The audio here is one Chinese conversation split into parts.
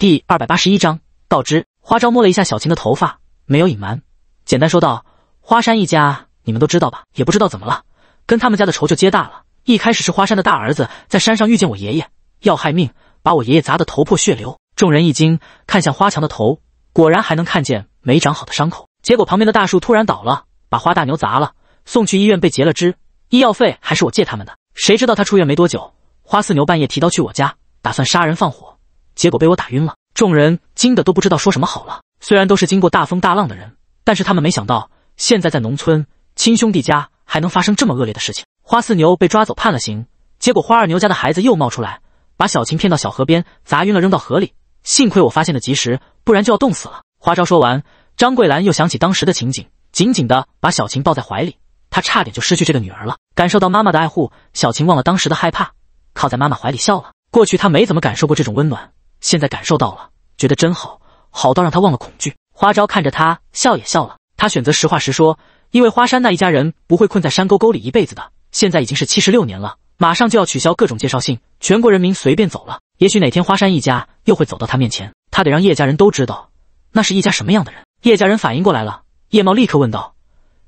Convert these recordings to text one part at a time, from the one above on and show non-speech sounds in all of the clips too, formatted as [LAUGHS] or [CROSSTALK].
第二百八十一章，告知花招摸了一下小琴的头发，没有隐瞒，简单说道：“花山一家，你们都知道吧？也不知道怎么了，跟他们家的仇就结大了。一开始是花山的大儿子在山上遇见我爷爷，要害命，把我爷爷砸得头破血流。众人一惊，看向花强的头，果然还能看见没长好的伤口。结果旁边的大树突然倒了，把花大牛砸了，送去医院被截了肢，医药费还是我借他们的。谁知道他出院没多久，花四牛半夜提刀去我家，打算杀人放火。”结果被我打晕了，众人惊得都不知道说什么好了。虽然都是经过大风大浪的人，但是他们没想到，现在在农村，亲兄弟家还能发生这么恶劣的事情。花四牛被抓走判了刑，结果花二牛家的孩子又冒出来，把小琴骗到小河边，砸晕了扔到河里。幸亏我发现的及时，不然就要冻死了。花招说完，张桂兰又想起当时的情景，紧紧的把小琴抱在怀里。她差点就失去这个女儿了。感受到妈妈的爱护，小琴忘了当时的害怕，靠在妈妈怀里笑了。过去她没怎么感受过这种温暖。现在感受到了，觉得真好，好到让他忘了恐惧。花招看着他，笑也笑了。他选择实话实说，因为花山那一家人不会困在山沟沟里一辈子的。现在已经是七十六年了，马上就要取消各种介绍信，全国人民随便走了。也许哪天花山一家又会走到他面前，他得让叶家人都知道，那是一家什么样的人。叶家人反应过来了，叶茂立刻问道：“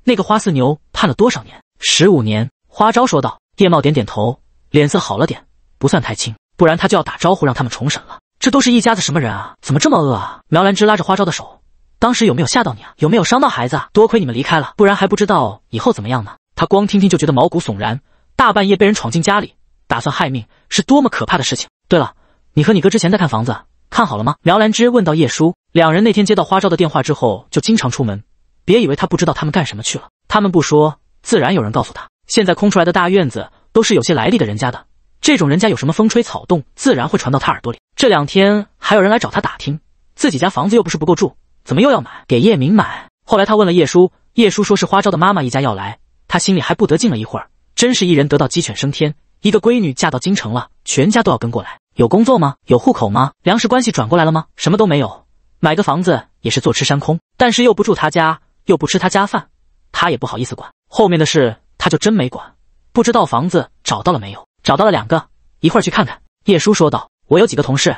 那个花四牛判了多少年？”“十五年。”花招说道。叶茂点点头，脸色好了点，不算太轻，不然他就要打招呼让他们重审了。这都是一家子什么人啊？怎么这么饿啊？苗兰芝拉着花招的手，当时有没有吓到你啊？有没有伤到孩子？啊？多亏你们离开了，不然还不知道以后怎么样呢。他光听听就觉得毛骨悚然，大半夜被人闯进家里，打算害命，是多么可怕的事情。对了，你和你哥之前在看房子，看好了吗？苗兰芝问道。叶叔两人那天接到花招的电话之后，就经常出门。别以为他不知道他们干什么去了，他们不说，自然有人告诉他。现在空出来的大院子，都是有些来历的人家的。这种人家有什么风吹草动，自然会传到他耳朵里。这两天还有人来找他打听，自己家房子又不是不够住，怎么又要买给叶明买？后来他问了叶叔，叶叔说是花招的妈妈一家要来，他心里还不得劲。了一会儿，真是一人得到鸡犬升天，一个闺女嫁到京城了，全家都要跟过来。有工作吗？有户口吗？粮食关系转过来了吗？什么都没有，买个房子也是坐吃山空。但是又不住他家，又不吃他家饭，他也不好意思管。后面的事他就真没管，不知道房子找到了没有。找到了两个，一会儿去看看。”叶叔说道，“我有几个同事，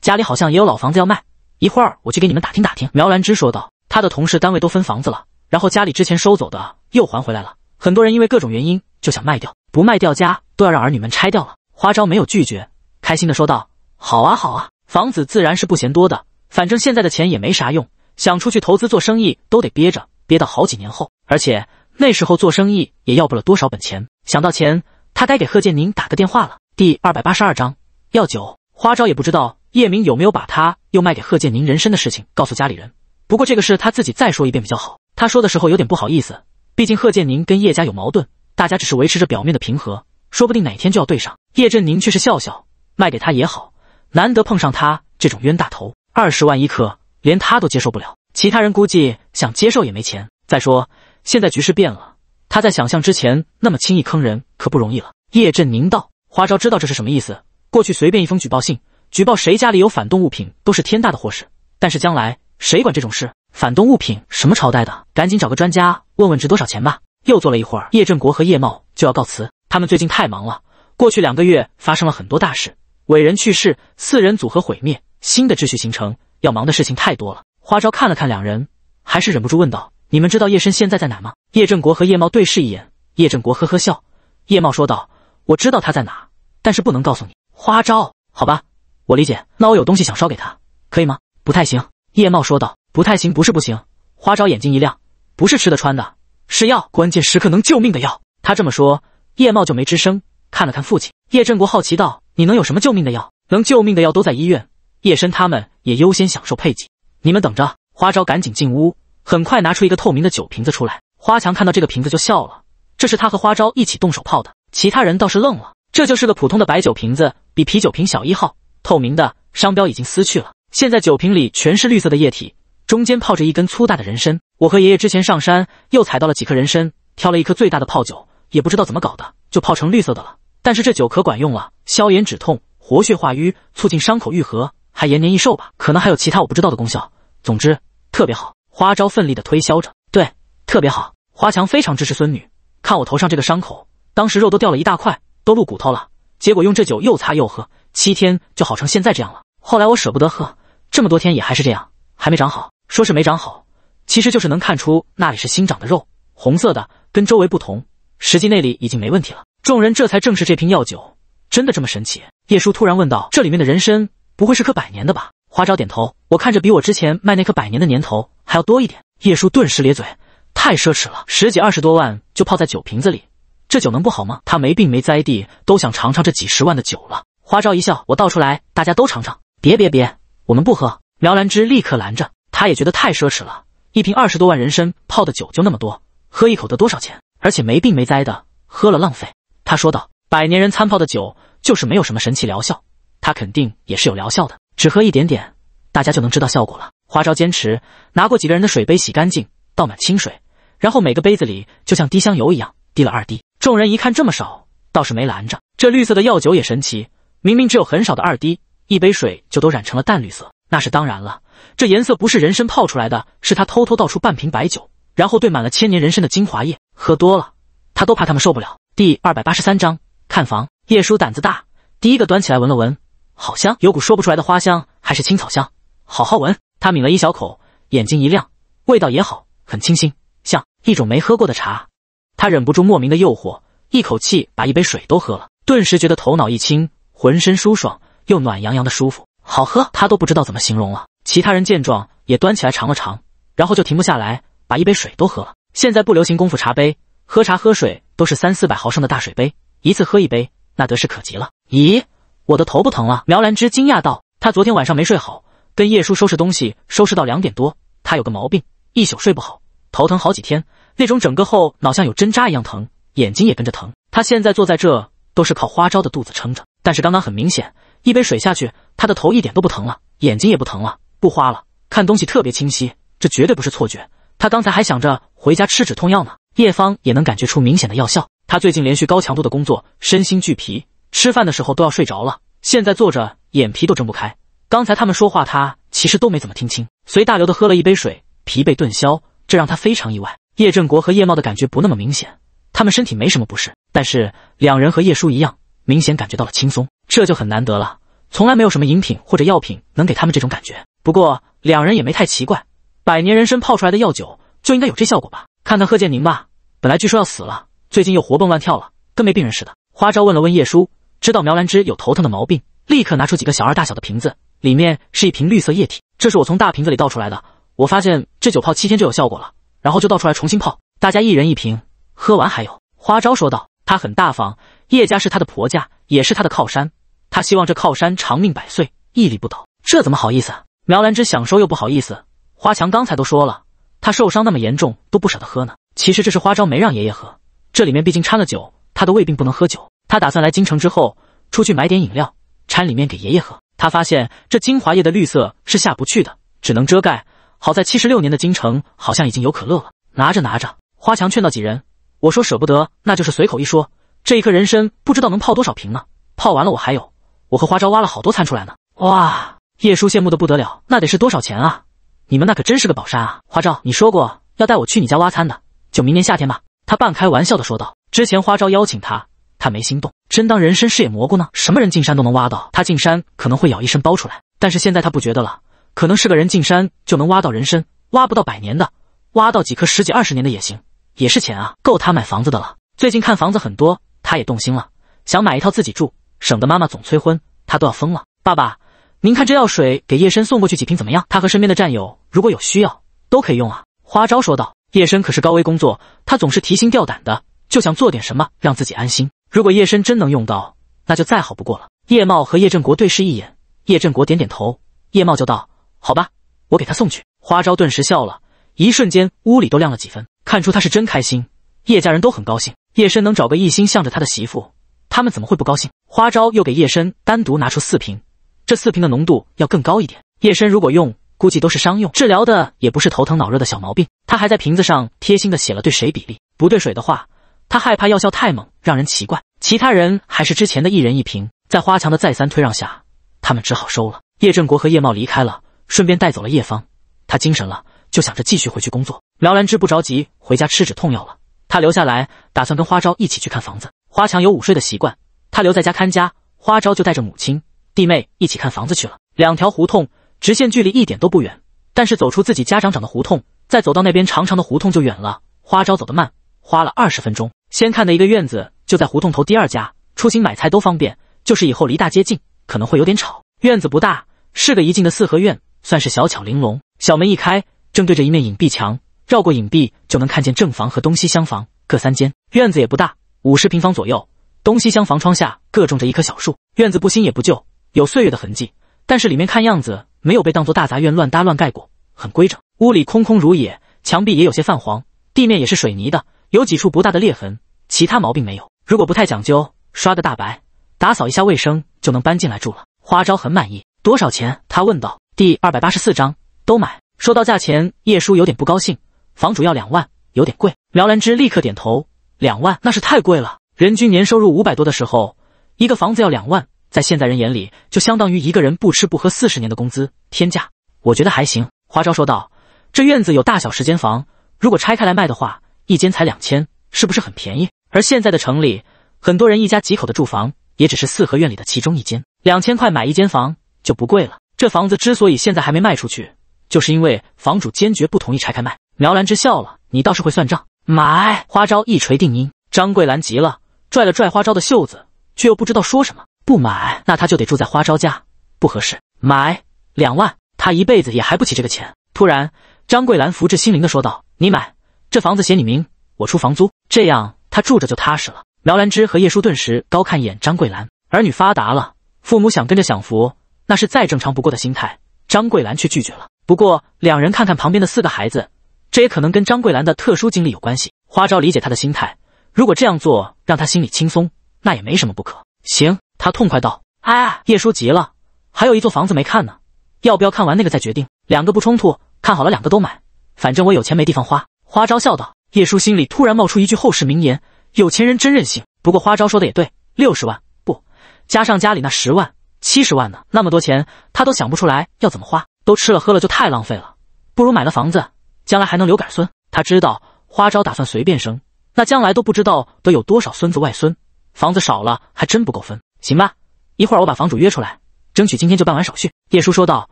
家里好像也有老房子要卖，一会儿我去给你们打听打听。”苗兰芝说道，“他的同事单位都分房子了，然后家里之前收走的又还回来了，很多人因为各种原因就想卖掉，不卖掉家都要让儿女们拆掉了。”花招没有拒绝，开心的说道：“好啊，好啊，房子自然是不嫌多的，反正现在的钱也没啥用，想出去投资做生意都得憋着，憋到好几年后，而且那时候做生意也要不了多少本钱。想到钱。”他该给贺建宁打个电话了。第二百八十二章药酒花招也不知道叶明有没有把他又卖给贺建宁人参的事情告诉家里人，不过这个事他自己再说一遍比较好。他说的时候有点不好意思，毕竟贺建宁跟叶家有矛盾，大家只是维持着表面的平和，说不定哪天就要对上。叶振宁却是笑笑，卖给他也好，难得碰上他这种冤大头，二十万一颗，连他都接受不了，其他人估计想接受也没钱。再说现在局势变了。他在想象之前那么轻易坑人可不容易了。叶振宁道：“花招知道这是什么意思。过去随便一封举报信，举报谁家里有反动物品都是天大的祸事。但是将来谁管这种事？反动物品什么朝代的？赶紧找个专家问问值多少钱吧。”又坐了一会儿，叶振国和叶茂就要告辞。他们最近太忙了，过去两个月发生了很多大事：伟人去世，四人组合毁灭，新的秩序形成，要忙的事情太多了。花招看了看两人，还是忍不住问道。你们知道叶深现在在哪吗？叶振国和叶茂对视一眼，叶振国呵呵笑，叶茂说道：“我知道他在哪，但是不能告诉你。”花招，好吧，我理解。那我有东西想烧给他，可以吗？不太行。叶茂说道：“不太行，不是不行。”花招眼睛一亮：“不是吃的穿的，是药，关键时刻能救命的药。”他这么说，叶茂就没吱声，看了看父亲。叶振国好奇道：“你能有什么救命的药？能救命的药都在医院，叶深他们也优先享受配给，你们等着。”花招赶紧进屋。很快拿出一个透明的酒瓶子出来，花强看到这个瓶子就笑了。这是他和花招一起动手泡的。其他人倒是愣了，这就是个普通的白酒瓶子，比啤酒瓶小一号，透明的，商标已经撕去了。现在酒瓶里全是绿色的液体，中间泡着一根粗大的人参。我和爷爷之前上山又采到了几颗人参，挑了一颗最大的泡酒，也不知道怎么搞的，就泡成绿色的了。但是这酒可管用了，消炎止痛，活血化瘀，促进伤口愈合，还延年益寿吧？可能还有其他我不知道的功效，总之特别好。花招奋力地推销着，对，特别好。花强非常支持孙女。看我头上这个伤口，当时肉都掉了一大块，都露骨头了。结果用这酒又擦又喝，七天就好成现在这样了。后来我舍不得喝，这么多天也还是这样，还没长好。说是没长好，其实就是能看出那里是新长的肉，红色的，跟周围不同。实际那里已经没问题了。众人这才正视这瓶药酒真的这么神奇。叶叔突然问道：“这里面的人参不会是棵百年的吧？”花招点头：“我看着比我之前卖那棵百年的年头。”还要多一点。叶叔顿时咧嘴，太奢侈了，十几二十多万就泡在酒瓶子里，这酒能不好吗？他没病没灾地都想尝尝这几十万的酒了。花招一笑，我倒出来，大家都尝尝。别别别，我们不喝。苗兰芝立刻拦着，他也觉得太奢侈了，一瓶二十多万人参泡的酒就那么多，喝一口得多少钱？而且没病没灾的喝了浪费。他说道，百年人参泡的酒就是没有什么神奇疗效，他肯定也是有疗效的，只喝一点点，大家就能知道效果了。花招坚持拿过几个人的水杯，洗干净，倒满清水，然后每个杯子里就像滴香油一样滴了二滴。众人一看这么少，倒是没拦着。这绿色的药酒也神奇，明明只有很少的二滴，一杯水就都染成了淡绿色。那是当然了，这颜色不是人参泡出来的，是他偷偷倒出半瓶白酒，然后兑满了千年人参的精华液。喝多了，他都怕他们受不了。第二百八十三章看房。叶叔胆子大，第一个端起来闻了闻，好香，有股说不出来的花香，还是青草香。好好闻。他抿了一小口，眼睛一亮，味道也好，很清新，像一种没喝过的茶。他忍不住莫名的诱惑，一口气把一杯水都喝了，顿时觉得头脑一清，浑身舒爽，又暖洋洋的舒服，好喝，他都不知道怎么形容了。其他人见状也端起来尝了尝，然后就停不下来，把一杯水都喝了。现在不流行功夫茶杯，喝茶喝水都是三四百毫升的大水杯，一次喝一杯，那得是可急了。咦，我的头不疼了！苗兰芝惊讶道，她昨天晚上没睡好。跟叶叔收拾东西，收拾到两点多。他有个毛病，一宿睡不好，头疼好几天，那种整个后脑像有针扎一样疼，眼睛也跟着疼。他现在坐在这，都是靠花招的肚子撑着。但是刚刚很明显，一杯水下去，他的头一点都不疼了，眼睛也不疼了，不花了，看东西特别清晰。这绝对不是错觉。他刚才还想着回家吃止痛药呢。叶芳也能感觉出明显的药效。他最近连续高强度的工作，身心俱疲，吃饭的时候都要睡着了。现在坐着眼皮都睁不开。刚才他们说话，他其实都没怎么听清。随大流的喝了一杯水，疲惫顿消，这让他非常意外。叶振国和叶茂的感觉不那么明显，他们身体没什么不适，但是两人和叶叔一样，明显感觉到了轻松，这就很难得了。从来没有什么饮品或者药品能给他们这种感觉。不过两人也没太奇怪，百年人参泡出来的药酒就应该有这效果吧？看看贺建宁吧，本来据说要死了，最近又活蹦乱跳了，跟没病人似的。花招问了问叶叔，知道苗兰芝有头疼的毛病，立刻拿出几个小二大小的瓶子。里面是一瓶绿色液体，这是我从大瓶子里倒出来的。我发现这酒泡七天就有效果了，然后就倒出来重新泡。大家一人一瓶，喝完还有。花招说道，他很大方。叶家是他的婆家，也是他的靠山，他希望这靠山长命百岁，屹立不倒。这怎么好意思？苗兰芝想说又不好意思。花强刚才都说了，他受伤那么严重，都不舍得喝呢。其实这是花招没让爷爷喝，这里面毕竟掺了酒，他的胃病不能喝酒。他打算来京城之后，出去买点饮料。掺里面给爷爷喝。他发现这精华液的绿色是下不去的，只能遮盖。好在七十六年的京城好像已经有可乐了。拿着拿着，花强劝到几人：“我说舍不得，那就是随口一说。这一颗人参不知道能泡多少瓶呢？泡完了我还有。我和花招挖了好多餐出来呢。”哇，叶叔羡慕的不得了，那得是多少钱啊？你们那可真是个宝山啊！花招，你说过要带我去你家挖餐的，就明年夏天吧。他半开玩笑的说道。之前花招邀请他。他没心动，真当人参是野蘑菇呢？什么人进山都能挖到？他进山可能会咬一身包出来。但是现在他不觉得了，可能是个人进山就能挖到人参，挖不到百年的，挖到几颗十几二十年的也行，也是钱啊，够他买房子的了。最近看房子很多，他也动心了，想买一套自己住，省得妈妈总催婚，他都要疯了。爸爸，您看这药水给叶深送过去几瓶怎么样？他和身边的战友如果有需要都可以用啊。花招说道，叶深可是高危工作，他总是提心吊胆的，就想做点什么让自己安心。如果叶深真能用到，那就再好不过了。叶茂和叶振国对视一眼，叶振国点点头，叶茂就道：“好吧，我给他送去。”花招顿时笑了，一瞬间屋里都亮了几分，看出他是真开心。叶家人都很高兴，叶深能找个一心向着他的媳妇，他们怎么会不高兴？花招又给叶深单独拿出四瓶，这四瓶的浓度要更高一点。叶深如果用，估计都是商用治疗的，也不是头疼脑热的小毛病。他还在瓶子上贴心的写了兑水比例，不兑水的话。他害怕药效太猛，让人奇怪。其他人还是之前的，一人一瓶。在花强的再三推让下，他们只好收了。叶正国和叶茂离开了，顺便带走了叶芳。他精神了，就想着继续回去工作。苗兰芝不着急回家吃止痛药了，他留下来，打算跟花招一起去看房子。花强有午睡的习惯，他留在家看家，花招就带着母亲、弟妹一起看房子去了。两条胡同直线距离一点都不远，但是走出自己家长长的胡同，再走到那边长长的胡同就远了。花招走得慢。花了二十分钟，先看的一个院子就在胡同头第二家，出行买菜都方便，就是以后离大街近可能会有点吵。院子不大，是个一进的四合院，算是小巧玲珑。小门一开，正对着一面影壁墙，绕过影壁就能看见正房和东西厢房各三间。院子也不大，五十平方左右。东西厢房窗下各种着一棵小树。院子不新也不旧，有岁月的痕迹，但是里面看样子没有被当做大杂院乱搭乱盖过，很规整。屋里空空如也，墙壁也有些泛黄，地面也是水泥的。有几处不大的裂痕，其他毛病没有。如果不太讲究，刷个大白，打扫一下卫生就能搬进来住了。花招很满意，多少钱？他问道。第二百八十四章都买。说到价钱，叶叔有点不高兴，房主要两万，有点贵。苗兰芝立刻点头，两万那是太贵了。人均年收入五百多的时候，一个房子要两万，在现代人眼里就相当于一个人不吃不喝四十年的工资，天价。我觉得还行，花招说道。这院子有大小十间房，如果拆开来卖的话。一间才两千，是不是很便宜？而现在的城里，很多人一家几口的住房，也只是四合院里的其中一间。两千块买一间房就不贵了。这房子之所以现在还没卖出去，就是因为房主坚决不同意拆开卖。苗兰芝笑了，你倒是会算账。买，花招一锤定音。张桂兰急了，拽了拽花招的袖子，却又不知道说什么。不买，那他就得住在花招家，不合适。买，两万，他一辈子也还不起这个钱。突然，张桂兰福至心灵的说道：“你买。”这房子写你名，我出房租，这样他住着就踏实了。苗兰芝和叶叔顿时高看一眼张桂兰。儿女发达了，父母想跟着享福，那是再正常不过的心态。张桂兰却拒绝了。不过两人看看旁边的四个孩子，这也可能跟张桂兰的特殊经历有关系。花招理解他的心态，如果这样做让他心里轻松，那也没什么不可。行，他痛快道。哎，叶叔急了，还有一座房子没看呢，要不要看完那个再决定？两个不冲突，看好了两个都买，反正我有钱没地方花。花招笑道：“叶叔心里突然冒出一句后世名言：有钱人真任性。不过花招说的也对，六十万不加上家里那十万，七十万呢？那么多钱，他都想不出来要怎么花。都吃了喝了就太浪费了，不如买了房子，将来还能留点孙。他知道花招打算随便生，那将来都不知道得有多少孙子外孙，房子少了还真不够分，行吧？一会儿我把房主约出来，争取今天就办完手续。”叶叔说道：“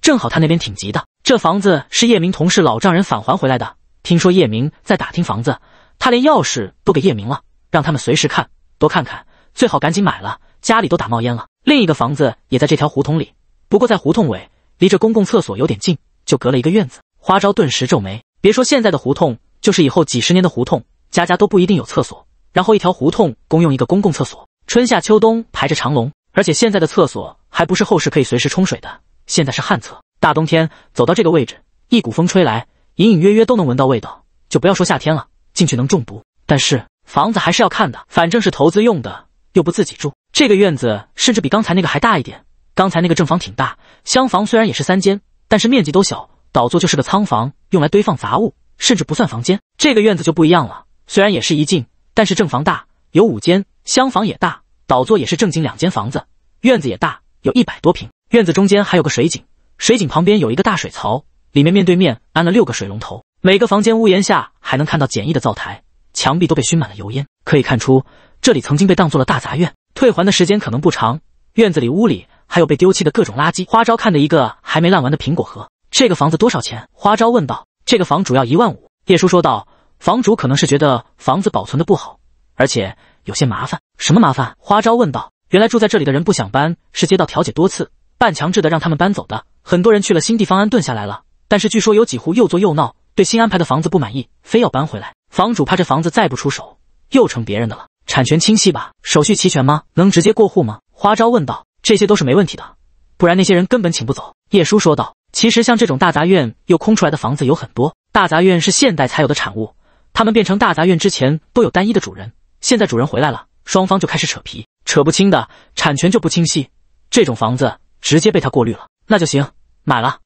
正好他那边挺急的，这房子是叶明同事老丈人返还回来的。”听说叶明在打听房子，他连钥匙都给叶明了，让他们随时看，多看看，最好赶紧买了，家里都打冒烟了。另一个房子也在这条胡同里，不过在胡同尾，离这公共厕所有点近，就隔了一个院子。花招顿时皱眉，别说现在的胡同，就是以后几十年的胡同，家家都不一定有厕所，然后一条胡同共用一个公共厕所，春夏秋冬排着长龙，而且现在的厕所还不是后世可以随时冲水的，现在是旱厕，大冬天走到这个位置，一股风吹来。隐隐约约都能闻到味道，就不要说夏天了。进去能中毒，但是房子还是要看的，反正是投资用的，又不自己住。这个院子甚至比刚才那个还大一点。刚才那个正房挺大，厢房虽然也是三间，但是面积都小。倒座就是个仓房，用来堆放杂物，甚至不算房间。这个院子就不一样了，虽然也是一进，但是正房大，有五间，厢房也大，倒座也是正经两间房子，院子也大，有一百多平。院子中间还有个水井，水井旁边有一个大水槽。里面面对面安了六个水龙头，每个房间屋檐下还能看到简易的灶台，墙壁都被熏满了油烟。可以看出，这里曾经被当做了大杂院。退还的时间可能不长，院子里、屋里还有被丢弃的各种垃圾。花招看的一个还没烂完的苹果核。这个房子多少钱？花招问道。这个房主要一万五，叶叔说道。房主可能是觉得房子保存的不好，而且有些麻烦。什么麻烦？花招问道。原来住在这里的人不想搬，是街道调解多次，半强制的让他们搬走的。很多人去了新地方安顿下来了。但是据说有几户又作又闹，对新安排的房子不满意，非要搬回来。房主怕这房子再不出手，又成别人的了。产权清晰吧？手续齐全吗？能直接过户吗？花招问道。这些都是没问题的，不然那些人根本请不走。叶叔说道。其实像这种大杂院又空出来的房子有很多。大杂院是现代才有的产物，他们变成大杂院之前都有单一的主人，现在主人回来了，双方就开始扯皮，扯不清的产权就不清晰，这种房子直接被他过滤了。那就行，买了。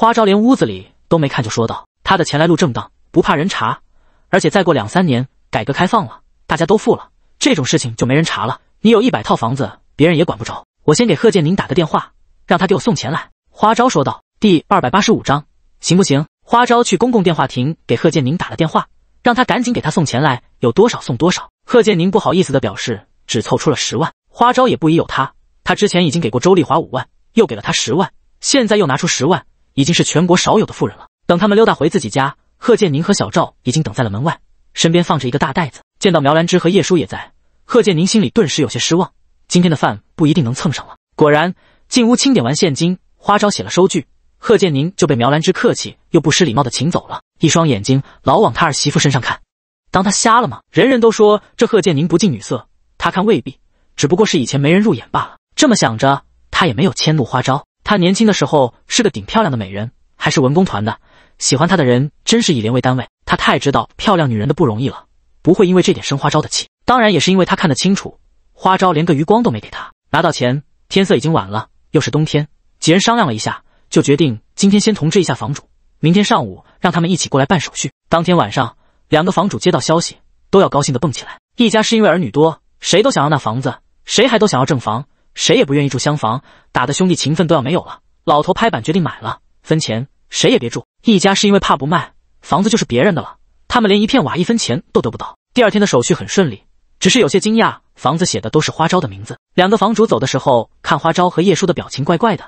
花招连屋子里都没看就说道：“他的钱来路正当，不怕人查。而且再过两三年，改革开放了，大家都富了，这种事情就没人查了。你有一百套房子，别人也管不着。我先给贺建宁打个电话，让他给我送钱来。”花招说道。第二百八十五章，行不行？花招去公共电话亭给贺建宁打了电话，让他赶紧给他送钱来，有多少送多少。贺建宁不好意思的表示，只凑出了十万。花招也不疑有他，他之前已经给过周丽华五万，又给了他十万，现在又拿出十万。已经是全国少有的富人了。等他们溜达回自己家，贺建宁和小赵已经等在了门外，身边放着一个大袋子。见到苗兰芝和叶叔也在，贺建宁心里顿时有些失望，今天的饭不一定能蹭上了。果然，进屋清点完现金，花招写了收据，贺建宁就被苗兰芝客气又不失礼貌的请走了。一双眼睛老往他儿媳妇身上看，当他瞎了吗？人人都说这贺建宁不近女色，他看未必，只不过是以前没人入眼罢了。这么想着，他也没有迁怒花招。她年轻的时候是个顶漂亮的美人，还是文工团的。喜欢她的人真是以莲为单位。她太知道漂亮女人的不容易了，不会因为这点生花招的气。当然也是因为她看得清楚，花招连个余光都没给她。拿到钱，天色已经晚了，又是冬天，几人商量了一下，就决定今天先通知一下房主，明天上午让他们一起过来办手续。当天晚上，两个房主接到消息，都要高兴的蹦起来。一家是因为儿女多，谁都想要那房子，谁还都想要正房。谁也不愿意住厢房，打的兄弟情分都要没有了。老头拍板决定买了，分钱，谁也别住。一家是因为怕不卖，房子就是别人的了，他们连一片瓦一分钱都得不到。第二天的手续很顺利，只是有些惊讶，房子写的都是花招的名字。两个房主走的时候，看花招和叶叔的表情怪怪的，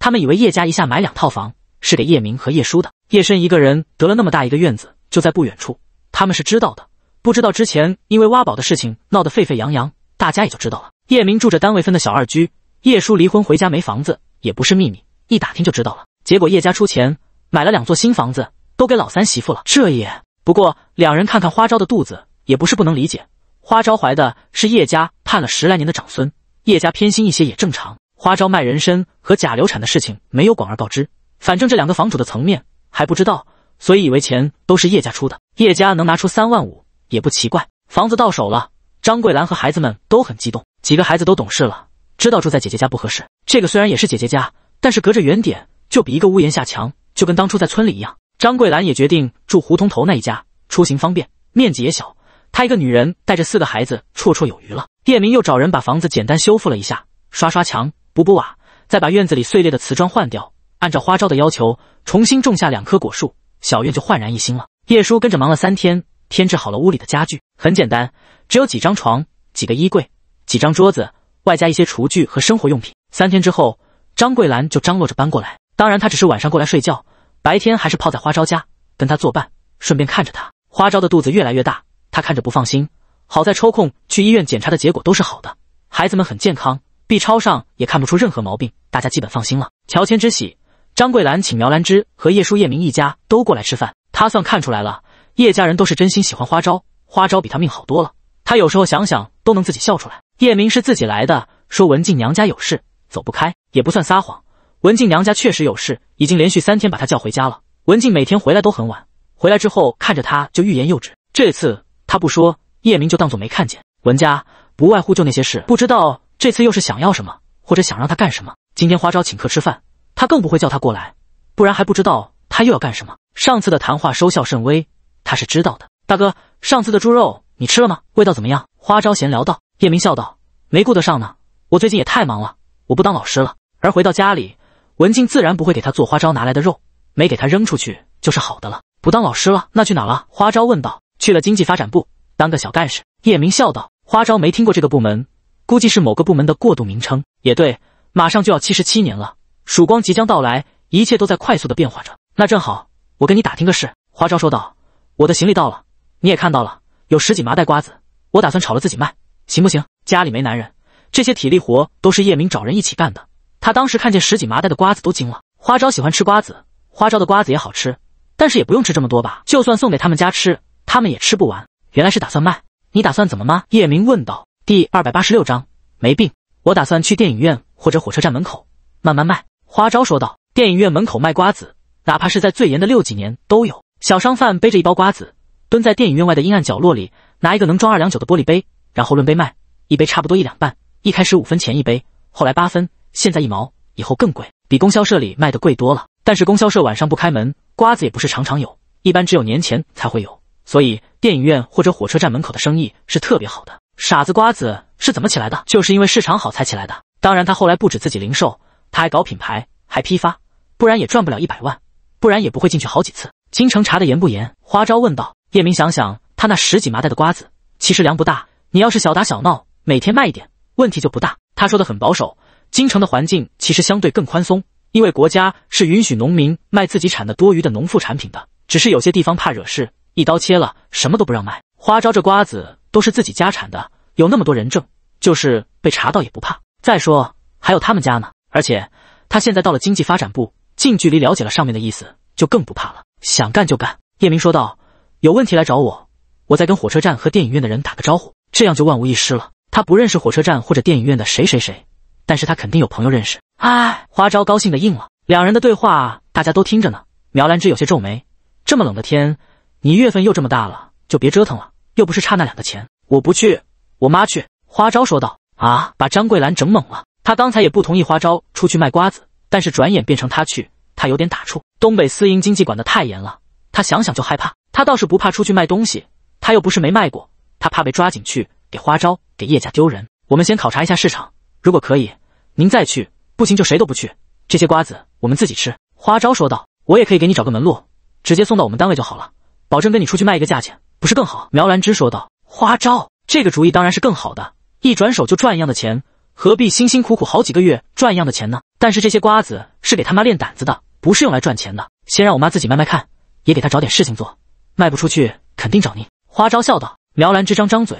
他们以为叶家一下买两套房是给叶明和叶叔的。叶深一个人得了那么大一个院子，就在不远处，他们是知道的。不知道之前因为挖宝的事情闹得沸沸扬扬，大家也就知道了。叶明住着单位分的小二居，叶叔离婚回家没房子也不是秘密，一打听就知道了。结果叶家出钱买了两座新房子，都给老三媳妇了。这也不过，两人看看花招的肚子，也不是不能理解。花招怀的是叶家盼了十来年的长孙，叶家偏心一些也正常。花招卖人参和假流产的事情没有广而告之，反正这两个房主的层面还不知道，所以以为钱都是叶家出的。叶家能拿出三万五也不奇怪。房子到手了，张桂兰和孩子们都很激动。几个孩子都懂事了，知道住在姐姐家不合适。这个虽然也是姐姐家，但是隔着远点，就比一个屋檐下强。就跟当初在村里一样。张桂兰也决定住胡同头那一家，出行方便，面积也小，她一个女人带着四个孩子绰绰有余了。叶明又找人把房子简单修复了一下，刷刷墙，补补瓦，再把院子里碎裂的瓷砖换掉。按照花招的要求，重新种下两棵果树，小院就焕然一新了。叶叔跟着忙了三天，添置好了屋里的家具。很简单，只有几张床，几个衣柜。几张桌子，外加一些厨具和生活用品。三天之后，张桂兰就张罗着搬过来。当然，她只是晚上过来睡觉，白天还是泡在花招家，跟她作伴，顺便看着她。花招的肚子越来越大，他看着不放心。好在抽空去医院检查的结果都是好的，孩子们很健康，B 超上也看不出任何毛病，大家基本放心了。乔迁之喜，张桂兰请苗兰芝和叶舒叶明一家都过来吃饭。她算看出来了，叶家人都是真心喜欢花招，花招比她命好多了。她有时候想想都能自己笑出来。叶明是自己来的，说文静娘家有事走不开，也不算撒谎。文静娘家确实有事，已经连续三天把她叫回家了。文静每天回来都很晚，回来之后看着他就欲言又止。这次他不说，叶明就当做没看见。文家不外乎就那些事，不知道这次又是想要什么，或者想让他干什么。今天花招请客吃饭，他更不会叫他过来，不然还不知道他又要干什么。上次的谈话收效甚微，他是知道的。大哥，上次的猪肉你吃了吗？味道怎么样？花招闲聊道。叶明笑道：“没顾得上呢，我最近也太忙了，我不当老师了。”而回到家里，文静自然不会给他做花招拿来的肉，没给他扔出去就是好的了。不当老师了，那去哪了？花招问道。去了经济发展部当个小干事。叶明笑道。花招没听过这个部门，估计是某个部门的过渡名称。也对，马上就要七十七年了，曙光即将到来，一切都在快速的变化着。那正好，我跟你打听个事。花招说道。我的行李到了，你也看到了，有十几麻袋瓜子，我打算炒了自己卖。行不行？家里没男人，这些体力活都是叶明找人一起干的。他当时看见十几麻袋的瓜子都惊了。花招喜欢吃瓜子，花招的瓜子也好吃，但是也不用吃这么多吧？就算送给他们家吃，他们也吃不完。原来是打算卖，你打算怎么卖？叶明问道。第二百八十六章没病，我打算去电影院或者火车站门口慢慢卖。花招说道。电影院门口卖瓜子，哪怕是在最严的六几年都有小商贩背着一包瓜子，蹲在电影院外的阴暗角落里，拿一个能装二两酒的玻璃杯。然后论杯卖，一杯差不多一两半。一开始五分钱一杯，后来八分，现在一毛，以后更贵，比供销社里卖的贵多了。但是供销社晚上不开门，瓜子也不是常常有，一般只有年前才会有。所以电影院或者火车站门口的生意是特别好的。傻子瓜子是怎么起来的？就是因为市场好才起来的。当然，他后来不止自己零售，他还搞品牌，还批发，不然也赚不了一百万，不然也不会进去好几次。京城查的严不严？花招问道。叶明想想他那十几麻袋的瓜子，其实量不大。你要是小打小闹，每天卖一点，问题就不大。他说的很保守。京城的环境其实相对更宽松，因为国家是允许农民卖自己产的多余的农副产品。的，只是有些地方怕惹事，一刀切了，什么都不让卖。花招这瓜子都是自己家产的，有那么多人证，就是被查到也不怕。再说还有他们家呢。而且他现在到了经济发展部，近距离了解了上面的意思，就更不怕了。想干就干。叶明说道：“有问题来找我，我再跟火车站和电影院的人打个招呼。”这样就万无一失了。他不认识火车站或者电影院的谁谁谁，但是他肯定有朋友认识。哎，花招高兴的应了。两人的对话大家都听着呢。苗兰芝有些皱眉：这么冷的天，你月份又这么大了，就别折腾了，又不是差那两个钱。我不去，我妈去。花招说道。啊，把张桂兰整懵了。她刚才也不同意花招出去卖瓜子，但是转眼变成她去，她有点打怵。东北私营经济管的太严了，她想想就害怕。她倒是不怕出去卖东西，她又不是没卖过。他怕被抓进去，给花招，给叶家丢人。我们先考察一下市场，如果可以，您再去；不行就谁都不去。这些瓜子我们自己吃。”花招说道，“我也可以给你找个门路，直接送到我们单位就好了，保证跟你出去卖一个价钱，不是更好？”苗兰芝说道，“花招，这个主意当然是更好的，一转手就赚一样的钱，何必辛辛苦苦好几个月赚一样的钱呢？但是这些瓜子是给他妈练胆子的，不是用来赚钱的。先让我妈自己卖卖看，也给她找点事情做，卖不出去肯定找您。”花招笑道。苗兰芝张张嘴，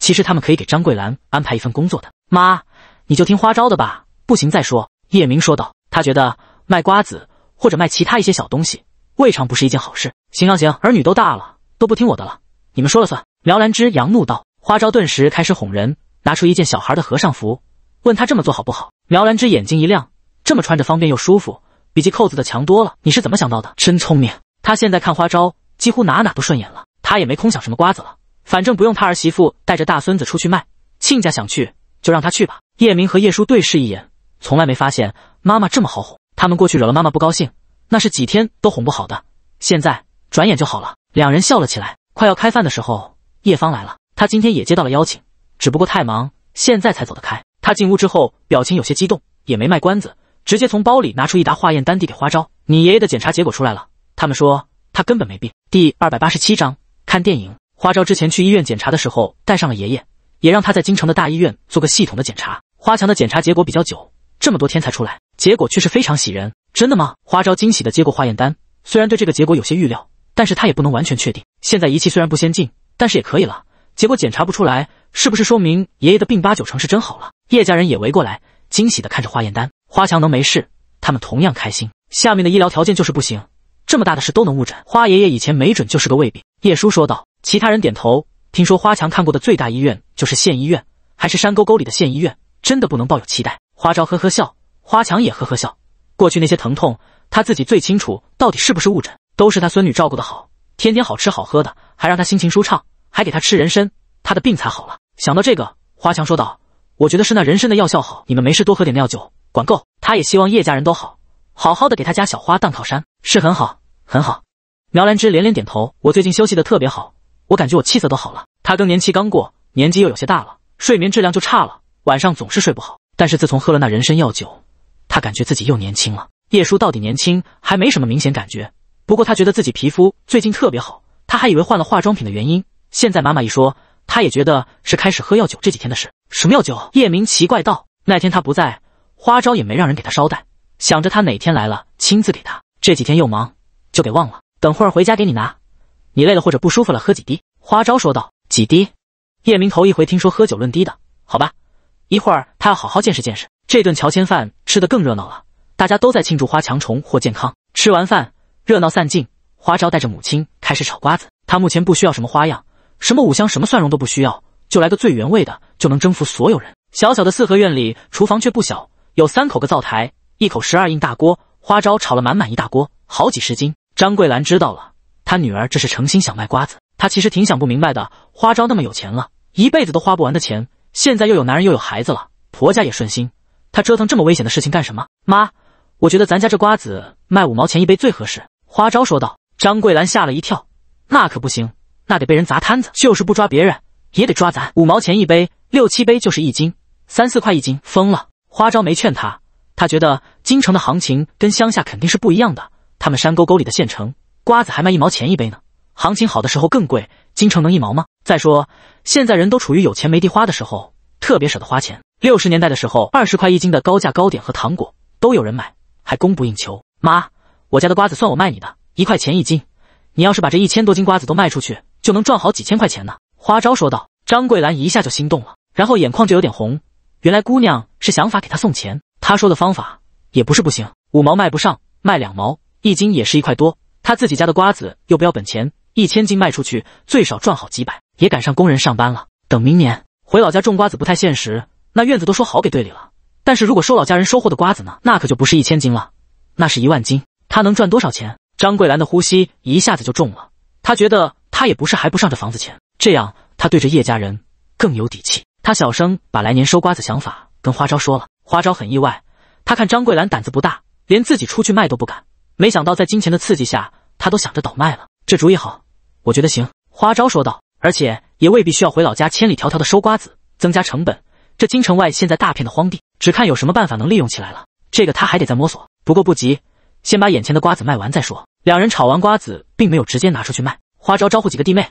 其实他们可以给张桂兰安排一份工作的。妈，你就听花招的吧，不行再说。叶明说道，他觉得卖瓜子或者卖其他一些小东西，未尝不是一件好事。行行行，儿女都大了，都不听我的了，你们说了算。苗兰芝扬怒道，花招顿时开始哄人，拿出一件小孩的和尚服，问他这么做好不好？苗兰芝眼睛一亮，这么穿着方便又舒服，比系扣子的强多了。你是怎么想到的？真聪明。他现在看花招，几乎哪哪都顺眼了。他也没空想什么瓜子了。反正不用他儿媳妇带着大孙子出去卖，亲家想去就让他去吧。叶明和叶叔对视一眼，从来没发现妈妈这么好哄。他们过去惹了妈妈不高兴，那是几天都哄不好的。现在转眼就好了，两人笑了起来。快要开饭的时候，叶芳来了，她今天也接到了邀请，只不过太忙，现在才走得开。她进屋之后，表情有些激动，也没卖关子，直接从包里拿出一沓化验单递给花招：“你爷爷的检查结果出来了，他们说他根本没病。”第二百八十七章看电影。花招之前去医院检查的时候，带上了爷爷，也让他在京城的大医院做个系统的检查。花强的检查结果比较久，这么多天才出来，结果却是非常喜人。真的吗？花招惊喜的接过化验单，虽然对这个结果有些预料，但是他也不能完全确定。现在仪器虽然不先进，但是也可以了。结果检查不出来，是不是说明爷爷的病八九成是真好了？叶家人也围过来，惊喜的看着化验单。花强能没事，他们同样开心。下面的医疗条件就是不行，这么大的事都能误诊。花爷爷以前没准就是个胃病。叶叔说道。其他人点头。听说花强看过的最大医院就是县医院，还是山沟沟里的县医院，真的不能抱有期待。花招呵呵笑，花强也呵呵笑。过去那些疼痛，他自己最清楚到底是不是误诊，都是他孙女照顾得好，天天好吃好喝的，还让他心情舒畅，还给他吃人参，他的病才好了。想到这个，花强说道：“我觉得是那人参的药效好，你们没事多喝点药酒，管够。”他也希望叶家人都好，好好的给他家小花当靠山，是很好，很好。苗兰芝连连点头：“我最近休息的特别好。” [LAUGHS] [LAUGHS] [LAUGHS] 我感觉我气色都好了。他更年期刚过，年纪又有些大了，睡眠质量就差了，晚上总是睡不好。但是自从喝了那人参药酒，他感觉自己又年轻了。叶叔到底年轻还没什么明显感觉，不过他觉得自己皮肤最近特别好，他还以为换了化妆品的原因。现在妈妈一说，他也觉得是开始喝药酒这几天的事。什么药酒？叶明奇怪道。那天他不在，花招也没让人给他捎带，想着他哪天来了亲自给他。这几天又忙，就给忘了。等会儿回家给你拿。你累了或者不舒服了，喝几滴。”花招说道。“几滴？”叶明头一回听说喝酒论滴的，好吧，一会儿他要好好见识见识。这顿乔迁饭吃得更热闹了，大家都在庆祝花强虫获健康。吃完饭，热闹散尽，花招带着母亲开始炒瓜子。他目前不需要什么花样，什么五香，什么蒜蓉都不需要，就来个最原味的，就能征服所有人。小小的四合院里，厨房却不小，有三口个灶台，一口十二印大锅。花招炒了满满一大锅，好几十斤。张桂兰知道了。他女儿这是诚心想卖瓜子，他其实挺想不明白的。花招那么有钱了，一辈子都花不完的钱，现在又有男人又有孩子了，婆家也顺心，他折腾这么危险的事情干什么？妈，我觉得咱家这瓜子卖五毛钱一杯最合适。”花招说道。张桂兰吓了一跳：“那可不行，那得被人砸摊子，就是不抓别人也得抓咱。五毛钱一杯，六七杯就是一斤，三四块一斤，疯了。”花招没劝他，他觉得京城的行情跟乡下肯定是不一样的，他们山沟沟里的县城。瓜子还卖一毛钱一杯呢，行情好的时候更贵。京城能一毛吗？再说现在人都处于有钱没地花的时候，特别舍得花钱。六十年代的时候，二十块一斤的高价糕点和糖果都有人买，还供不应求。妈，我家的瓜子算我卖你的，一块钱一斤。你要是把这一千多斤瓜子都卖出去，就能赚好几千块钱呢。花招说道。张桂兰一下就心动了，然后眼眶就有点红。原来姑娘是想法给她送钱。她说的方法也不是不行，五毛卖不上，卖两毛一斤也是一块多。他自己家的瓜子又不要本钱，一千斤卖出去最少赚好几百，也赶上工人上班了。等明年回老家种瓜子不太现实，那院子都说好给队里了。但是如果收老家人收获的瓜子呢，那可就不是一千斤了，那是一万斤。他能赚多少钱？张桂兰的呼吸一下子就重了，她觉得她也不是还不上这房子钱，这样她对着叶家人更有底气。她小声把来年收瓜子想法跟花招说了，花招很意外，他看张桂兰胆子不大，连自己出去卖都不敢，没想到在金钱的刺激下。他都想着倒卖了，这主意好，我觉得行。花招说道，而且也未必需要回老家千里迢迢的收瓜子，增加成本。这京城外现在大片的荒地，只看有什么办法能利用起来了。这个他还得再摸索，不过不急，先把眼前的瓜子卖完再说。两人炒完瓜子，并没有直接拿出去卖。花招招呼几个弟妹，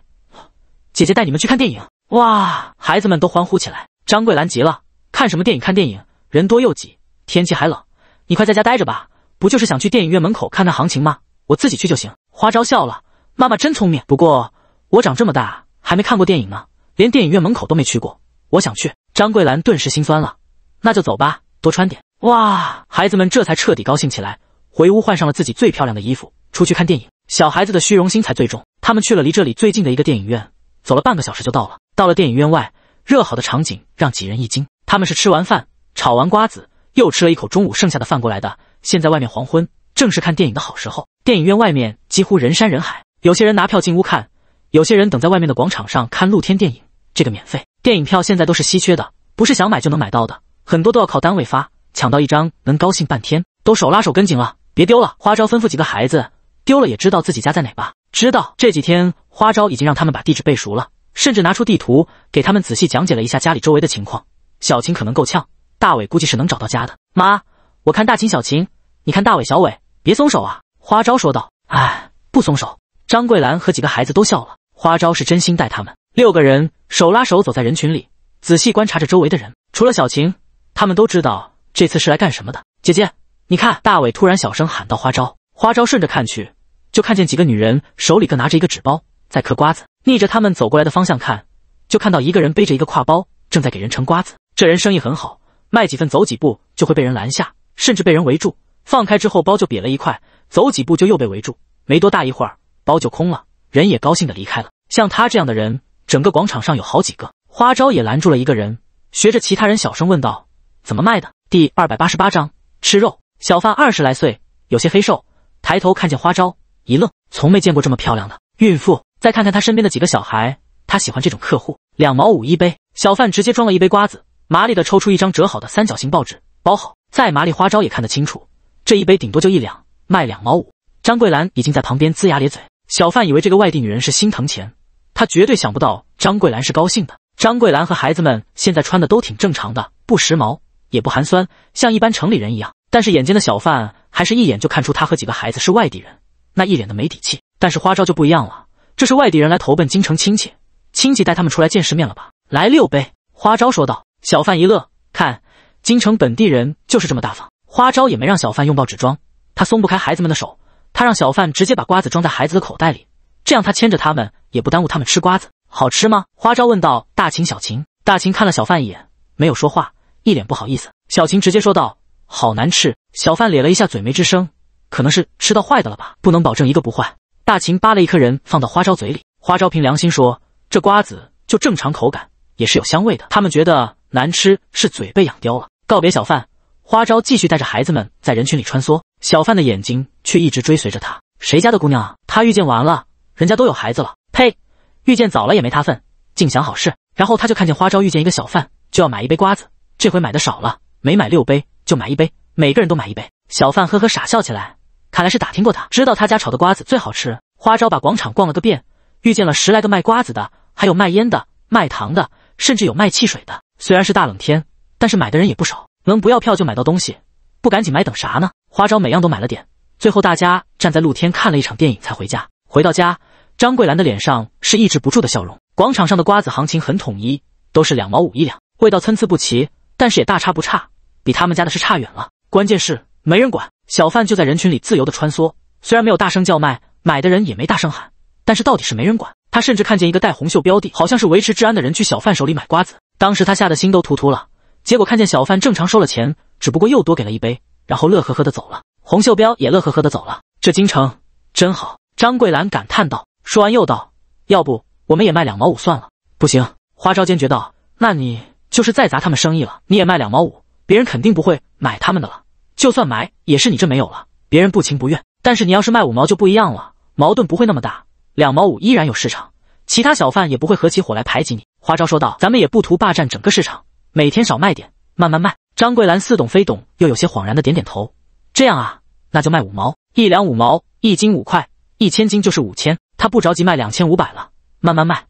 姐姐带你们去看电影哇！孩子们都欢呼起来。张桂兰急了，看什么电影？看电影人多又挤，天气还冷，你快在家待着吧。不就是想去电影院门口看看行情吗？我自己去就行。花招笑了，妈妈真聪明。不过我长这么大还没看过电影呢，连电影院门口都没去过。我想去。张桂兰顿时心酸了。那就走吧，多穿点。哇，孩子们这才彻底高兴起来，回屋换上了自己最漂亮的衣服，出去看电影。小孩子的虚荣心才最重。他们去了离这里最近的一个电影院，走了半个小时就到了。到了电影院外，热好的场景让几人一惊。他们是吃完饭、炒完瓜子，又吃了一口中午剩下的饭过来的。现在外面黄昏。正是看电影的好时候，电影院外面几乎人山人海，有些人拿票进屋看，有些人等在外面的广场上看露天电影，这个免费电影票现在都是稀缺的，不是想买就能买到的，很多都要靠单位发，抢到一张能高兴半天。都手拉手跟紧了，别丢了。花招吩咐几个孩子，丢了也知道自己家在哪吧？知道。这几天花招已经让他们把地址背熟了，甚至拿出地图给他们仔细讲解了一下家里周围的情况。小琴可能够呛，大伟估计是能找到家的。妈，我看大琴小琴，你看大伟小伟。别松手啊！花招说道。哎，不松手。张桂兰和几个孩子都笑了。花招是真心待他们。六个人手拉手走在人群里，仔细观察着周围的人。除了小晴，他们都知道这次是来干什么的。姐姐，你看！大伟突然小声喊道。花招，花招顺着看去，就看见几个女人手里各拿着一个纸包，在嗑瓜子。逆着他们走过来的方向看，就看到一个人背着一个挎包，正在给人盛瓜子。这人生意很好，卖几份走几步就会被人拦下，甚至被人围住。放开之后，包就瘪了一块，走几步就又被围住，没多大一会儿，包就空了，人也高兴的离开了。像他这样的人，整个广场上有好几个。花招也拦住了一个人，学着其他人小声问道：“怎么卖的？”第二百八十八章吃肉。小贩二十来岁，有些黑瘦，抬头看见花招，一愣，从没见过这么漂亮的孕妇。再看看他身边的几个小孩，他喜欢这种客户。两毛五一杯，小贩直接装了一杯瓜子，麻利的抽出一张折好的三角形报纸，包好，再麻利花招也看得清楚。这一杯顶多就一两，卖两毛五。张桂兰已经在旁边龇牙咧嘴。小贩以为这个外地女人是心疼钱，他绝对想不到张桂兰是高兴的。张桂兰和孩子们现在穿的都挺正常的，不时髦也不寒酸，像一般城里人一样。但是眼尖的小贩还是一眼就看出她和几个孩子是外地人，那一脸的没底气。但是花招就不一样了，这是外地人来投奔京城亲戚，亲戚带他们出来见世面了吧？来六杯，花招说道。小贩一乐，看京城本地人就是这么大方。花招也没让小贩用报纸装，他松不开孩子们的手，他让小贩直接把瓜子装在孩子的口袋里，这样他牵着他们也不耽误他们吃瓜子。好吃吗？花招问道。大秦、小秦，大秦看了小贩一眼，没有说话，一脸不好意思。小秦直接说道：“好难吃。”小贩咧了一下嘴，没吱声，可能是吃到坏的了吧，不能保证一个不坏。大秦扒了一颗仁放到花招嘴里，花招凭良心说，这瓜子就正常口感，也是有香味的。他们觉得难吃是嘴被养刁了。告别小贩。花招继续带着孩子们在人群里穿梭，小贩的眼睛却一直追随着他。谁家的姑娘啊？他遇见完了，人家都有孩子了。呸！遇见早了也没他份，净想好事。然后他就看见花招遇见一个小贩，就要买一杯瓜子。这回买的少了，没买六杯，就买一杯，每个人都买一杯。小贩呵呵傻笑起来，看来是打听过他，知道他家炒的瓜子最好吃。花招把广场逛了个遍，遇见了十来个卖瓜子的，还有卖烟的、卖糖的，甚至有卖汽水的。虽然是大冷天，但是买的人也不少。能不要票就买到东西，不赶紧买等啥呢？花招每样都买了点，最后大家站在露天看了一场电影才回家。回到家，张桂兰的脸上是抑制不住的笑容。广场上的瓜子行情很统一，都是两毛五一两，味道参差不齐，但是也大差不差，比他们家的是差远了。关键是没人管，小贩就在人群里自由的穿梭，虽然没有大声叫卖，买的人也没大声喊，但是到底是没人管。他甚至看见一个戴红袖标的，好像是维持治安的人去小贩手里买瓜子，当时他吓得心都突突了。结果看见小贩正常收了钱，只不过又多给了一杯，然后乐呵呵的走了。洪秀彪也乐呵呵的走了。这京城真好，张桂兰感叹道。说完又道：“要不我们也卖两毛五算了？”不行，花招坚决道：“那你就是再砸他们生意了，你也卖两毛五，别人肯定不会买他们的了。就算买，也是你这没有了，别人不情不愿。但是你要是卖五毛就不一样了，矛盾不会那么大。两毛五依然有市场，其他小贩也不会合起伙来排挤你。”花招说道：“咱们也不图霸占整个市场。”每天少卖点，慢慢卖。张桂兰似懂非懂，又有些恍然的点点头。这样啊，那就卖五毛一两，五毛一斤，五块一千斤就是五千。他不着急卖两千五百了，慢慢卖，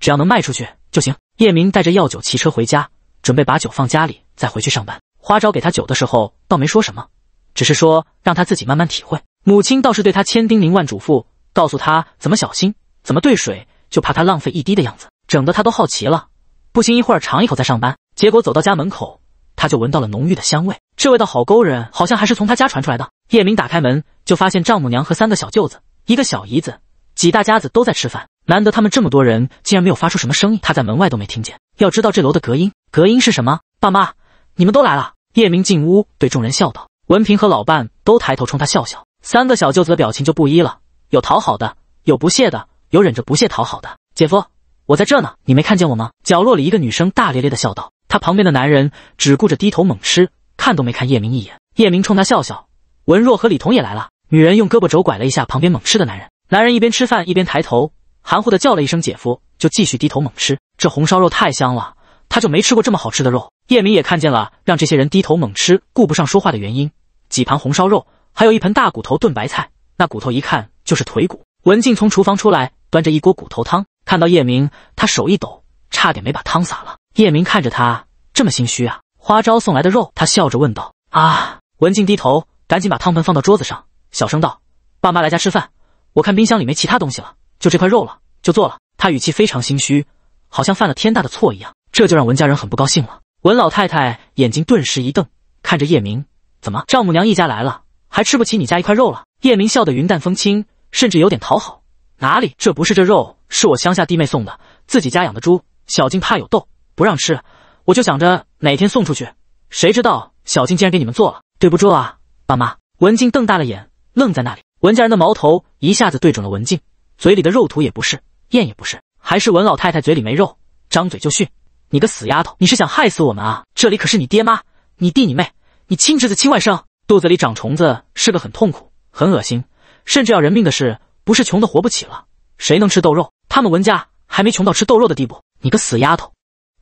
只要能卖出去就行。叶明带着药酒骑车回家，准备把酒放家里，再回去上班。花招给他酒的时候，倒没说什么，只是说让他自己慢慢体会。母亲倒是对他千叮咛万嘱咐，告诉他怎么小心，怎么兑水，就怕他浪费一滴的样子，整得他都好奇了，不行一会儿尝一口再上班。结果走到家门口，他就闻到了浓郁的香味，这味道好勾人，好像还是从他家传出来的。叶明打开门，就发现丈母娘和三个小舅子、一个小姨子，几大家子都在吃饭。难得他们这么多人，竟然没有发出什么声音，他在门外都没听见。要知道这楼的隔音，隔音是什么？爸妈，你们都来了。叶明进屋对众人笑道。文平和老伴都抬头冲他笑笑，三个小舅子的表情就不一了，有讨好的，有不屑的，有忍着不屑讨好的。姐夫，我在这呢，你没看见我吗？角落里一个女生大咧咧的笑道。他旁边的男人只顾着低头猛吃，看都没看叶明一眼。叶明冲他笑笑。文若和李彤也来了。女人用胳膊肘拐了一下旁边猛吃的男人，男人一边吃饭一边抬头，含糊的叫了一声“姐夫”，就继续低头猛吃。这红烧肉太香了，他就没吃过这么好吃的肉。叶明也看见了，让这些人低头猛吃，顾不上说话的原因。几盘红烧肉，还有一盆大骨头炖白菜，那骨头一看就是腿骨。文静从厨房出来，端着一锅骨头汤，看到叶明，她手一抖，差点没把汤洒了。叶明看着他这么心虚啊，花招送来的肉，他笑着问道：“啊！”文静低头，赶紧把汤盆放到桌子上，小声道：“爸妈来家吃饭，我看冰箱里没其他东西了，就这块肉了，就做了。”他语气非常心虚，好像犯了天大的错一样，这就让文家人很不高兴了。文老太太眼睛顿时一瞪，看着叶明：“怎么，丈母娘一家来了，还吃不起你家一块肉了？”叶明笑得云淡风轻，甚至有点讨好：“哪里，这不是这肉，是我乡下弟妹送的，自己家养的猪。小静怕有痘。”不让吃，我就想着哪天送出去，谁知道小静竟然给你们做了，对不住啊，爸妈！文静瞪大了眼，愣在那里。文家人的矛头一下子对准了文静，嘴里的肉土也不是，咽也不是，还是文老太太嘴里没肉，张嘴就训：“你个死丫头，你是想害死我们啊？这里可是你爹妈、你弟、你妹、你亲侄子、亲外甥，肚子里长虫子是个很痛苦、很恶心，甚至要人命的事。不是穷的活不起了，谁能吃豆肉？他们文家还没穷到吃豆肉的地步。你个死丫头！”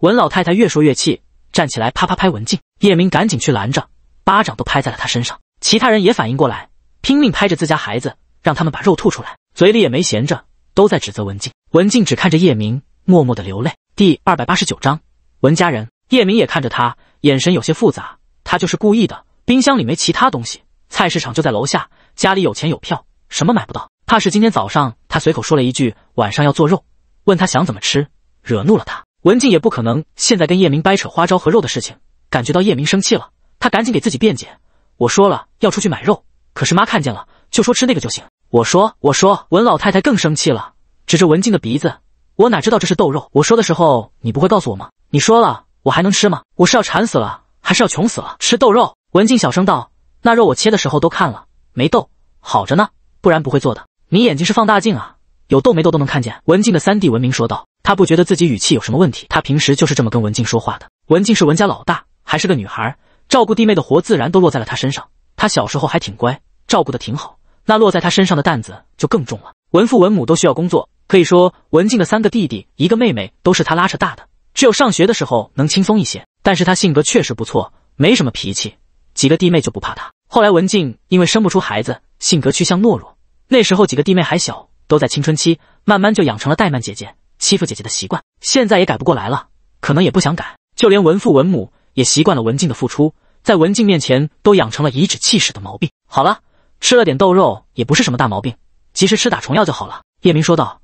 文老太太越说越气，站起来啪啪拍文静。叶明赶紧去拦着，巴掌都拍在了他身上。其他人也反应过来，拼命拍着自家孩子，让他们把肉吐出来。嘴里也没闲着，都在指责文静。文静只看着叶明，默默的流泪。第二百八十九章文家人。叶明也看着他，眼神有些复杂。他就是故意的。冰箱里没其他东西，菜市场就在楼下，家里有钱有票，什么买不到？怕是今天早上他随口说了一句晚上要做肉，问他想怎么吃，惹怒了他。文静也不可能现在跟叶明掰扯花招和肉的事情，感觉到叶明生气了，他赶紧给自己辩解：“我说了要出去买肉，可是妈看见了就说吃那个就行。”我说：“我说。”文老太太更生气了，指着文静的鼻子：“我哪知道这是豆肉？我说的时候你不会告诉我吗？你说了我还能吃吗？我是要馋死了还是要穷死了？吃豆肉？”文静小声道：“那肉我切的时候都看了，没豆，好着呢，不然不会做的。你眼睛是放大镜啊，有豆没豆都能看见。”文静的三弟文明说道。他不觉得自己语气有什么问题，他平时就是这么跟文静说话的。文静是文家老大，还是个女孩，照顾弟妹的活自然都落在了她身上。她小时候还挺乖，照顾的挺好，那落在她身上的担子就更重了。文父文母都需要工作，可以说文静的三个弟弟一个妹妹都是她拉扯大的。只有上学的时候能轻松一些，但是她性格确实不错，没什么脾气，几个弟妹就不怕她。后来文静因为生不出孩子，性格趋向懦弱，那时候几个弟妹还小，都在青春期，慢慢就养成了怠慢姐姐。欺负姐姐的习惯，现在也改不过来了，可能也不想改。就连文父文母也习惯了文静的付出，在文静面前都养成了颐指气使的毛病。好了，吃了点豆肉也不是什么大毛病，及时吃打虫药就好了。叶明说道：“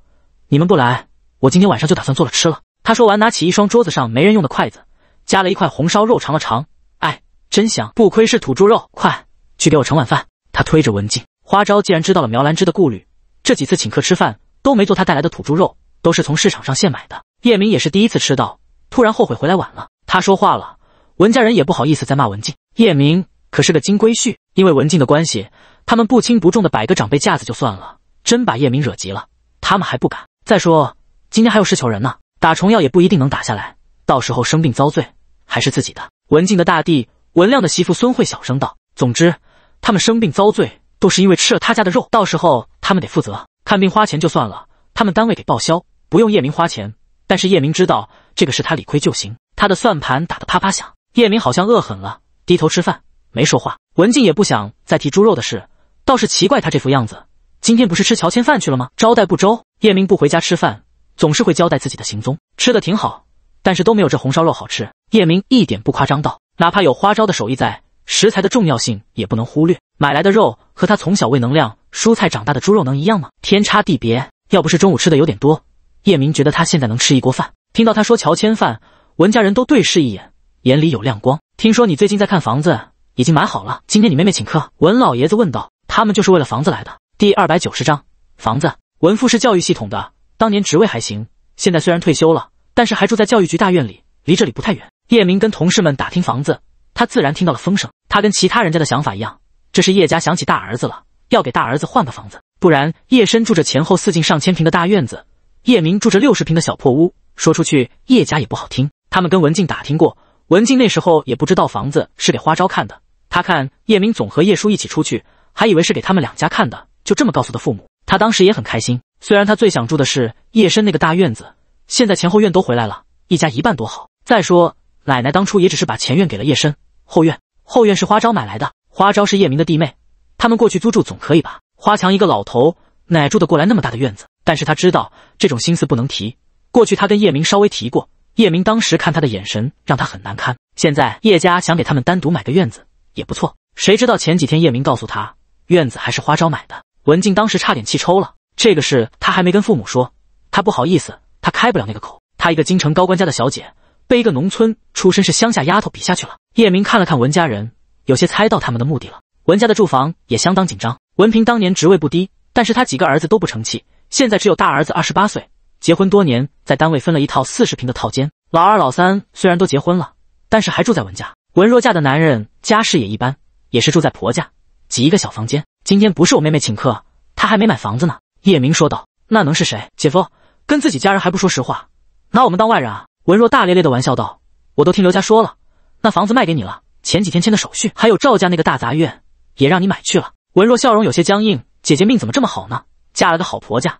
你们不来，我今天晚上就打算做了吃了。”他说完，拿起一双桌子上没人用的筷子，夹了一块红烧肉尝了尝，哎，真香，不亏是土猪肉。快去给我盛碗饭。他推着文静，花招既然知道了苗兰芝的顾虑，这几次请客吃饭都没做他带来的土猪肉。都是从市场上现买的。叶明也是第一次吃到，突然后悔回来晚了。他说话了，文家人也不好意思再骂文静。叶明可是个金龟婿，因为文静的关系，他们不轻不重的摆个长辈架子就算了，真把叶明惹急了，他们还不敢。再说今天还有事求人呢，打虫药也不一定能打下来，到时候生病遭罪还是自己的。文静的大弟文亮的媳妇孙慧小声道：“总之，他们生病遭罪都是因为吃了他家的肉，到时候他们得负责看病花钱就算了，他们单位给报销。”不用叶明花钱，但是叶明知道这个是他理亏就行。他的算盘打得啪啪响。叶明好像饿狠了，低头吃饭，没说话。文静也不想再提猪肉的事，倒是奇怪他这副样子。今天不是吃乔迁饭去了吗？招待不周。叶明不回家吃饭，总是会交代自己的行踪。吃的挺好，但是都没有这红烧肉好吃。叶明一点不夸张，道，哪怕有花招的手艺在，食材的重要性也不能忽略。买来的肉和他从小喂能量蔬菜长大的猪肉能一样吗？天差地别。要不是中午吃的有点多。叶明觉得他现在能吃一锅饭。听到他说“乔迁饭”，文家人都对视一眼，眼里有亮光。听说你最近在看房子，已经买好了。今天你妹妹请客，文老爷子问道：“他们就是为了房子来的？”第二百九十章房子。文父是教育系统的，当年职位还行，现在虽然退休了，但是还住在教育局大院里，离这里不太远。叶明跟同事们打听房子，他自然听到了风声。他跟其他人家的想法一样，这是叶家想起大儿子了，要给大儿子换个房子，不然叶深住着前后四进上千平的大院子。叶明住着六十平的小破屋，说出去叶家也不好听。他们跟文静打听过，文静那时候也不知道房子是给花招看的。他看叶明总和叶叔一起出去，还以为是给他们两家看的，就这么告诉的父母。他当时也很开心，虽然他最想住的是叶深那个大院子，现在前后院都回来了，一家一半多好。再说奶奶当初也只是把前院给了叶深，后院后院是花招买来的。花招是叶明的弟妹，他们过去租住总可以吧？花强一个老头，哪住得过来那么大的院子？但是他知道这种心思不能提。过去他跟叶明稍微提过，叶明当时看他的眼神让他很难堪。现在叶家想给他们单独买个院子也不错。谁知道前几天叶明告诉他，院子还是花招买的。文静当时差点气抽了。这个事他还没跟父母说，他不好意思，他开不了那个口。他一个京城高官家的小姐，被一个农村出身是乡下丫头比下去了。叶明看了看文家人，有些猜到他们的目的了。文家的住房也相当紧张。文平当年职位不低，但是他几个儿子都不成器。现在只有大儿子二十八岁，结婚多年，在单位分了一套四十平的套间。老二、老三虽然都结婚了，但是还住在文家。文若嫁的男人家世也一般，也是住在婆家，挤一个小房间。今天不是我妹妹请客，她还没买房子呢。叶明说道：“那能是谁？姐夫跟自己家人还不说实话，拿我们当外人啊？”文若大咧咧的玩笑道：“我都听刘家说了，那房子卖给你了，前几天签的手续，还有赵家那个大杂院也让你买去了。”文若笑容有些僵硬：“姐姐命怎么这么好呢？嫁了个好婆家。”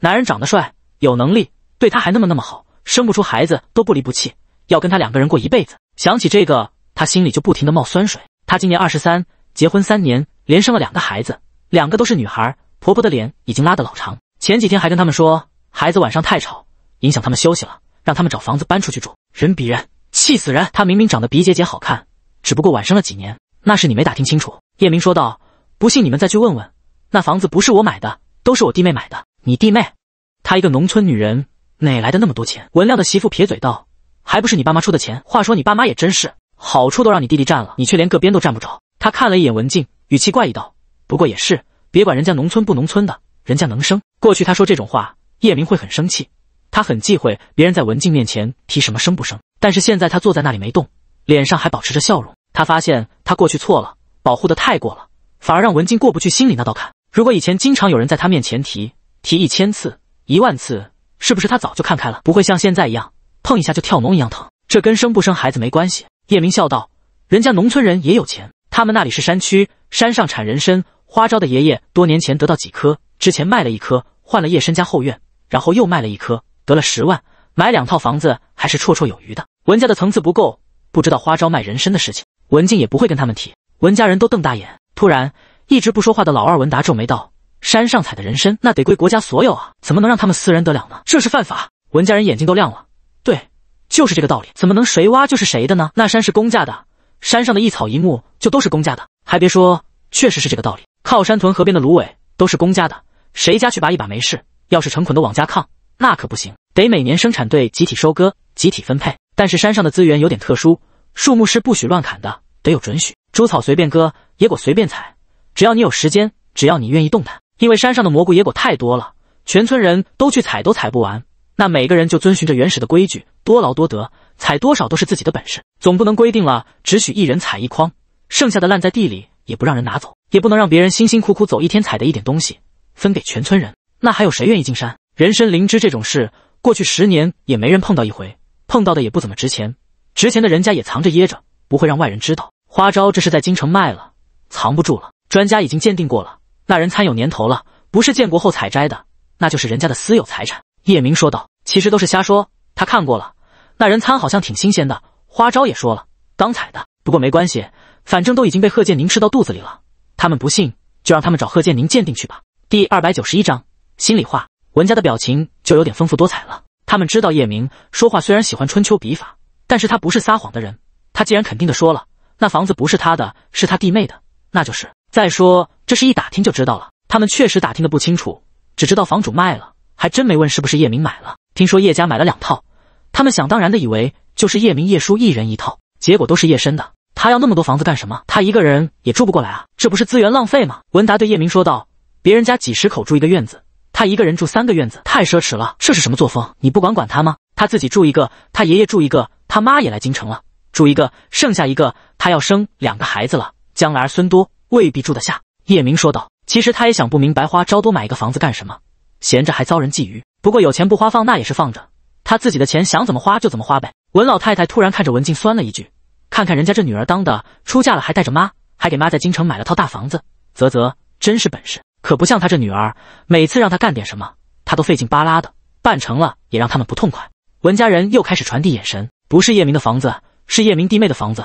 男人长得帅，有能力，对她还那么那么好，生不出孩子都不离不弃，要跟她两个人过一辈子。想起这个，她心里就不停的冒酸水。她今年二十三，结婚三年，连生了两个孩子，两个都是女孩，婆婆的脸已经拉得老长。前几天还跟他们说，孩子晚上太吵，影响他们休息了，让他们找房子搬出去住。人比人气死人。她明明长得比姐姐好看，只不过晚生了几年，那是你没打听清楚。叶明说道，不信你们再去问问。那房子不是我买的，都是我弟妹买的。你弟妹，她一个农村女人，哪来的那么多钱？文亮的媳妇撇嘴道：“还不是你爸妈出的钱。话说你爸妈也真是，好处都让你弟弟占了，你却连个边都占不着。”他看了一眼文静，语气怪异道：“不过也是，别管人家农村不农村的，人家能生。”过去他说这种话，叶明会很生气，他很忌讳别人在文静面前提什么生不生。但是现在他坐在那里没动，脸上还保持着笑容。他发现他过去错了，保护的太过了，反而让文静过不去心里那道坎。如果以前经常有人在他面前提，提一千次、一万次，是不是他早就看开了，不会像现在一样，碰一下就跳脓一样疼？这跟生不生孩子没关系。叶明笑道：“人家农村人也有钱，他们那里是山区，山上产人参。花招的爷爷多年前得到几颗，之前卖了一颗，换了叶深家后院，然后又卖了一颗，得了十万，买两套房子还是绰绰有余的。文家的层次不够，不知道花招卖人参的事情，文静也不会跟他们提。文家人都瞪大眼，突然，一直不说话的老二文达皱眉道。”山上采的人参，那得归国家所有啊！怎么能让他们私人得了呢？这是犯法！文家人眼睛都亮了，对，就是这个道理。怎么能谁挖就是谁的呢？那山是公家的，山上的一草一木就都是公家的。还别说，确实是这个道理。靠山屯河边的芦苇都是公家的，谁家去拔一把没事，要是成捆的往家扛，那可不行，得每年生产队集体收割、集体分配。但是山上的资源有点特殊，树木是不许乱砍的，得有准许。猪草随便割，野果随便采，只要你有时间，只要你愿意动弹。因为山上的蘑菇野果太多了，全村人都去采都采不完。那每个人就遵循着原始的规矩，多劳多得，采多少都是自己的本事，总不能规定了只许一人采一筐，剩下的烂在地里也不让人拿走，也不能让别人辛辛苦苦走一天采的一点东西分给全村人。那还有谁愿意进山？人参灵芝这种事，过去十年也没人碰到一回，碰到的也不怎么值钱，值钱的人家也藏着掖着，不会让外人知道。花招这是在京城卖了，藏不住了，专家已经鉴定过了。那人参有年头了，不是建国后采摘的，那就是人家的私有财产。叶明说道：“其实都是瞎说，他看过了，那人参好像挺新鲜的。花招也说了，刚采的。不过没关系，反正都已经被贺建宁吃到肚子里了。他们不信，就让他们找贺建宁鉴定去吧。”第二百九十一章心里话。文家的表情就有点丰富多彩了。他们知道叶明说话虽然喜欢春秋笔法，但是他不是撒谎的人。他既然肯定的说了那房子不是他的，是他弟妹的，那就是再说。这是一打听就知道了，他们确实打听的不清楚，只知道房主卖了，还真没问是不是叶明买了。听说叶家买了两套，他们想当然的以为就是叶明、叶叔一人一套，结果都是叶深的。他要那么多房子干什么？他一个人也住不过来啊，这不是资源浪费吗？文达对叶明说道：“别人家几十口住一个院子，他一个人住三个院子，太奢侈了。这是什么作风？你不管管他吗？他自己住一个，他爷爷住一个，他妈也来京城了，住一个，剩下一个他要生两个孩子了，将来儿孙多，未必住得下。”叶明说道：“其实他也想不明白，花招多买一个房子干什么？闲着还遭人觊觎。不过有钱不花放那也是放着，他自己的钱想怎么花就怎么花呗。”文老太太突然看着文静，酸了一句：“看看人家这女儿当的，出嫁了还带着妈，还给妈在京城买了套大房子，啧啧，真是本事。可不像他这女儿，每次让他干点什么，他都费劲巴拉的，办成了也让他们不痛快。”文家人又开始传递眼神，不是叶明的房子，是叶明弟妹的房子，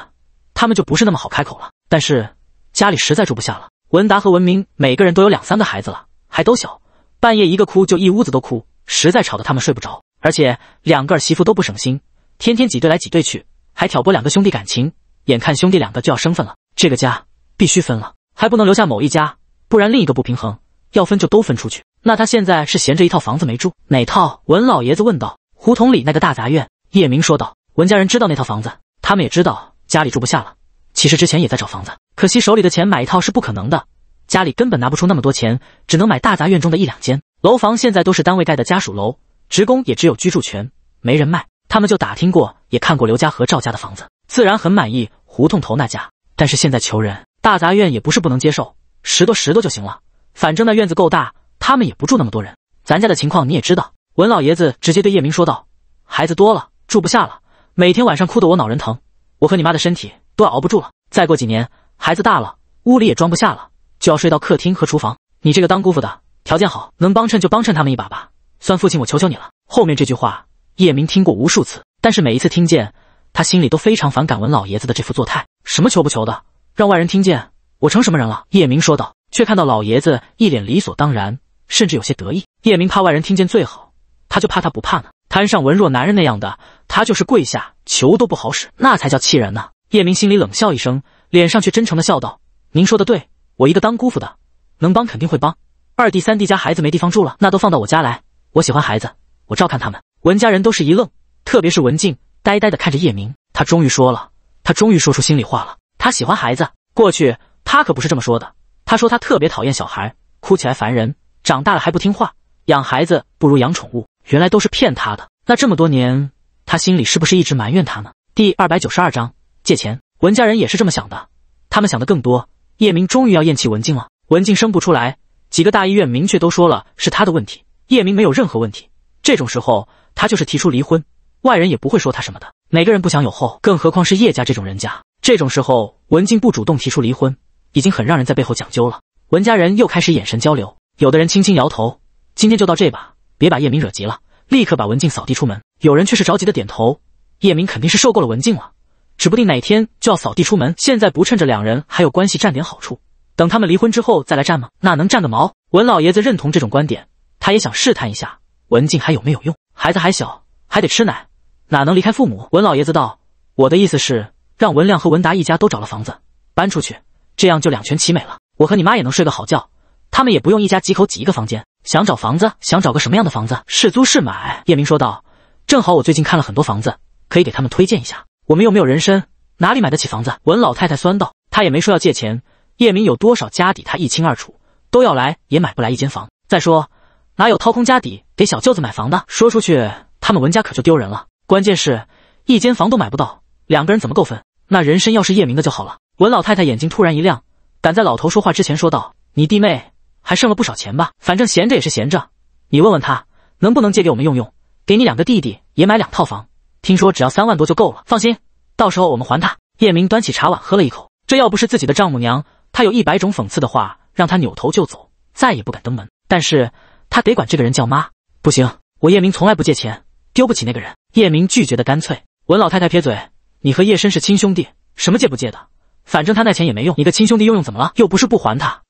他们就不是那么好开口了。但是家里实在住不下了。文达和文明每个人都有两三个孩子了，还都小，半夜一个哭就一屋子都哭，实在吵得他们睡不着。而且两个儿媳妇都不省心，天天挤兑来挤兑去，还挑拨两个兄弟感情。眼看兄弟两个就要生分了，这个家必须分了，还不能留下某一家，不然另一个不平衡。要分就都分出去。那他现在是闲着一套房子没住，哪套？文老爷子问道。胡同里那个大杂院，叶明说道。文家人知道那套房子，他们也知道家里住不下了。其实之前也在找房子，可惜手里的钱买一套是不可能的，家里根本拿不出那么多钱，只能买大杂院中的一两间楼房。现在都是单位盖的家属楼，职工也只有居住权，没人卖。他们就打听过，也看过刘家和赵家的房子，自然很满意胡同头那家。但是现在求人，大杂院也不是不能接受，十多十多就行了，反正那院子够大，他们也不住那么多人。咱家的情况你也知道，文老爷子直接对叶明说道：“孩子多了，住不下了，每天晚上哭得我脑仁疼，我和你妈的身体。”都要熬不住了，再过几年孩子大了，屋里也装不下了，就要睡到客厅和厨房。你这个当姑父的，条件好，能帮衬就帮衬他们一把吧。算父亲，我求求你了。后面这句话叶明听过无数次，但是每一次听见，他心里都非常反感文老爷子的这副作态。什么求不求的，让外人听见，我成什么人了？叶明说道，却看到老爷子一脸理所当然，甚至有些得意。叶明怕外人听见最好，他就怕他不怕呢。摊上文弱男人那样的，他就是跪下求都不好使，那才叫气人呢。叶明心里冷笑一声，脸上却真诚的笑道：“您说的对，我一个当姑父的，能帮肯定会帮。二弟、三弟家孩子没地方住了，那都放到我家来。我喜欢孩子，我照看他们。”文家人都是一愣，特别是文静，呆呆的看着叶明。他终于说了，他终于说出心里话了。他喜欢孩子，过去他可不是这么说的。他说他特别讨厌小孩，哭起来烦人，长大了还不听话，养孩子不如养宠物。原来都是骗他的。那这么多年，他心里是不是一直埋怨他呢？第二百九十二章。借钱，文家人也是这么想的。他们想的更多。叶明终于要厌弃文静了。文静生不出来，几个大医院明确都说了是他的问题。叶明没有任何问题。这种时候，他就是提出离婚，外人也不会说他什么的。哪个人不想有后？更何况是叶家这种人家。这种时候，文静不主动提出离婚，已经很让人在背后讲究了。文家人又开始眼神交流，有的人轻轻摇头，今天就到这吧，别把叶明惹急了，立刻把文静扫地出门。有人却是着急的点头，叶明肯定是受够了文静了。指不定哪天就要扫地出门，现在不趁着两人还有关系占点好处，等他们离婚之后再来占吗？那能占个毛！文老爷子认同这种观点，他也想试探一下文静还有没有用。孩子还小，还得吃奶，哪能离开父母？文老爷子道：“我的意思是让文亮和文达一家都找了房子搬出去，这样就两全其美了。我和你妈也能睡个好觉，他们也不用一家几口挤一个房间。想找房子，想找个什么样的房子？是租是买？”叶明说道：“正好我最近看了很多房子，可以给他们推荐一下。”我们又没有人参，哪里买得起房子？文老太太酸道，她也没说要借钱。叶明有多少家底，她一清二楚，都要来也买不来一间房。再说，哪有掏空家底给小舅子买房的？说出去，他们文家可就丢人了。关键是，一间房都买不到，两个人怎么够分？那人参要是叶明的就好了。文老太太眼睛突然一亮，赶在老头说话之前说道：“你弟妹还剩了不少钱吧？反正闲着也是闲着，你问问他能不能借给我们用用，给你两个弟弟也买两套房。”听说只要三万多就够了，放心，到时候我们还他。叶明端起茶碗喝了一口，这要不是自己的丈母娘，他有一百种讽刺的话，让他扭头就走，再也不敢登门。但是他得管这个人叫妈，不行，我叶明从来不借钱，丢不起那个人。叶明拒绝的干脆。文老太太撇嘴：“你和叶深是亲兄弟，什么借不借的，反正他那钱也没用，你个亲兄弟用用怎么了？又不是不还他。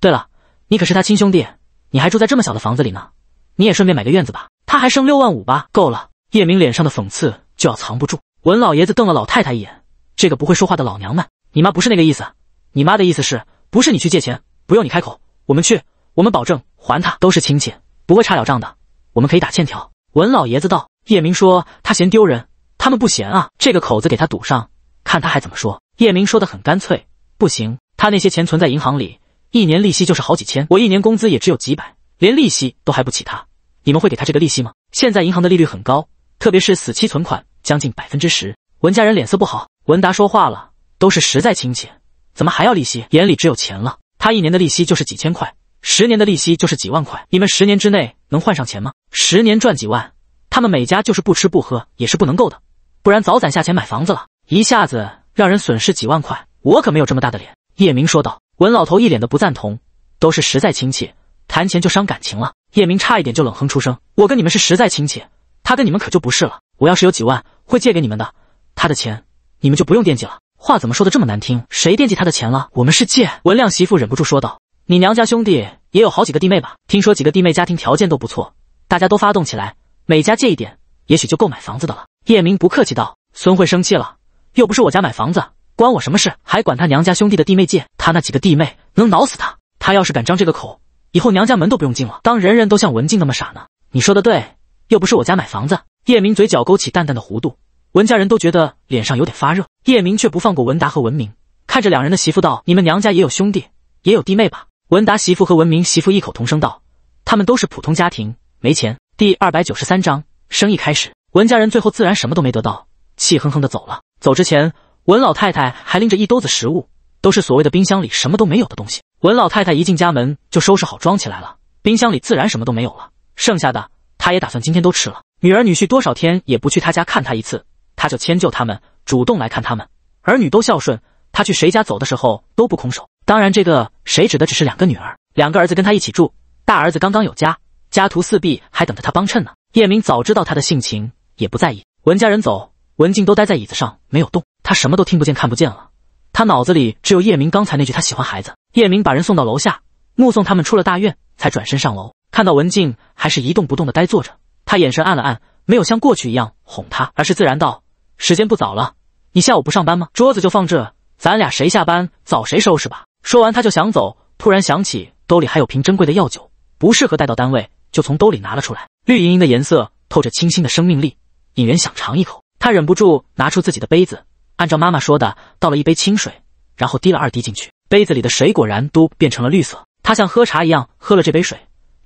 对了，你可是他亲兄弟，你还住在这么小的房子里呢，你也顺便买个院子吧。他还剩六万五吧，够了。叶明脸上的讽刺。”就要藏不住。文老爷子瞪了老太太一眼：“这个不会说话的老娘们，你妈不是那个意思，你妈的意思是，不是你去借钱，不用你开口，我们去，我们保证还他，都是亲戚，不会差了账的，我们可以打欠条。”文老爷子道：“叶明说他嫌丢人，他们不嫌啊。这个口子给他堵上，看他还怎么说。”叶明说的很干脆：“不行，他那些钱存在银行里，一年利息就是好几千，我一年工资也只有几百，连利息都还不起他，你们会给他这个利息吗？现在银行的利率很高，特别是死期存款。”将近百分之十，文家人脸色不好。文达说话了，都是实在亲戚，怎么还要利息？眼里只有钱了。他一年的利息就是几千块，十年的利息就是几万块。你们十年之内能换上钱吗？十年赚几万，他们每家就是不吃不喝也是不能够的，不然早攒下钱买房子了。一下子让人损失几万块，我可没有这么大的脸。叶明说道。文老头一脸的不赞同，都是实在亲戚，谈钱就伤感情了。叶明差一点就冷哼出声，我跟你们是实在亲戚，他跟你们可就不是了。我要是有几万，会借给你们的。他的钱，你们就不用惦记了。话怎么说的这么难听？谁惦记他的钱了？我们是借。文亮媳妇忍不住说道：“你娘家兄弟也有好几个弟妹吧？听说几个弟妹家庭条件都不错，大家都发动起来，每家借一点，也许就够买房子的了。”叶明不客气道：“孙慧生气了，又不是我家买房子，关我什么事？还管他娘家兄弟的弟妹借？他那几个弟妹能恼死他？他要是敢张这个口，以后娘家门都不用进了。当人人都像文静那么傻呢？你说的对，又不是我家买房子。”叶明嘴角勾起淡淡的弧度，文家人都觉得脸上有点发热。叶明却不放过文达和文明，看着两人的媳妇道：“你们娘家也有兄弟，也有弟妹吧？”文达媳妇和文明媳妇异口同声道：“他们都是普通家庭，没钱。”第二百九十三章，生意开始。文家人最后自然什么都没得到，气哼哼的走了。走之前，文老太太还拎着一兜子食物，都是所谓的冰箱里什么都没有的东西。文老太太一进家门就收拾好装起来了，冰箱里自然什么都没有了，剩下的她也打算今天都吃了。女儿女婿多少天也不去他家看他一次，他就迁就他们，主动来看他们。儿女都孝顺，他去谁家走的时候都不空手。当然，这个谁指的只是两个女儿，两个儿子跟他一起住。大儿子刚刚有家，家徒四壁，还等着他帮衬呢。叶明早知道他的性情，也不在意。文家人走，文静都待在椅子上没有动，他什么都听不见，看不见了。他脑子里只有叶明刚才那句：“他喜欢孩子。”叶明把人送到楼下，目送他们出了大院，才转身上楼，看到文静还是一动不动的呆坐着。他眼神暗了暗，没有像过去一样哄他，而是自然道：“时间不早了，你下午不上班吗？桌子就放这，咱俩谁下班早谁收拾吧。”说完他就想走，突然想起兜里还有瓶珍贵的药酒，不适合带到单位，就从兜里拿了出来。绿莹莹的颜色透着清新的生命力，引人想尝一口。他忍不住拿出自己的杯子，按照妈妈说的倒了一杯清水，然后滴了二滴进去，杯子里的水果然都变成了绿色。他像喝茶一样喝了这杯水。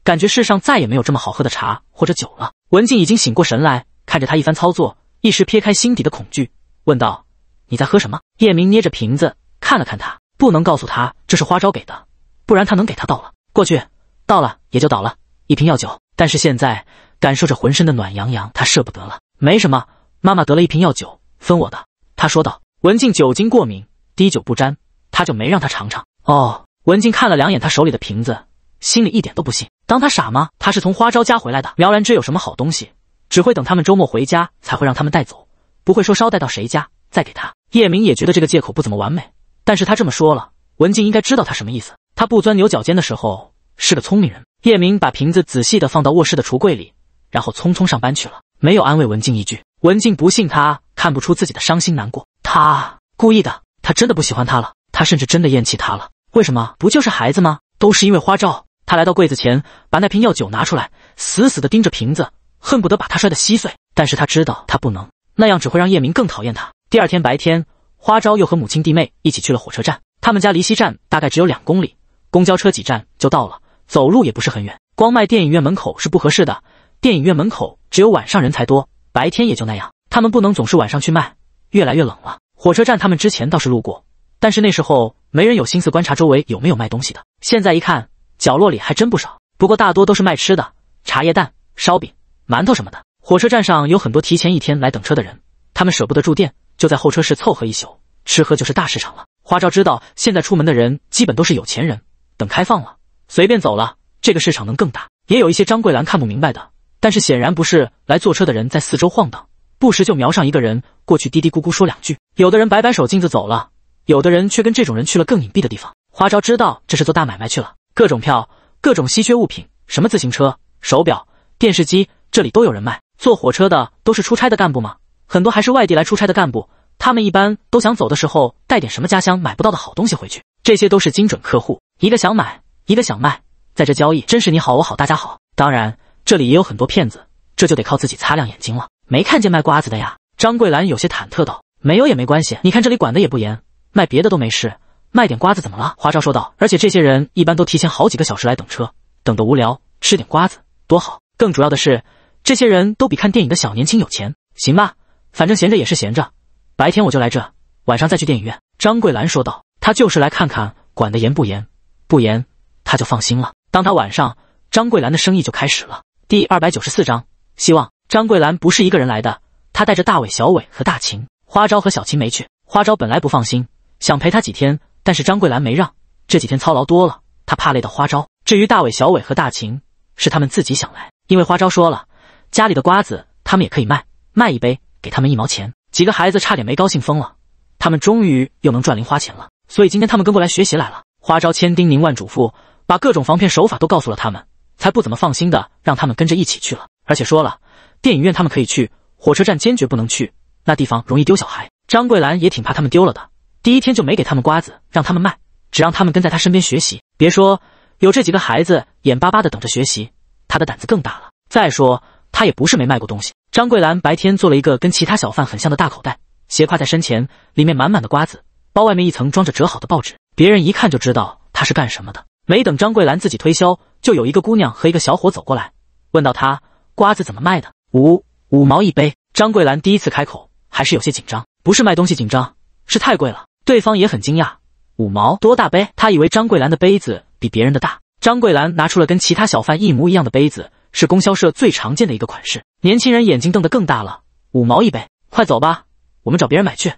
感觉世上再也没有这么好喝的茶或者酒了。文静已经醒过神来，看着他一番操作，一时撇开心底的恐惧，问道：“你在喝什么？”叶明捏着瓶子看了看他，不能告诉他这是花招给的，不然他能给他倒了过去，倒了也就倒了一瓶药酒。但是现在感受着浑身的暖洋洋，他舍不得了。没什么，妈妈得了一瓶药酒分我的，他说道。文静酒精过敏，滴酒不沾，他就没让他尝尝。哦，文静看了两眼他手里的瓶子。心里一点都不信，当他傻吗？他是从花招家回来的。苗兰之有什么好东西，只会等他们周末回家才会让他们带走，不会说捎带到谁家再给他。叶明也觉得这个借口不怎么完美，但是他这么说了，文静应该知道他什么意思。他不钻牛角尖的时候是个聪明人。叶明把瓶子仔细的放到卧室的橱柜里，然后匆匆上班去了，没有安慰文静一句。文静不信他看不出自己的伤心难过，他故意的，他真的不喜欢他了，他甚至真的厌弃他了。为什么？不就是孩子吗？都是因为花招。他来到柜子前，把那瓶药酒拿出来，死死的盯着瓶子，恨不得把它摔得稀碎。但是他知道他不能那样，只会让叶明更讨厌他。第二天白天，花招又和母亲弟妹一起去了火车站。他们家离西站大概只有两公里，公交车几站就到了，走路也不是很远。光卖电影院门口是不合适的，电影院门口只有晚上人才多，白天也就那样。他们不能总是晚上去卖。越来越冷了，火车站他们之前倒是路过，但是那时候没人有心思观察周围有没有卖东西的。现在一看。角落里还真不少，不过大多都是卖吃的，茶叶蛋、烧饼、馒头什么的。火车站上有很多提前一天来等车的人，他们舍不得住店，就在候车室凑合一宿，吃喝就是大市场了。花招知道，现在出门的人基本都是有钱人，等开放了，随便走了，这个市场能更大。也有一些张桂兰看不明白的，但是显然不是来坐车的人，在四周晃荡，不时就瞄上一个人，过去嘀嘀咕咕说两句。有的人摆摆手，径自走了；有的人却跟这种人去了更隐蔽的地方。花招知道，这是做大买卖去了。各种票，各种稀缺物品，什么自行车、手表、电视机，这里都有人卖。坐火车的都是出差的干部吗？很多还是外地来出差的干部，他们一般都想走的时候带点什么家乡买不到的好东西回去。这些都是精准客户，一个想买，一个想卖，在这交易真是你好我好大家好。当然，这里也有很多骗子，这就得靠自己擦亮眼睛了。没看见卖瓜子的呀？张桂兰有些忐忑道：“没有也没关系，你看这里管的也不严，卖别的都没事。”卖点瓜子怎么了？花招说道。而且这些人一般都提前好几个小时来等车，等得无聊，吃点瓜子多好。更主要的是，这些人都比看电影的小年轻有钱，行吧？反正闲着也是闲着，白天我就来这，晚上再去电影院。张桂兰说道。她就是来看看管得严不严，不严，她就放心了。当她晚上，张桂兰的生意就开始了。第二百九十四章，希望张桂兰不是一个人来的，她带着大伟、小伟和大秦。花招和小秦没去。花招本来不放心，想陪她几天。但是张桂兰没让，这几天操劳多了，她怕累到花招。至于大伟、小伟和大秦，是他们自己想来，因为花招说了，家里的瓜子他们也可以卖，卖一杯给他们一毛钱。几个孩子差点没高兴疯了，他们终于又能赚零花钱了。所以今天他们跟过来学习来了。花招千叮咛万嘱咐，把各种防骗手法都告诉了他们，才不怎么放心的让他们跟着一起去了。而且说了，电影院他们可以去，火车站坚决不能去，那地方容易丢小孩。张桂兰也挺怕他们丢了的。第一天就没给他们瓜子，让他们卖，只让他们跟在他身边学习。别说有这几个孩子眼巴巴的等着学习，他的胆子更大了。再说他也不是没卖过东西。张桂兰白天做了一个跟其他小贩很像的大口袋，斜挎在身前，里面满满的瓜子包，外面一层装着折好的报纸，别人一看就知道他是干什么的。没等张桂兰自己推销，就有一个姑娘和一个小伙走过来，问到他瓜子怎么卖的？五五毛一杯。张桂兰第一次开口还是有些紧张，不是卖东西紧张，是太贵了。对方也很惊讶，五毛多大杯？他以为张桂兰的杯子比别人的大。张桂兰拿出了跟其他小贩一模一样的杯子，是供销社最常见的一个款式。年轻人眼睛瞪得更大了，五毛一杯，快走吧，我们找别人买去。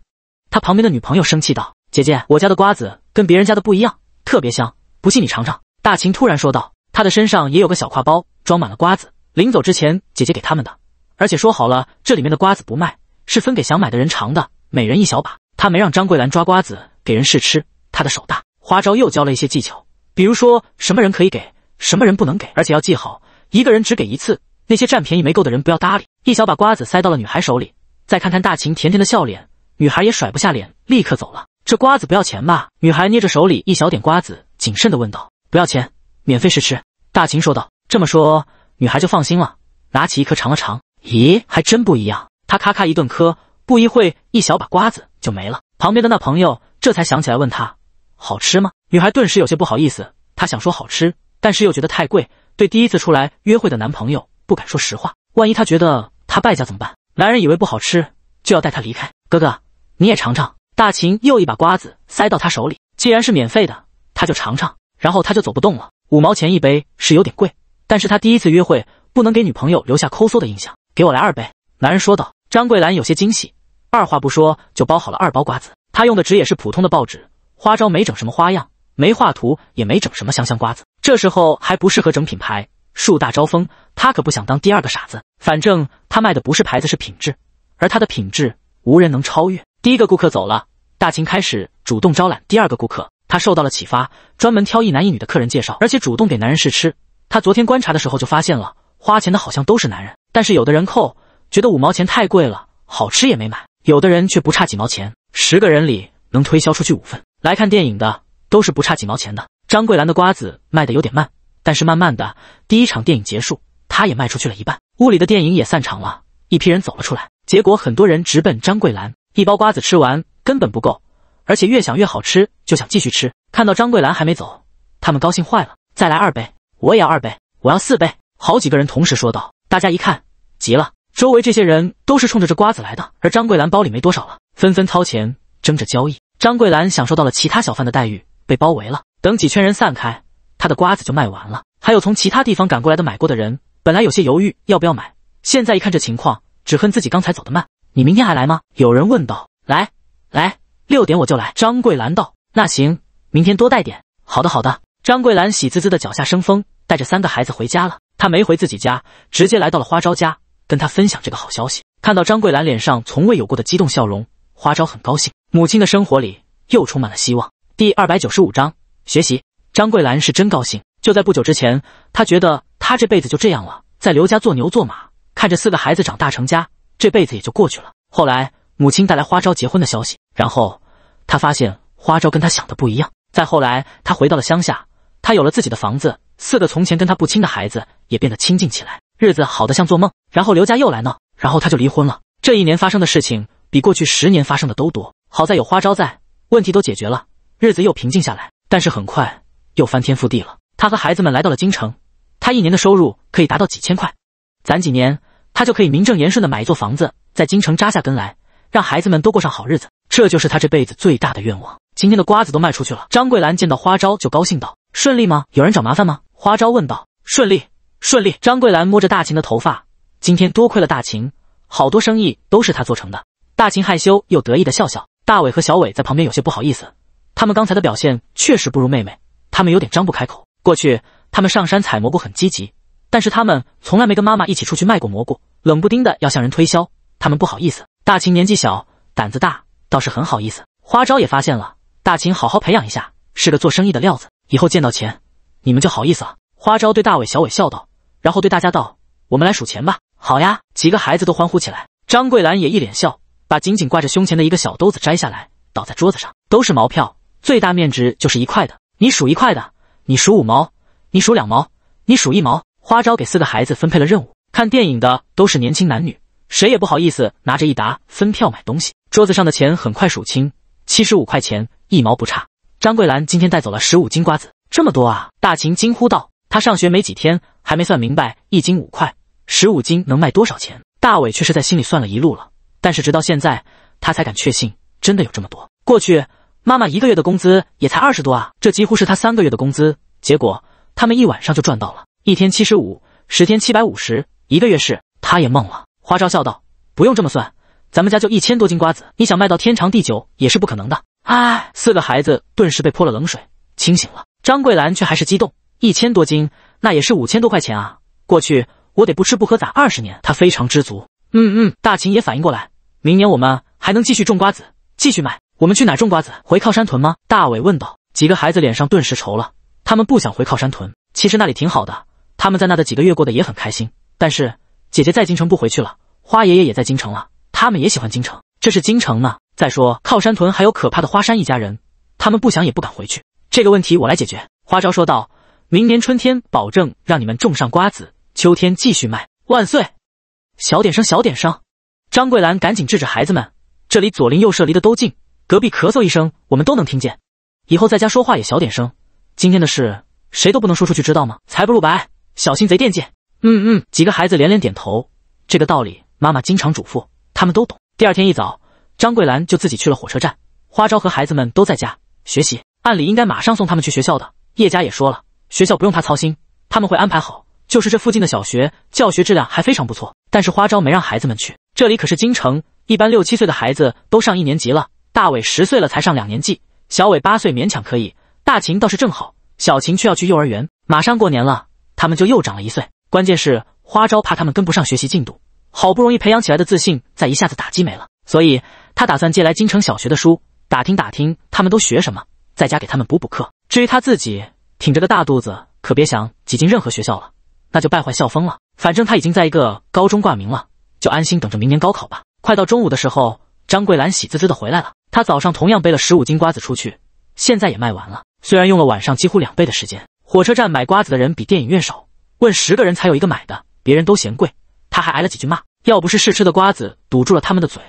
他旁边的女朋友生气道：“姐姐，我家的瓜子跟别人家的不一样，特别香，不信你尝尝。”大秦突然说道，他的身上也有个小挎包，装满了瓜子。临走之前，姐姐给他们的，而且说好了，这里面的瓜子不卖，是分给想买的人尝的，每人一小把。他没让张桂兰抓瓜子给人试吃，他的手大，花招又教了一些技巧，比如说什么人可以给，什么人不能给，而且要记好，一个人只给一次，那些占便宜没够的人不要搭理。一小把瓜子塞到了女孩手里，再看看大秦甜甜的笑脸，女孩也甩不下脸，立刻走了。这瓜子不要钱吧？女孩捏着手里一小点瓜子，谨慎的问道。不要钱，免费试吃。大秦说道。这么说，女孩就放心了，拿起一颗尝了尝，咦，还真不一样。她咔咔一顿嗑。不一会，一小把瓜子就没了。旁边的那朋友这才想起来问他：“好吃吗？”女孩顿时有些不好意思。她想说好吃，但是又觉得太贵，对第一次出来约会的男朋友不敢说实话。万一他觉得她败家怎么办？男人以为不好吃，就要带她离开。哥哥，你也尝尝。大秦又一把瓜子塞到他手里。既然是免费的，他就尝尝。然后他就走不动了。五毛钱一杯是有点贵，但是他第一次约会，不能给女朋友留下抠搜的印象。给我来二杯。男人说道。张桂兰有些惊喜。二话不说就包好了二包瓜子，他用的纸也是普通的报纸，花招没整什么花样，没画图，也没整什么香香瓜子。这时候还不适合整品牌，树大招风，他可不想当第二个傻子。反正他卖的不是牌子，是品质，而他的品质无人能超越。第一个顾客走了，大秦开始主动招揽第二个顾客。他受到了启发，专门挑一男一女的客人介绍，而且主动给男人试吃。他昨天观察的时候就发现了，花钱的好像都是男人，但是有的人扣觉得五毛钱太贵了，好吃也没买。有的人却不差几毛钱，十个人里能推销出去五份。来看电影的都是不差几毛钱的。张桂兰的瓜子卖的有点慢，但是慢慢的，第一场电影结束，她也卖出去了一半。屋里的电影也散场了，一批人走了出来，结果很多人直奔张桂兰，一包瓜子吃完根本不够，而且越想越好吃，就想继续吃。看到张桂兰还没走，他们高兴坏了，再来二杯，我也要二杯，我要四杯，好几个人同时说道。大家一看，急了。周围这些人都是冲着这瓜子来的，而张桂兰包里没多少了，纷纷掏钱争着交易。张桂兰享受到了其他小贩的待遇，被包围了。等几圈人散开，她的瓜子就卖完了。还有从其他地方赶过来的买过的人，本来有些犹豫要不要买，现在一看这情况，只恨自己刚才走得慢。你明天还来吗？有人问道。来，来，六点我就来。张桂兰道。那行，明天多带点。好的，好的。张桂兰喜滋滋的，脚下生风，带着三个孩子回家了。她没回自己家，直接来到了花招家。跟他分享这个好消息，看到张桂兰脸上从未有过的激动笑容，花招很高兴，母亲的生活里又充满了希望。第二百九十五章学习。张桂兰是真高兴。就在不久之前，她觉得她这辈子就这样了，在刘家做牛做马，看着四个孩子长大成家，这辈子也就过去了。后来母亲带来花招结婚的消息，然后她发现花招跟她想的不一样。再后来，她回到了乡下，她有了自己的房子，四个从前跟她不亲的孩子也变得亲近起来。日子好得像做梦，然后刘家又来闹，然后他就离婚了。这一年发生的事情比过去十年发生的都多，好在有花招在，问题都解决了，日子又平静下来。但是很快又翻天覆地了。他和孩子们来到了京城，他一年的收入可以达到几千块，攒几年他就可以名正言顺的买一座房子，在京城扎下根来，让孩子们都过上好日子。这就是他这辈子最大的愿望。今天的瓜子都卖出去了，张桂兰见到花招就高兴道：“顺利吗？有人找麻烦吗？”花招问道：“顺利。”顺利，张桂兰摸着大秦的头发，今天多亏了大秦，好多生意都是他做成的。大秦害羞又得意的笑笑。大伟和小伟在旁边有些不好意思，他们刚才的表现确实不如妹妹，他们有点张不开口。过去他们上山采蘑菇很积极，但是他们从来没跟妈妈一起出去卖过蘑菇，冷不丁的要向人推销，他们不好意思。大秦年纪小，胆子大，倒是很好意思。花招也发现了，大秦好好培养一下，是个做生意的料子，以后见到钱，你们就好意思了。花招对大伟、小伟笑道。然后对大家道：“我们来数钱吧。”好呀，几个孩子都欢呼起来。张桂兰也一脸笑，把紧紧挂着胸前的一个小兜子摘下来，倒在桌子上，都是毛票，最大面值就是一块的。你数一块的，你数五毛，你数两毛，你数一毛。花招给四个孩子分配了任务。看电影的都是年轻男女，谁也不好意思拿着一沓分票买东西。桌子上的钱很快数清，七十五块钱，一毛不差。张桂兰今天带走了十五斤瓜子，这么多啊！大秦惊呼道。他上学没几天，还没算明白一斤五块，十五斤能卖多少钱？大伟却是在心里算了一路了，但是直到现在，他才敢确信真的有这么多。过去妈妈一个月的工资也才二十多啊，这几乎是他三个月的工资。结果他们一晚上就赚到了，一天七十五，十天七百五十，一个月是……他也懵了。花招笑道：“不用这么算，咱们家就一千多斤瓜子，你想卖到天长地久也是不可能的。”哎，四个孩子顿时被泼了冷水，清醒了。张桂兰却还是激动。一千多斤，那也是五千多块钱啊！过去我得不吃不喝攒二十年。他非常知足。嗯嗯，大秦也反应过来，明年我们还能继续种瓜子，继续卖。我们去哪种瓜子？回靠山屯吗？大伟问道。几个孩子脸上顿时愁了，他们不想回靠山屯。其实那里挺好的，他们在那的几个月过得也很开心。但是姐姐在京城不回去了，花爷爷也在京城了，他们也喜欢京城，这是京城呢。再说靠山屯还有可怕的花山一家人，他们不想也不敢回去。这个问题我来解决。花招说道。明年春天保证让你们种上瓜子，秋天继续卖。万岁！小点声，小点声！张桂兰赶紧制止孩子们。这里左邻右舍离得都近，隔壁咳嗽一声，我们都能听见。以后在家说话也小点声。今天的事谁都不能说出去，知道吗？财不露白，小心贼惦记。嗯嗯，几个孩子连连点头。这个道理妈妈经常嘱咐，他们都懂。第二天一早，张桂兰就自己去了火车站。花招和孩子们都在家学习，按理应该马上送他们去学校的。叶家也说了。学校不用他操心，他们会安排好。就是这附近的小学教学质量还非常不错，但是花招没让孩子们去。这里可是京城，一般六七岁的孩子都上一年级了。大伟十岁了才上两年级，小伟八岁勉强可以，大秦倒是正好，小秦却要去幼儿园。马上过年了，他们就又长了一岁。关键是花招怕他们跟不上学习进度，好不容易培养起来的自信再一下子打击没了，所以他打算借来京城小学的书，打听打听他们都学什么，在家给他们补补课。至于他自己。挺着个大肚子，可别想挤进任何学校了，那就败坏校风了。反正他已经在一个高中挂名了，就安心等着明年高考吧。快到中午的时候，张桂兰喜滋滋的回来了。她早上同样背了十五斤瓜子出去，现在也卖完了。虽然用了晚上几乎两倍的时间，火车站买瓜子的人比电影院少，问十个人才有一个买的，别人都嫌贵。他还挨了几句骂，要不是试吃的瓜子堵住了他们的嘴，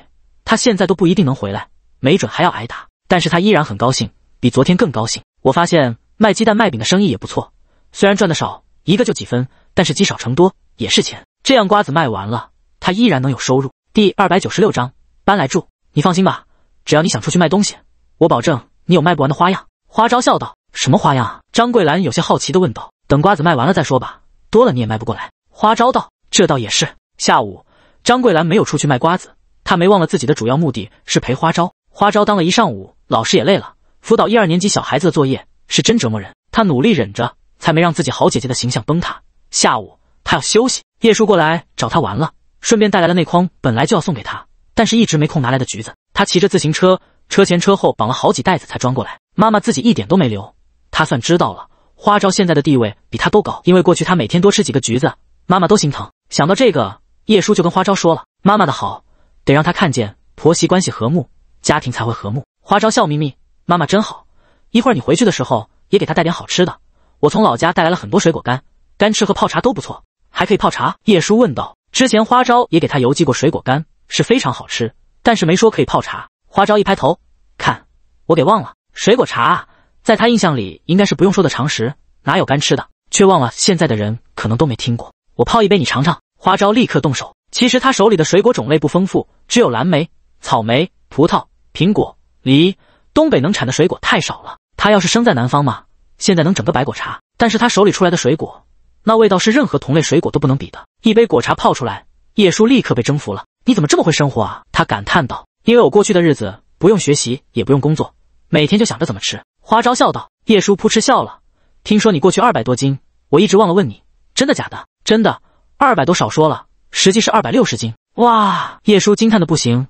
他现在都不一定能回来，没准还要挨打。但是他依然很高兴，比昨天更高兴。我发现。卖鸡蛋、卖饼的生意也不错，虽然赚得少，一个就几分，但是积少成多也是钱。这样瓜子卖完了，他依然能有收入。第二百九十六章搬来住，你放心吧，只要你想出去卖东西，我保证你有卖不完的花样。花招笑道：“什么花样啊？”张桂兰有些好奇地问道：“等瓜子卖完了再说吧，多了你也卖不过来。”花招道：“这倒也是。”下午，张桂兰没有出去卖瓜子，她没忘了自己的主要目的是陪花招。花招当了一上午老师也累了，辅导一二年级小孩子的作业。是真折磨人，他努力忍着，才没让自己好姐姐的形象崩塌。下午他要休息，叶叔过来找他玩了，顺便带来了那筐本来就要送给他，但是一直没空拿来的橘子。他骑着自行车，车前车后绑了好几袋子才装过来。妈妈自己一点都没留，他算知道了，花招现在的地位比他都高，因为过去他每天多吃几个橘子，妈妈都心疼。想到这个，叶叔就跟花招说了，妈妈的好得让他看见，婆媳关系和睦，家庭才会和睦。花招笑眯眯，妈妈真好。一会儿你回去的时候也给他带点好吃的，我从老家带来了很多水果干，干吃和泡茶都不错，还可以泡茶。叶叔问道。之前花招也给他邮寄过水果干，是非常好吃，但是没说可以泡茶。花招一拍头，看我给忘了，水果茶啊，在他印象里应该是不用说的常识，哪有干吃的，却忘了现在的人可能都没听过。我泡一杯你尝尝。花招立刻动手。其实他手里的水果种类不丰富，只有蓝莓、草莓、葡萄、苹果、梨。东北能产的水果太少了，他要是生在南方嘛，现在能整个白果茶。但是他手里出来的水果，那味道是任何同类水果都不能比的。一杯果茶泡出来，叶叔立刻被征服了。你怎么这么会生活啊？他感叹道。因为我过去的日子不用学习，也不用工作，每天就想着怎么吃。花招笑道。叶叔扑哧笑了。听说你过去二百多斤，我一直忘了问你，真的假的？真的，二百多少说了，实际是二百六十斤。哇！叶叔惊叹的不行。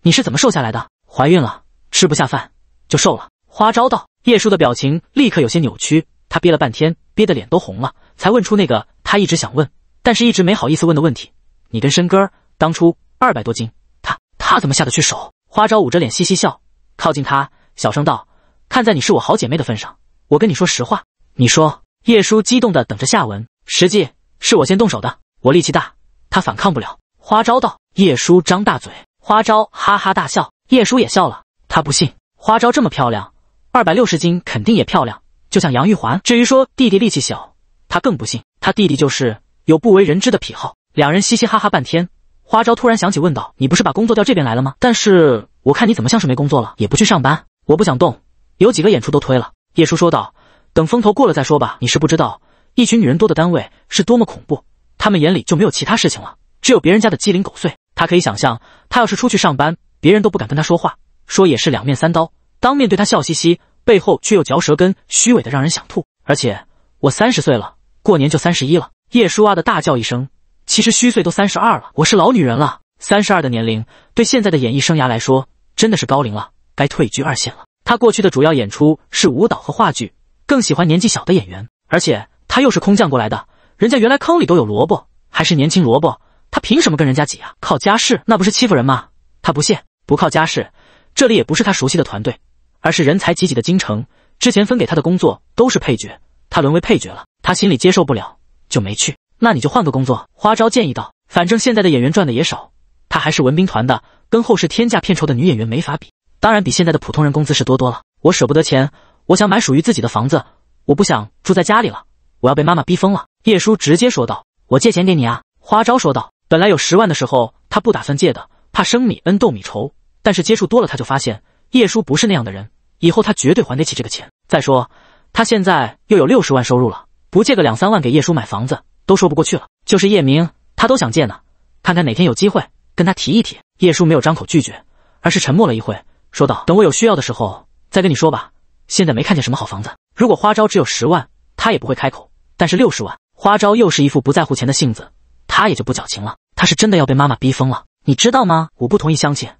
你是怎么瘦下来的？怀孕了，吃不下饭。就瘦了。花招道，叶叔的表情立刻有些扭曲，他憋了半天，憋得脸都红了，才问出那个他一直想问，但是一直没好意思问的问题：“你跟申哥当初二百多斤，他他怎么下得去手？”花招捂着脸嘻嘻笑，靠近他，小声道：“看在你是我好姐妹的份上，我跟你说实话。”你说。叶叔激动的等着下文，实际是我先动手的，我力气大，他反抗不了。花招道，叶叔张大嘴，花招哈哈大笑，叶叔也笑了，他不信。花招这么漂亮，二百六十斤肯定也漂亮，就像杨玉环。至于说弟弟力气小，他更不信。他弟弟就是有不为人知的癖好。两人嘻嘻哈哈半天，花招突然想起，问道：“你不是把工作调这边来了吗？但是我看你怎么像是没工作了，也不去上班。”“我不想动，有几个演出都推了。”叶叔说道，“等风头过了再说吧。你是不知道，一群女人多的单位是多么恐怖，他们眼里就没有其他事情了，只有别人家的鸡零狗碎。他可以想象，他要是出去上班，别人都不敢跟他说话。”说也是两面三刀，当面对他笑嘻嘻，背后却又嚼舌根，虚伪的让人想吐。而且我三十岁了，过年就三十一了。叶叔啊的大叫一声，其实虚岁都三十二了，我是老女人了。三十二的年龄对现在的演艺生涯来说真的是高龄了，该退居二线了。他过去的主要演出是舞蹈和话剧，更喜欢年纪小的演员。而且他又是空降过来的，人家原来坑里都有萝卜，还是年轻萝卜，他凭什么跟人家挤啊？靠家世那不是欺负人吗？他不屑，不靠家世。这里也不是他熟悉的团队，而是人才济济的京城。之前分给他的工作都是配角，他沦为配角了，他心里接受不了，就没去。那你就换个工作。花招建议道。反正现在的演员赚的也少，他还是文兵团的，跟后世天价片酬的女演员没法比。当然，比现在的普通人工资是多多了。我舍不得钱，我想买属于自己的房子，我不想住在家里了，我要被妈妈逼疯了。叶叔直接说道。我借钱给你啊。花招说道。本来有十万的时候，他不打算借的，怕生米恩豆米仇。但是接触多了，他就发现叶叔不是那样的人。以后他绝对还得起这个钱。再说，他现在又有六十万收入了，不借个两三万给叶叔买房子，都说不过去了。就是叶明，他都想借呢，看看哪天有机会跟他提一提。叶叔没有张口拒绝，而是沉默了一会，说道：“等我有需要的时候再跟你说吧。现在没看见什么好房子。如果花招只有十万，他也不会开口。但是六十万，花招又是一副不在乎钱的性子，他也就不矫情了。他是真的要被妈妈逼疯了，你知道吗？我不同意相亲。”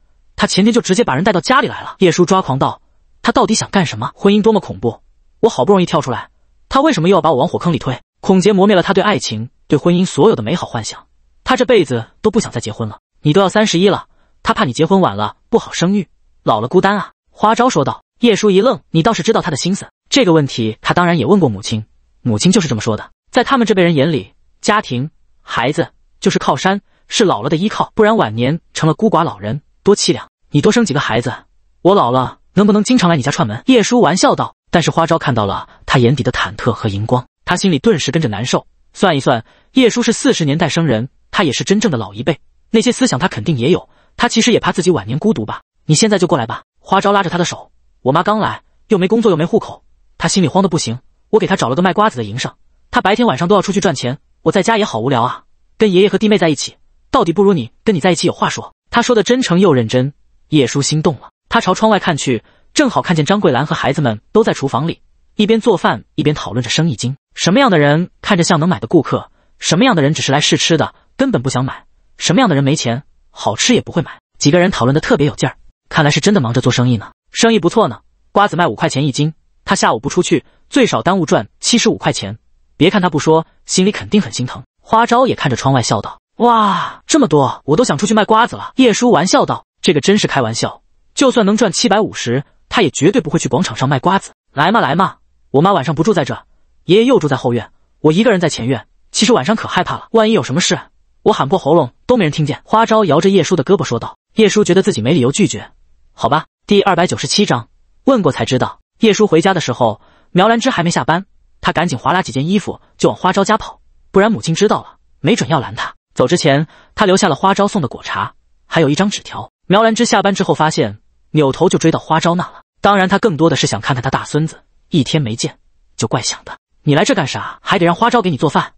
他前天就直接把人带到家里来了。叶叔抓狂道：“他到底想干什么？婚姻多么恐怖！我好不容易跳出来，他为什么又要把我往火坑里推？孔杰磨灭了他对爱情、对婚姻所有的美好幻想。他这辈子都不想再结婚了。你都要三十一了，他怕你结婚晚了不好生育，老了孤单啊。”花招说道。叶叔一愣：“你倒是知道他的心思。这个问题他当然也问过母亲，母亲就是这么说的。在他们这辈人眼里，家庭、孩子就是靠山，是老了的依靠，不然晚年成了孤寡老人，多凄凉。”你多生几个孩子，我老了能不能经常来你家串门？叶叔玩笑道。但是花招看到了他眼底的忐忑和荧光，他心里顿时跟着难受。算一算，叶叔是四十年代生人，他也是真正的老一辈，那些思想他肯定也有。他其实也怕自己晚年孤独吧。你现在就过来吧。花招拉着他的手，我妈刚来，又没工作又没户口，他心里慌得不行。我给她找了个卖瓜子的营生，他白天晚上都要出去赚钱。我在家也好无聊啊，跟爷爷和弟妹在一起，到底不如你跟你在一起有话说。他说的真诚又认真。叶叔心动了，他朝窗外看去，正好看见张桂兰和孩子们都在厨房里，一边做饭一边讨论着生意经：什么样的人看着像能买的顾客？什么样的人只是来试吃的，根本不想买？什么样的人没钱，好吃也不会买？几个人讨论的特别有劲儿，看来是真的忙着做生意呢。生意不错呢，瓜子卖五块钱一斤，他下午不出去，最少耽误赚七十五块钱。别看他不说，心里肯定很心疼。花招也看着窗外笑道：“哇，这么多，我都想出去卖瓜子了。”叶叔玩笑道。这个真是开玩笑，就算能赚七百五十，他也绝对不会去广场上卖瓜子。来嘛来嘛，我妈晚上不住在这，爷爷又住在后院，我一个人在前院，其实晚上可害怕了，万一有什么事，我喊破喉咙都没人听见。花招摇着叶叔的胳膊说道。叶叔觉得自己没理由拒绝，好吧。第二百九十七章，问过才知道。叶叔回家的时候，苗兰芝还没下班，他赶紧划拉几件衣服就往花招家跑，不然母亲知道了，没准要拦他。走之前，他留下了花招送的果茶，还有一张纸条。苗兰芝下班之后发现，扭头就追到花招那了。当然，她更多的是想看看她大孙子，一天没见就怪想的。你来这干啥？还得让花招给你做饭？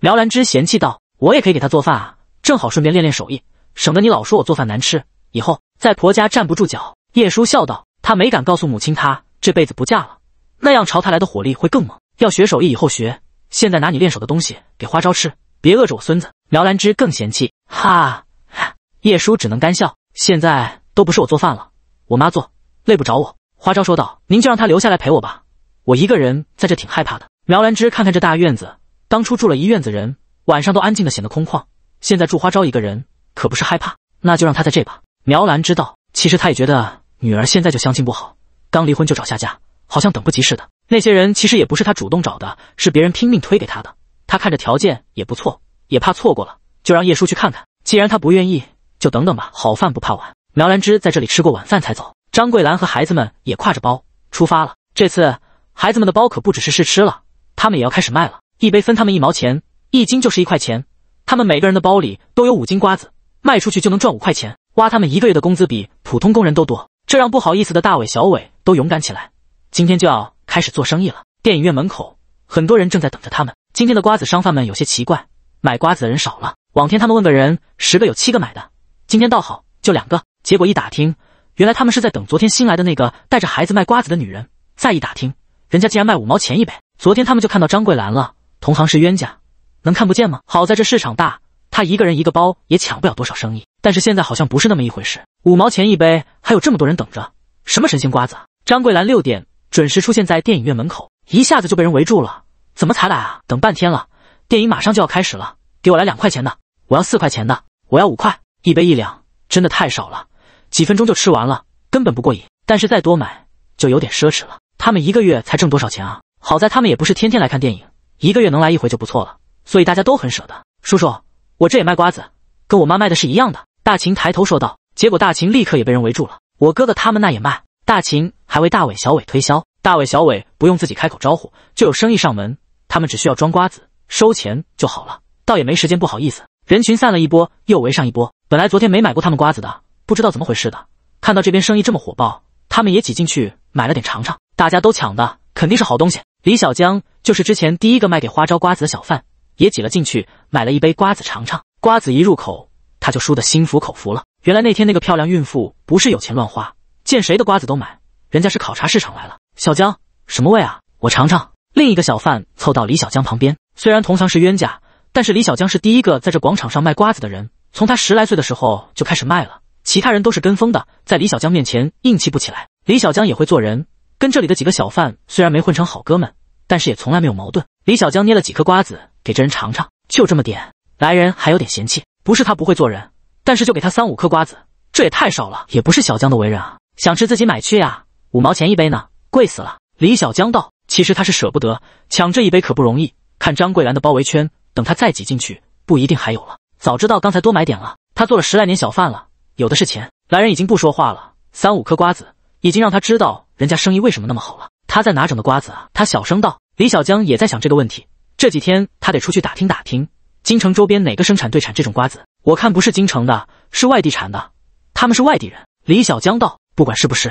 苗兰芝嫌弃道：“我也可以给他做饭啊，正好顺便练练手艺，省得你老说我做饭难吃，以后在婆家站不住脚。”叶叔笑道：“他没敢告诉母亲，他这辈子不嫁了，那样朝他来的火力会更猛。要学手艺以后学，现在拿你练手的东西给花招吃，别饿着我孙子。”苗兰芝更嫌弃，哈哈。叶叔只能干笑。现在都不是我做饭了，我妈做，累不着我。花招说道：“您就让她留下来陪我吧，我一个人在这挺害怕的。”苗兰芝看看这大院子，当初住了一院子人，晚上都安静的显得空旷，现在住花招一个人，可不是害怕。那就让她在这吧。苗兰知道，其实她也觉得女儿现在就相亲不好，刚离婚就找下家，好像等不及似的。那些人其实也不是她主动找的，是别人拼命推给她的。她看着条件也不错，也怕错过了，就让叶叔去看看。既然他不愿意。就等等吧，好饭不怕晚。苗兰芝在这里吃过晚饭才走。张桂兰和孩子们也挎着包出发了。这次孩子们的包可不只是试吃了，他们也要开始卖了。一杯分他们一毛钱，一斤就是一块钱。他们每个人的包里都有五斤瓜子，卖出去就能赚五块钱，挖他们一个月的工资比普通工人都多。这让不好意思的大伟、小伟都勇敢起来，今天就要开始做生意了。电影院门口很多人正在等着他们。今天的瓜子商贩们有些奇怪，买瓜子的人少了。往天他们问个人，十个有七个买的。今天倒好，就两个。结果一打听，原来他们是在等昨天新来的那个带着孩子卖瓜子的女人。再一打听，人家竟然卖五毛钱一杯。昨天他们就看到张桂兰了。同行是冤家，能看不见吗？好在这市场大，她一个人一个包也抢不了多少生意。但是现在好像不是那么一回事，五毛钱一杯，还有这么多人等着，什么神仙瓜子？张桂兰六点准时出现在电影院门口，一下子就被人围住了。怎么才来啊？等半天了，电影马上就要开始了。给我来两块钱的，我要四块钱的，我要五块。一杯一两真的太少了，几分钟就吃完了，根本不过瘾。但是再多买就有点奢侈了。他们一个月才挣多少钱啊？好在他们也不是天天来看电影，一个月能来一回就不错了，所以大家都很舍得。叔叔，我这也卖瓜子，跟我妈卖的是一样的。大秦抬头说道。结果大秦立刻也被人围住了。我哥哥他们那也卖。大秦还为大伟、小伟推销。大伟、小伟不用自己开口招呼，就有生意上门，他们只需要装瓜子、收钱就好了，倒也没时间不好意思。人群散了一波，又围上一波。本来昨天没买过他们瓜子的，不知道怎么回事的。看到这边生意这么火爆，他们也挤进去买了点尝尝。大家都抢的，肯定是好东西。李小江就是之前第一个卖给花招瓜子的小贩，也挤了进去买了一杯瓜子尝尝。瓜子一入口，他就输得心服口服了。原来那天那个漂亮孕妇不是有钱乱花，见谁的瓜子都买，人家是考察市场来了。小江，什么味啊？我尝尝。另一个小贩凑到李小江旁边，虽然同行是冤家，但是李小江是第一个在这广场上卖瓜子的人。从他十来岁的时候就开始卖了，其他人都是跟风的，在李小江面前硬气不起来。李小江也会做人，跟这里的几个小贩虽然没混成好哥们，但是也从来没有矛盾。李小江捏了几颗瓜子给这人尝尝，就这么点，来人还有点嫌弃，不是他不会做人，但是就给他三五颗瓜子，这也太少了，也不是小江的为人啊，想吃自己买去呀，五毛钱一杯呢，贵死了。李小江道，其实他是舍不得抢这一杯，可不容易，看张桂兰的包围圈，等他再挤进去，不一定还有了。早知道刚才多买点了。他做了十来年小贩了，有的是钱。来人已经不说话了。三五颗瓜子已经让他知道人家生意为什么那么好了。他在哪整的瓜子啊？他小声道。李小江也在想这个问题。这几天他得出去打听打听，京城周边哪个生产队产这种瓜子。我看不是京城的，是外地产的。他们是外地人。李小江道。不管是不是，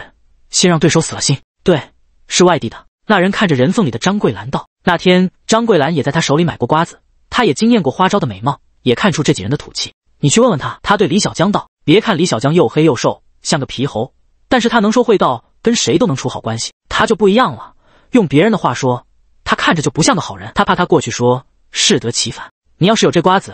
先让对手死了心。对，是外地的。那人看着人缝里的张桂兰道。那天张桂兰也在他手里买过瓜子，他也惊艳过花招的美貌。也看出这几人的土气，你去问问他。他对李小江道：“别看李小江又黑又瘦，像个皮猴，但是他能说会道，跟谁都能处好关系。他就不一样了。用别人的话说，他看着就不像个好人。他怕他过去说，适得其反。你要是有这瓜子，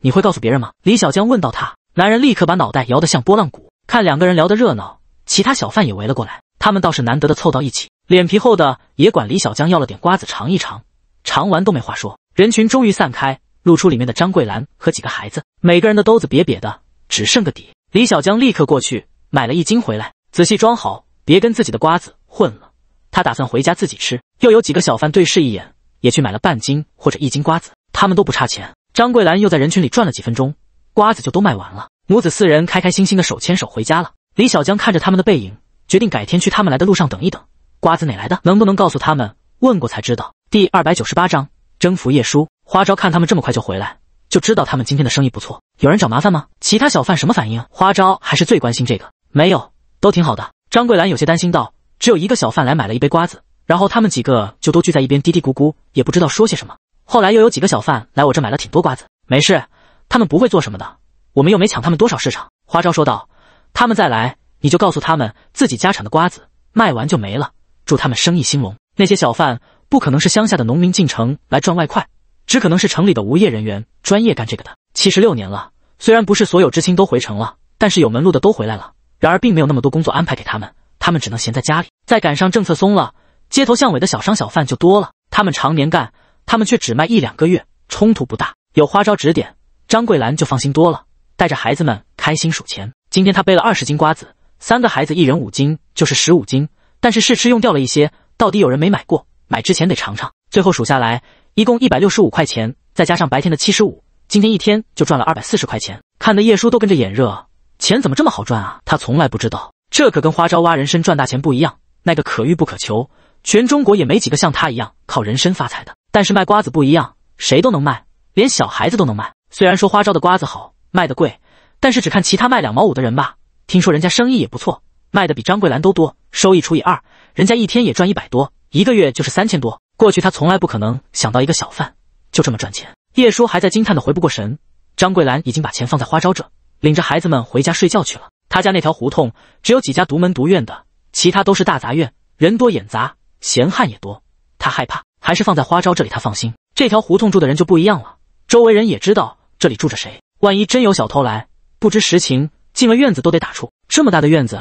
你会告诉别人吗？”李小江问到他，男人立刻把脑袋摇得像拨浪鼓。看两个人聊得热闹，其他小贩也围了过来，他们倒是难得的凑到一起，脸皮厚的也管李小江要了点瓜子尝一尝，尝完都没话说。人群终于散开。露出里面的张桂兰和几个孩子，每个人的兜子瘪瘪的，只剩个底。李小江立刻过去买了一斤回来，仔细装好，别跟自己的瓜子混了。他打算回家自己吃。又有几个小贩对视一眼，也去买了半斤或者一斤瓜子，他们都不差钱。张桂兰又在人群里转了几分钟，瓜子就都卖完了。母子四人开开心心的手牵手回家了。李小江看着他们的背影，决定改天去他们来的路上等一等。瓜子哪来的？能不能告诉他们？问过才知道。第二百九十八章。征服叶叔。花招看他们这么快就回来，就知道他们今天的生意不错。有人找麻烦吗？其他小贩什么反应？花招还是最关心这个。没有，都挺好的。张桂兰有些担心道：“只有一个小贩来买了一杯瓜子，然后他们几个就都聚在一边嘀嘀咕咕，也不知道说些什么。后来又有几个小贩来我这买了挺多瓜子。没事，他们不会做什么的，我们又没抢他们多少市场。”花招说道：“他们再来，你就告诉他们自己家产的瓜子卖完就没了，祝他们生意兴隆。”那些小贩。不可能是乡下的农民进城来赚外快，只可能是城里的无业人员专业干这个的。七十六年了，虽然不是所有知青都回城了，但是有门路的都回来了。然而，并没有那么多工作安排给他们，他们只能闲在家里。再赶上政策松了，街头巷尾的小商小贩就多了。他们常年干，他们却只卖一两个月，冲突不大。有花招指点，张桂兰就放心多了，带着孩子们开心数钱。今天她背了二十斤瓜子，三个孩子一人五斤，就是十五斤。但是试吃用掉了一些，到底有人没买过。买之前得尝尝，最后数下来一共一百六十五块钱，再加上白天的七十五，今天一天就赚了二百四十块钱，看的叶叔都跟着眼热，钱怎么这么好赚啊？他从来不知道，这可跟花招挖人参赚大钱不一样，那个可遇不可求，全中国也没几个像他一样靠人参发财的。但是卖瓜子不一样，谁都能卖，连小孩子都能卖。虽然说花招的瓜子好，卖的贵，但是只看其他卖两毛五的人吧，听说人家生意也不错，卖的比张桂兰都多，收益除以二，人家一天也赚一百多。一个月就是三千多，过去他从来不可能想到一个小贩就这么赚钱。叶叔还在惊叹的回不过神。张桂兰已经把钱放在花招这，领着孩子们回家睡觉去了。他家那条胡同只有几家独门独院的，其他都是大杂院，人多眼杂，闲汉也多。他害怕，还是放在花招这里他放心。这条胡同住的人就不一样了，周围人也知道这里住着谁。万一真有小偷来，不知实情，进了院子都得打怵。这么大的院子，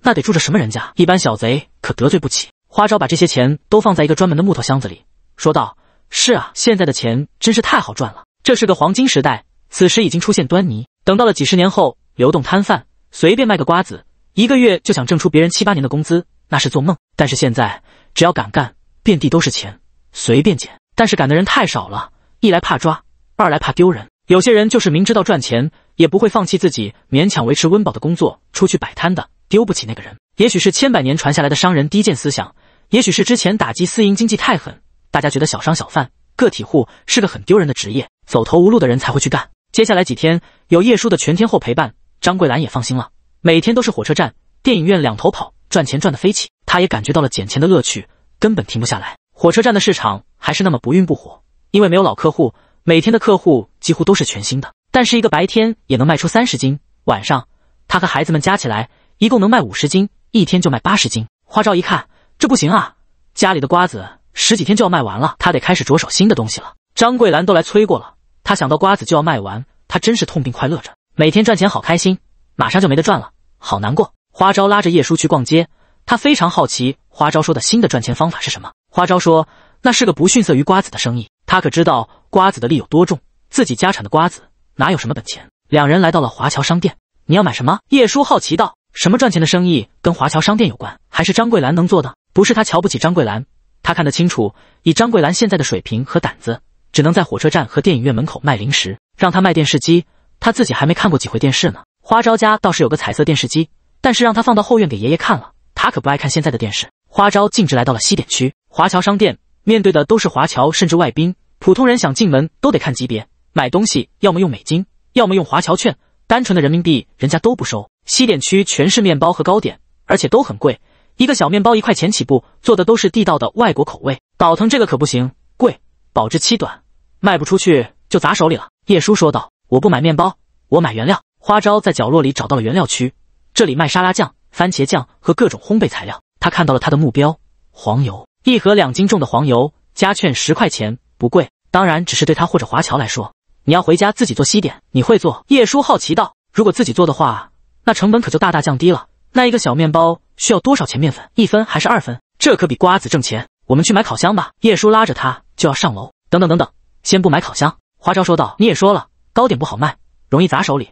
那得住着什么人家？一般小贼可得罪不起。花招把这些钱都放在一个专门的木头箱子里，说道：“是啊，现在的钱真是太好赚了，这是个黄金时代。此时已经出现端倪，等到了几十年后，流动摊贩随便卖个瓜子，一个月就想挣出别人七八年的工资，那是做梦。但是现在，只要敢干，遍地都是钱，随便捡。但是敢的人太少了，一来怕抓，二来怕丢人。有些人就是明知道赚钱，也不会放弃自己勉强维持温饱的工作，出去摆摊的，丢不起那个人。也许是千百年传下来的商人低贱思想。”也许是之前打击私营经济太狠，大家觉得小商小贩、个体户是个很丢人的职业，走投无路的人才会去干。接下来几天，有叶叔的全天候陪伴，张桂兰也放心了。每天都是火车站、电影院两头跑，赚钱赚得飞起。她也感觉到了捡钱的乐趣，根本停不下来。火车站的市场还是那么不孕不火，因为没有老客户，每天的客户几乎都是全新的。但是一个白天也能卖出三十斤，晚上她和孩子们加起来一共能卖五十斤，一天就卖八十斤。花招一看。这不行啊！家里的瓜子十几天就要卖完了，他得开始着手新的东西了。张桂兰都来催过了，他想到瓜子就要卖完，他真是痛并快乐着，每天赚钱好开心，马上就没得赚了，好难过。花招拉着叶叔去逛街，他非常好奇花招说的新的赚钱方法是什么。花招说那是个不逊色于瓜子的生意，他可知道瓜子的利有多重，自己家产的瓜子哪有什么本钱？两人来到了华侨商店，你要买什么？叶叔好奇道，什么赚钱的生意跟华侨商店有关？还是张桂兰能做的？不是他瞧不起张桂兰，他看得清楚，以张桂兰现在的水平和胆子，只能在火车站和电影院门口卖零食。让他卖电视机，他自己还没看过几回电视呢。花招家倒是有个彩色电视机，但是让他放到后院给爷爷看了，他可不爱看现在的电视。花招径直来到了西点区华侨商店，面对的都是华侨甚至外宾，普通人想进门都得看级别，买东西要么用美金，要么用华侨券，单纯的人民币人家都不收。西点区全是面包和糕点，而且都很贵。一个小面包一块钱起步，做的都是地道的外国口味。倒腾这个可不行，贵，保质期短，卖不出去就砸手里了。叶叔说道：“我不买面包，我买原料。”花招在角落里找到了原料区，这里卖沙拉酱、番茄酱和各种烘焙材料。他看到了他的目标——黄油，一盒两斤重的黄油，加券十块钱，不贵。当然，只是对他或者华侨来说。你要回家自己做西点，你会做？叶叔好奇道：“如果自己做的话，那成本可就大大降低了。那一个小面包。”需要多少钱面粉？一分还是二分？这可比瓜子挣钱。我们去买烤箱吧。叶叔拉着他就要上楼。等等等等，先不买烤箱。花招说道：“你也说了，糕点不好卖，容易砸手里，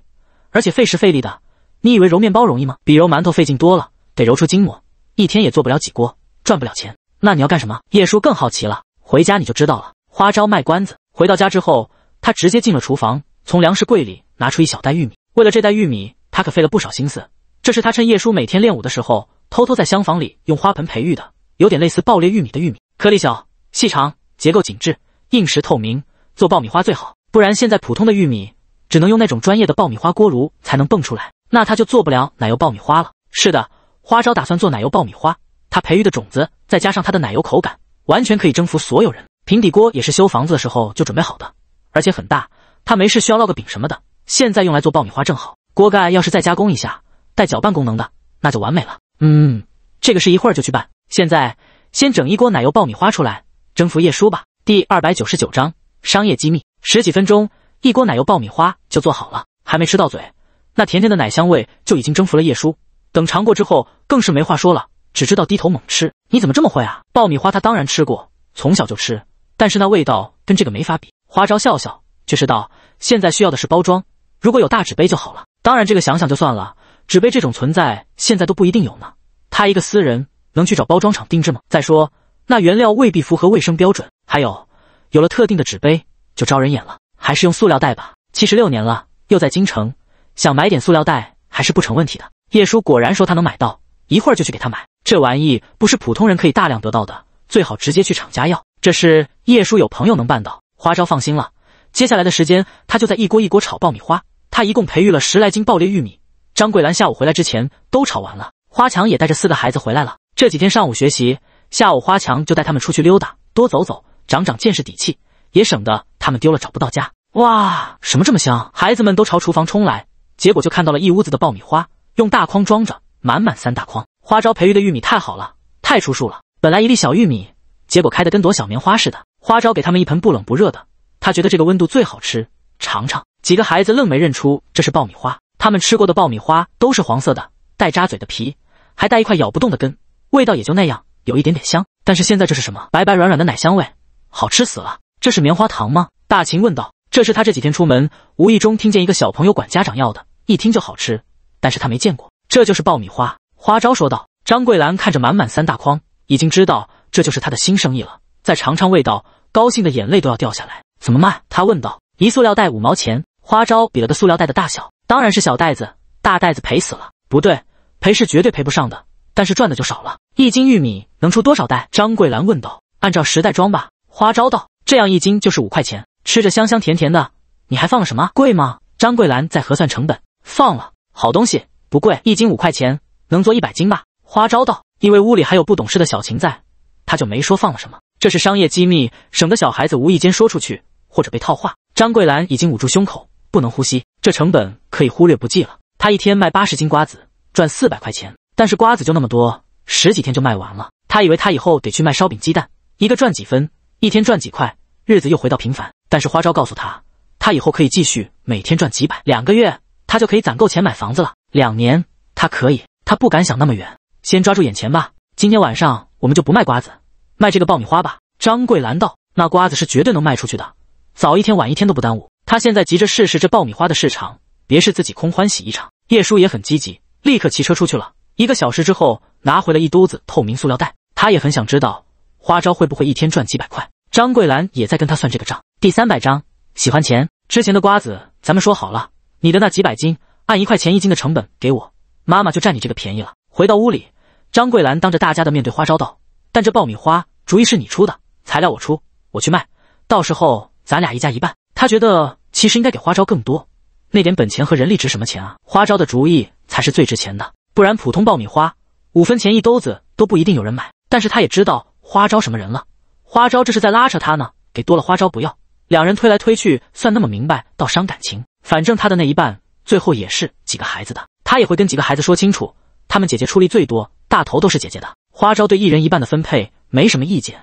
而且费时费力的。你以为揉面包容易吗？比揉馒头费劲多了，得揉出筋膜，一天也做不了几锅，赚不了钱。那你要干什么？”叶叔更好奇了。回家你就知道了。花招卖关子。回到家之后，他直接进了厨房，从粮食柜里拿出一小袋玉米。为了这袋玉米，他可费了不少心思。这是他趁叶叔每天练武的时候，偷偷在厢房里用花盆培育的，有点类似爆裂玉米的玉米，颗粒小、细长、结构紧致、硬实透明，做爆米花最好。不然现在普通的玉米，只能用那种专业的爆米花锅炉才能蹦出来，那他就做不了奶油爆米花了。是的，花招打算做奶油爆米花，他培育的种子再加上他的奶油口感，完全可以征服所有人。平底锅也是修房子的时候就准备好的，而且很大，他没事需要烙个饼什么的，现在用来做爆米花正好。锅盖要是再加工一下。带搅拌功能的，那就完美了。嗯，这个是一会儿就去办。现在先整一锅奶油爆米花出来，征服叶叔吧。第二百九十九章商业机密。十几分钟，一锅奶油爆米花就做好了，还没吃到嘴，那甜甜的奶香味就已经征服了叶叔。等尝过之后，更是没话说了，只知道低头猛吃。你怎么这么会啊？爆米花他当然吃过，从小就吃，但是那味道跟这个没法比。花招笑笑却是道，现在需要的是包装，如果有大纸杯就好了。当然这个想想就算了。纸杯这种存在现在都不一定有呢，他一个私人能去找包装厂定制吗？再说那原料未必符合卫生标准。还有，有了特定的纸杯就招人眼了，还是用塑料袋吧。七十六年了，又在京城，想买点塑料袋还是不成问题的。叶叔果然说他能买到，一会儿就去给他买。这玩意不是普通人可以大量得到的，最好直接去厂家要。这是叶叔有朋友能办到。花招放心了，接下来的时间他就在一锅一锅炒爆米花。他一共培育了十来斤爆裂玉米。张桂兰下午回来之前都吵完了，花强也带着四个孩子回来了。这几天上午学习，下午花强就带他们出去溜达，多走走，长长见识，底气也省得他们丢了找不到家。哇，什么这么香？孩子们都朝厨房冲来，结果就看到了一屋子的爆米花，用大筐装着，满满三大筐。花招培育的玉米太好了，太出数了。本来一粒小玉米，结果开得跟朵小棉花似的。花招给他们一盆不冷不热的，他觉得这个温度最好吃，尝尝。几个孩子愣没认出这是爆米花。他们吃过的爆米花都是黄色的，带扎嘴的皮，还带一块咬不动的根，味道也就那样，有一点点香。但是现在这是什么？白白软软的奶香味，好吃死了！这是棉花糖吗？大秦问道。这是他这几天出门无意中听见一个小朋友管家长要的，一听就好吃，但是他没见过。这就是爆米花，花招说道。张桂兰看着满满三大筐，已经知道这就是他的新生意了。再尝尝味道，高兴的眼泪都要掉下来。怎么卖？他问道。一塑料袋五毛钱。花招比了个塑料袋的大小，当然是小袋子，大袋子赔死了。不对，赔是绝对赔不上的，但是赚的就少了。一斤玉米能出多少袋？张桂兰问道。按照十袋装吧，花招道，这样一斤就是五块钱，吃着香香甜甜的。你还放了什么？贵吗？张桂兰在核算成本，放了好东西，不贵，一斤五块钱，能做一百斤吧？花招道，因为屋里还有不懂事的小琴在，他就没说放了什么，这是商业机密，省得小孩子无意间说出去或者被套话。张桂兰已经捂住胸口。不能呼吸，这成本可以忽略不计了。他一天卖八十斤瓜子，赚四百块钱，但是瓜子就那么多，十几天就卖完了。他以为他以后得去卖烧饼、鸡蛋，一个赚几分，一天赚几块，日子又回到平凡。但是花招告诉他，他以后可以继续每天赚几百，两个月他就可以攒够钱买房子了，两年他可以，他不敢想那么远，先抓住眼前吧。今天晚上我们就不卖瓜子，卖这个爆米花吧。张桂兰道：“那瓜子是绝对能卖出去的。”早一天晚一天都不耽误，他现在急着试试这爆米花的市场，别是自己空欢喜一场。叶叔也很积极，立刻骑车出去了一个小时之后，拿回了一兜子透明塑料袋。他也很想知道花招会不会一天赚几百块。张桂兰也在跟他算这个账。第三百章喜欢钱之前的瓜子，咱们说好了，你的那几百斤按一块钱一斤的成本给我，妈妈就占你这个便宜了。回到屋里，张桂兰当着大家的面对花招道：“但这爆米花主意是你出的，材料我出，我去卖，到时候。”咱俩一家一半，他觉得其实应该给花招更多，那点本钱和人力值什么钱啊？花招的主意才是最值钱的，不然普通爆米花五分钱一兜子都不一定有人买。但是他也知道花招什么人了，花招这是在拉扯他呢，给多了花招不要。两人推来推去，算那么明白倒伤感情。反正他的那一半最后也是几个孩子的，他也会跟几个孩子说清楚，他们姐姐出力最多，大头都是姐姐的。花招对一人一半的分配没什么意见，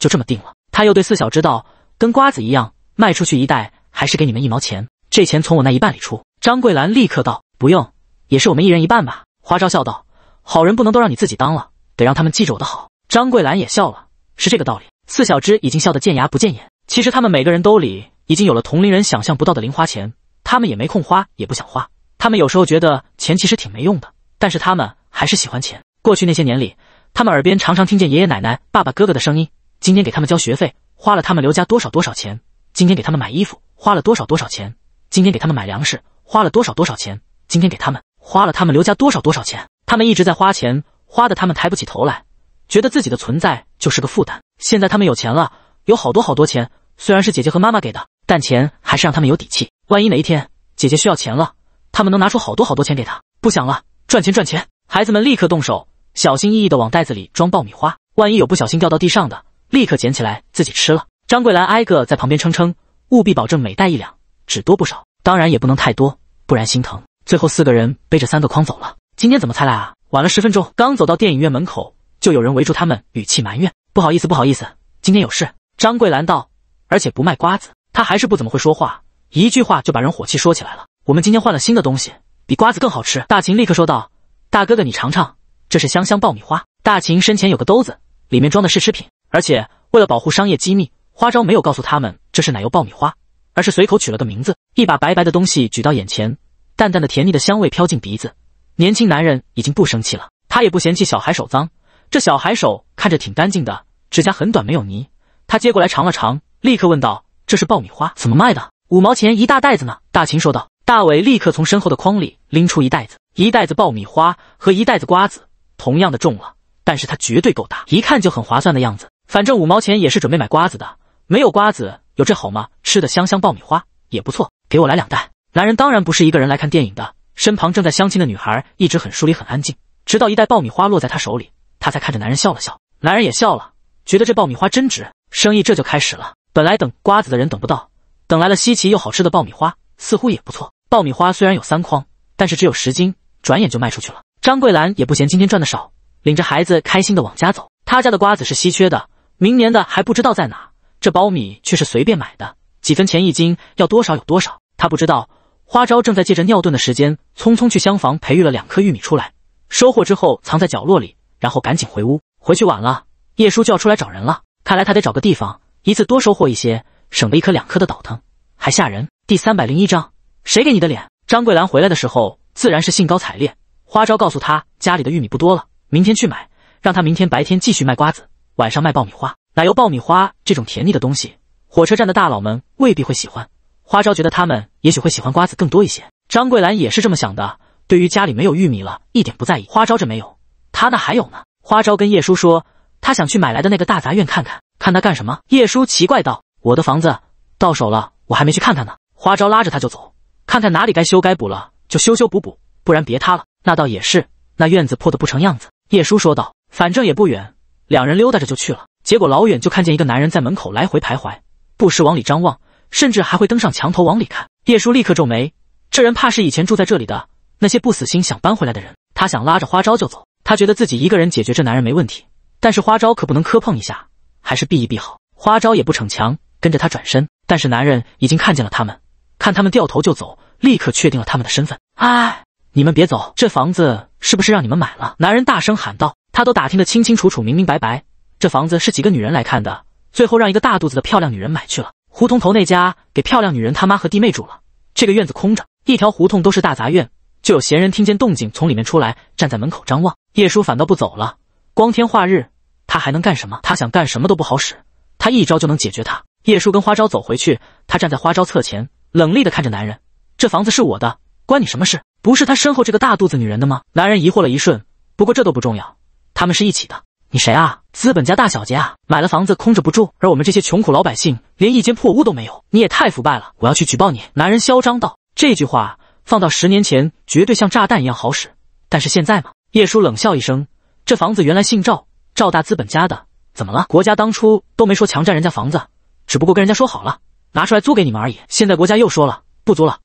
就这么定了。他又对四小知道。跟瓜子一样，卖出去一袋还是给你们一毛钱，这钱从我那一半里出。张桂兰立刻道：“不用，也是我们一人一半吧。”花招笑道：“好人不能都让你自己当了，得让他们记着我的好。”张桂兰也笑了：“是这个道理。”四小只已经笑得见牙不见眼。其实他们每个人兜里已经有了同龄人想象不到的零花钱，他们也没空花，也不想花。他们有时候觉得钱其实挺没用的，但是他们还是喜欢钱。过去那些年里，他们耳边常常听见爷爷奶奶、爸爸哥哥的声音：“今天给他们交学费。”花了他们刘家多少多少钱？今天给他们买衣服花了多少多少钱？今天给他们买粮食花了多少多少钱？今天给他们花了他们刘家多少多少钱？他们一直在花钱，花的他们抬不起头来，觉得自己的存在就是个负担。现在他们有钱了，有好多好多钱，虽然是姐姐和妈妈给的，但钱还是让他们有底气。万一哪一天姐姐需要钱了，他们能拿出好多好多钱给她。不想了，赚钱赚钱！孩子们立刻动手，小心翼翼地往袋子里装爆米花，万一有不小心掉到地上的。立刻捡起来自己吃了。张桂兰挨个在旁边称称，务必保证每袋一两，只多不少。当然也不能太多，不然心疼。最后四个人背着三个筐走了。今天怎么才来啊？晚了十分钟。刚走到电影院门口，就有人围住他们，语气埋怨：“不好意思，不好意思，今天有事。”张桂兰道：“而且不卖瓜子。”他还是不怎么会说话，一句话就把人火气说起来了。我们今天换了新的东西，比瓜子更好吃。大秦立刻说道：“大哥哥，你尝尝，这是香香爆米花。”大秦身前有个兜子，里面装的是吃品。而且为了保护商业机密，花招没有告诉他们这是奶油爆米花，而是随口取了个名字。一把白白的东西举到眼前，淡淡的、甜腻的香味飘进鼻子。年轻男人已经不生气了，他也不嫌弃小孩手脏。这小孩手看着挺干净的，指甲很短，没有泥。他接过来尝了尝，立刻问道：“这是爆米花？怎么卖的？五毛钱一大袋子呢？”大秦说道。大伟立刻从身后的筐里拎出一袋子，一袋子爆米花和一袋子瓜子，同样的重了，但是它绝对够大，一看就很划算的样子。反正五毛钱也是准备买瓜子的，没有瓜子有这好吗？吃的香香爆米花也不错，给我来两袋。男人当然不是一个人来看电影的，身旁正在相亲的女孩一直很疏离很安静，直到一袋爆米花落在她手里，她才看着男人笑了笑。男人也笑了，觉得这爆米花真值。生意这就开始了。本来等瓜子的人等不到，等来了稀奇又好吃的爆米花，似乎也不错。爆米花虽然有三筐，但是只有十斤，转眼就卖出去了。张桂兰也不嫌今天赚的少，领着孩子开心的往家走。她家的瓜子是稀缺的。明年的还不知道在哪，这苞米却是随便买的，几分钱一斤，要多少有多少，他不知道。花招正在借着尿遁的时间，匆匆去厢房培育了两颗玉米出来，收获之后藏在角落里，然后赶紧回屋。回去晚了，叶叔就要出来找人了，看来他得找个地方，一次多收获一些，省得一颗两颗的倒腾，还吓人。第三百零一章，谁给你的脸？张桂兰回来的时候自然是兴高采烈，花招告诉他家里的玉米不多了，明天去买，让他明天白天继续卖瓜子。晚上卖爆米花，奶油爆米花这种甜腻的东西，火车站的大佬们未必会喜欢。花招觉得他们也许会喜欢瓜子更多一些。张桂兰也是这么想的，对于家里没有玉米了一点不在意。花招这没有，他那还有呢。花招跟叶叔说，他想去买来的那个大杂院看看，看他干什么？叶叔奇怪道：“我的房子到手了，我还没去看看呢。”花招拉着他就走，看看哪里该修该补了就修修补补，不然别塌了。那倒也是，那院子破的不成样子。叶叔说道：“反正也不远。”两人溜达着就去了，结果老远就看见一个男人在门口来回徘徊，不时往里张望，甚至还会登上墙头往里看。叶叔立刻皱眉，这人怕是以前住在这里的那些不死心想搬回来的人。他想拉着花招就走，他觉得自己一个人解决这男人没问题，但是花招可不能磕碰一下，还是避一避好。花招也不逞强，跟着他转身，但是男人已经看见了他们，看他们掉头就走，立刻确定了他们的身份。哎，你们别走，这房子是不是让你们买了？男人大声喊道。他都打听的清清楚楚、明明白白，这房子是几个女人来看的，最后让一个大肚子的漂亮女人买去了。胡同头那家给漂亮女人他妈和弟妹住了，这个院子空着，一条胡同都是大杂院，就有闲人听见动静从里面出来，站在门口张望。叶叔反倒不走了，光天化日，他还能干什么？他想干什么都不好使，他一招就能解决他。叶叔跟花招走回去，他站在花招侧前，冷厉的看着男人：“这房子是我的，关你什么事？不是他身后这个大肚子女人的吗？”男人疑惑了一瞬，不过这都不重要。他们是一起的。你谁啊？资本家大小姐啊？买了房子空着不住，而我们这些穷苦老百姓连一间破屋都没有。你也太腐败了！我要去举报你！男人嚣张道。这句话放到十年前绝对像炸弹一样好使，但是现在嘛……叶叔冷笑一声：“这房子原来姓赵，赵大资本家的，怎么了？国家当初都没说强占人家房子，只不过跟人家说好了，拿出来租给你们而已。现在国家又说了，不租了，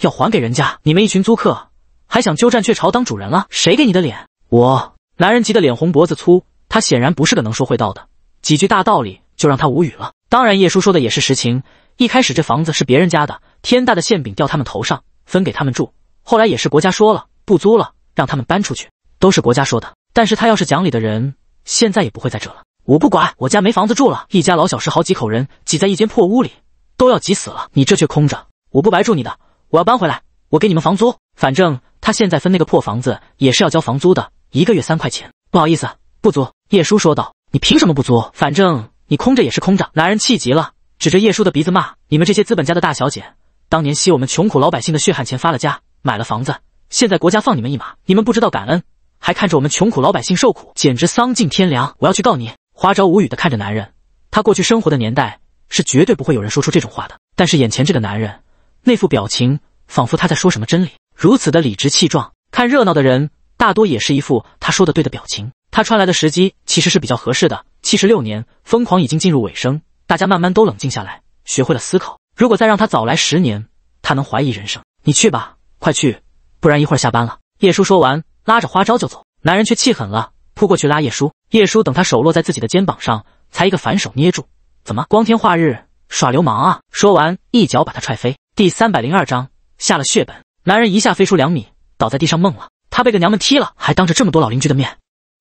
要还给人家。你们一群租客还想鸠占鹊巢当主人了？谁给你的脸？我。”男人急得脸红脖子粗，他显然不是个能说会道的，几句大道理就让他无语了。当然，叶叔说的也是实情。一开始这房子是别人家的，天大的馅饼掉他们头上，分给他们住。后来也是国家说了不租了，让他们搬出去，都是国家说的。但是他要是讲理的人，现在也不会在这了。我不管，我家没房子住了，一家老小是好几口人挤在一间破屋里，都要挤死了。你这却空着，我不白住你的，我要搬回来，我给你们房租。反正他现在分那个破房子也是要交房租的。一个月三块钱，不好意思，不租。叶叔说道：“你凭什么不租？反正你空着也是空着。”男人气急了，指着叶叔的鼻子骂：“你们这些资本家的大小姐，当年吸我们穷苦老百姓的血汗钱发了家，买了房子，现在国家放你们一马，你们不知道感恩，还看着我们穷苦老百姓受苦，简直丧尽天良！我要去告你。”花招无语的看着男人，他过去生活的年代是绝对不会有人说出这种话的，但是眼前这个男人那副表情，仿佛他在说什么真理，如此的理直气壮。看热闹的人。大多也是一副他说的对的表情。他穿来的时机其实是比较合适的。七十六年疯狂已经进入尾声，大家慢慢都冷静下来，学会了思考。如果再让他早来十年，他能怀疑人生。你去吧，快去，不然一会儿下班了。叶叔说完，拉着花招就走。男人却气狠了，扑过去拉叶叔。叶叔等他手落在自己的肩膀上，才一个反手捏住。怎么光天化日耍流氓啊？说完，一脚把他踹飞。第三百零二章下了血本。男人一下飞出两米，倒在地上懵了。他被个娘们踢了，还当着这么多老邻居的面，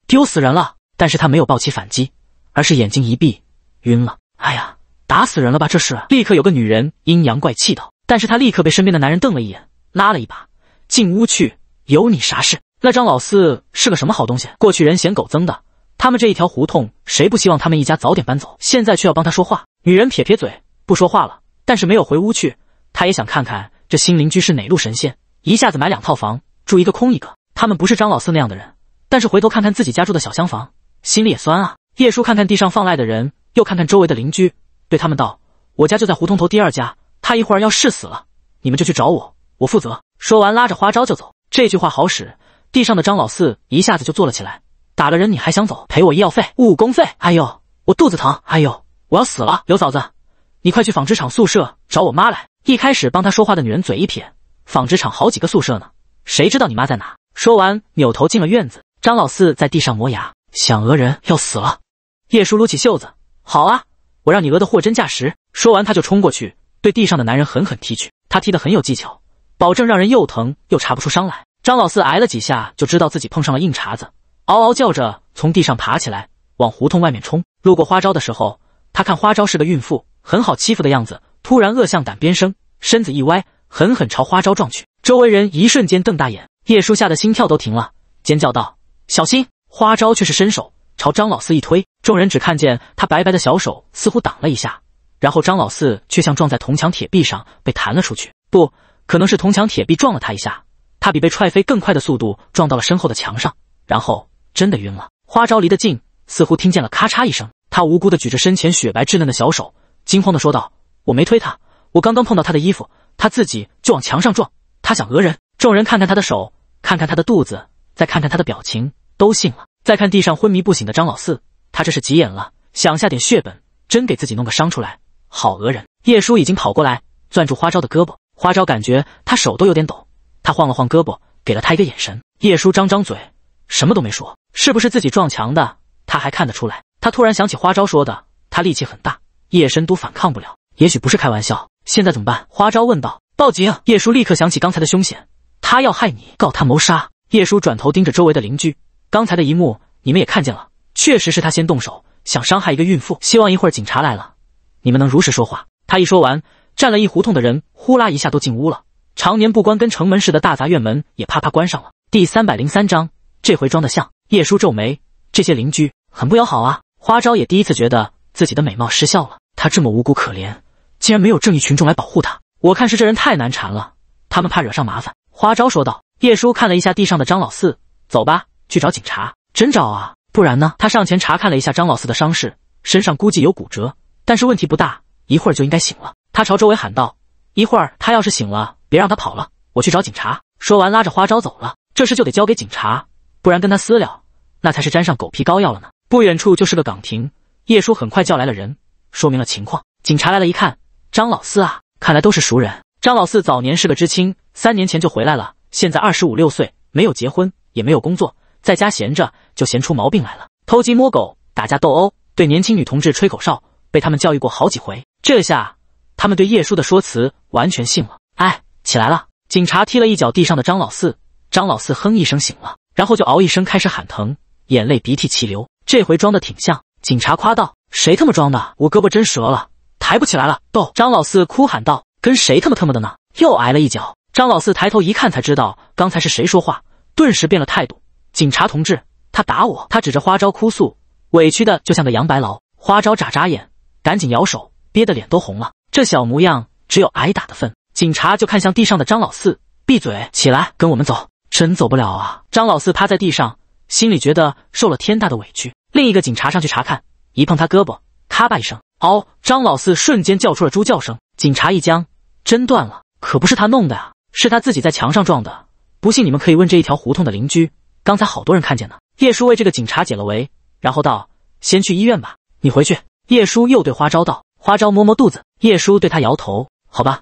丢死人了！但是他没有抱起反击，而是眼睛一闭，晕了。哎呀，打死人了吧？这是！立刻有个女人阴阳怪气道。但是他立刻被身边的男人瞪了一眼，拉了一把进屋去。有你啥事？那张老四是个什么好东西？过去人嫌狗脏的，他们这一条胡同谁不希望他们一家早点搬走？现在却要帮他说话。女人撇撇嘴，不说话了。但是没有回屋去，她也想看看这新邻居是哪路神仙，一下子买两套房，住一个空一个。他们不是张老四那样的人，但是回头看看自己家住的小厢房，心里也酸啊。叶叔看看地上放赖的人，又看看周围的邻居，对他们道：“我家就在胡同头第二家，他一会儿要是死了，你们就去找我，我负责。”说完，拉着花招就走。这句话好使，地上的张老四一下子就坐了起来。打了人你还想走？赔我医药费、误工费！哎呦，我肚子疼！哎呦，我要死了！刘嫂子，你快去纺织厂宿舍找我妈来。一开始帮他说话的女人嘴一撇：“纺织厂好几个宿舍呢，谁知道你妈在哪？”说完，扭头进了院子。张老四在地上磨牙，想讹人要死了。叶叔撸起袖子：“好啊，我让你讹的货真价实。”说完，他就冲过去，对地上的男人狠狠踢去。他踢得很有技巧，保证让人又疼又查不出伤来。张老四挨了几下，就知道自己碰上了硬茬子，嗷嗷叫着从地上爬起来，往胡同外面冲。路过花招的时候，他看花招是个孕妇，很好欺负的样子，突然恶向胆边生，身子一歪，狠狠朝花招撞去。周围人一瞬间瞪大眼。叶叔吓得心跳都停了，尖叫道：“小心！”花招却是伸手朝张老四一推，众人只看见他白白的小手似乎挡了一下，然后张老四却像撞在铜墙铁壁上，被弹了出去。不可能是铜墙铁壁撞了他一下，他比被踹飞更快的速度撞到了身后的墙上，然后真的晕了。花招离得近，似乎听见了咔嚓一声，他无辜的举着身前雪白稚嫩的小手，惊慌的说道：“我没推他，我刚刚碰到他的衣服，他自己就往墙上撞，他想讹人。”众人看看他的手。看看他的肚子，再看看他的表情，都信了。再看地上昏迷不醒的张老四，他这是急眼了，想下点血本，真给自己弄个伤出来，好讹人。叶叔已经跑过来，攥住花招的胳膊。花招感觉他手都有点抖，他晃了晃胳膊，给了他一个眼神。叶叔张张嘴，什么都没说，是不是自己撞墙的？他还看得出来。他突然想起花招说的，他力气很大，夜深都反抗不了，也许不是开玩笑。现在怎么办？花招问道。报警。叶叔立刻想起刚才的凶险。他要害你，告他谋杀。叶叔转头盯着周围的邻居，刚才的一幕你们也看见了，确实是他先动手，想伤害一个孕妇。希望一会儿警察来了，你们能如实说话。他一说完，站了一胡同的人呼啦一下都进屋了，常年不关跟城门似的大杂院门也啪啪关上了。第三百零三章，这回装得像。叶叔皱眉，这些邻居很不友好啊。花招也第一次觉得自己的美貌失效了，她这么无辜可怜，竟然没有正义群众来保护她。我看是这人太难缠了，他们怕惹上麻烦。花招说道：“叶叔，看了一下地上的张老四，走吧，去找警察，真找啊，不然呢？”他上前查看了一下张老四的伤势，身上估计有骨折，但是问题不大，一会儿就应该醒了。他朝周围喊道：“一会儿他要是醒了，别让他跑了，我去找警察。”说完，拉着花招走了。这事就得交给警察，不然跟他私了，那才是沾上狗皮膏药了呢。不远处就是个岗亭，叶叔很快叫来了人，说明了情况。警察来了一看，张老四啊，看来都是熟人。张老四早年是个知青。三年前就回来了，现在二十五六岁，没有结婚，也没有工作，在家闲着就闲出毛病来了，偷鸡摸狗，打架斗殴，对年轻女同志吹口哨，被他们教育过好几回。这下他们对叶叔的说辞完全信了。哎，起来了！警察踢了一脚地上的张老四，张老四哼一声醒了，然后就嗷一声开始喊疼，眼泪鼻涕齐流。这回装的挺像，警察夸道：“谁他妈装的？我胳膊真折了，抬不起来了。”斗张老四哭喊道：“跟谁他妈他妈的呢？又挨了一脚！”张老四抬头一看，才知道刚才是谁说话，顿时变了态度。警察同志，他打我！他指着花招哭诉，委屈的就像个杨白劳。花招眨眨眼，赶紧摇手，憋得脸都红了。这小模样，只有挨打的份。警察就看向地上的张老四，闭嘴，起来，跟我们走。真走不了啊！张老四趴在地上，心里觉得受了天大的委屈。另一个警察上去查看，一碰他胳膊，咔吧一声，哦，张老四瞬间叫出了猪叫声。警察一僵，针断了，可不是他弄的啊！是他自己在墙上撞的，不信你们可以问这一条胡同的邻居，刚才好多人看见呢。叶叔为这个警察解了围，然后道：“先去医院吧，你回去。”叶叔又对花招道：“花招，摸摸肚子。”叶叔对他摇头：“好吧，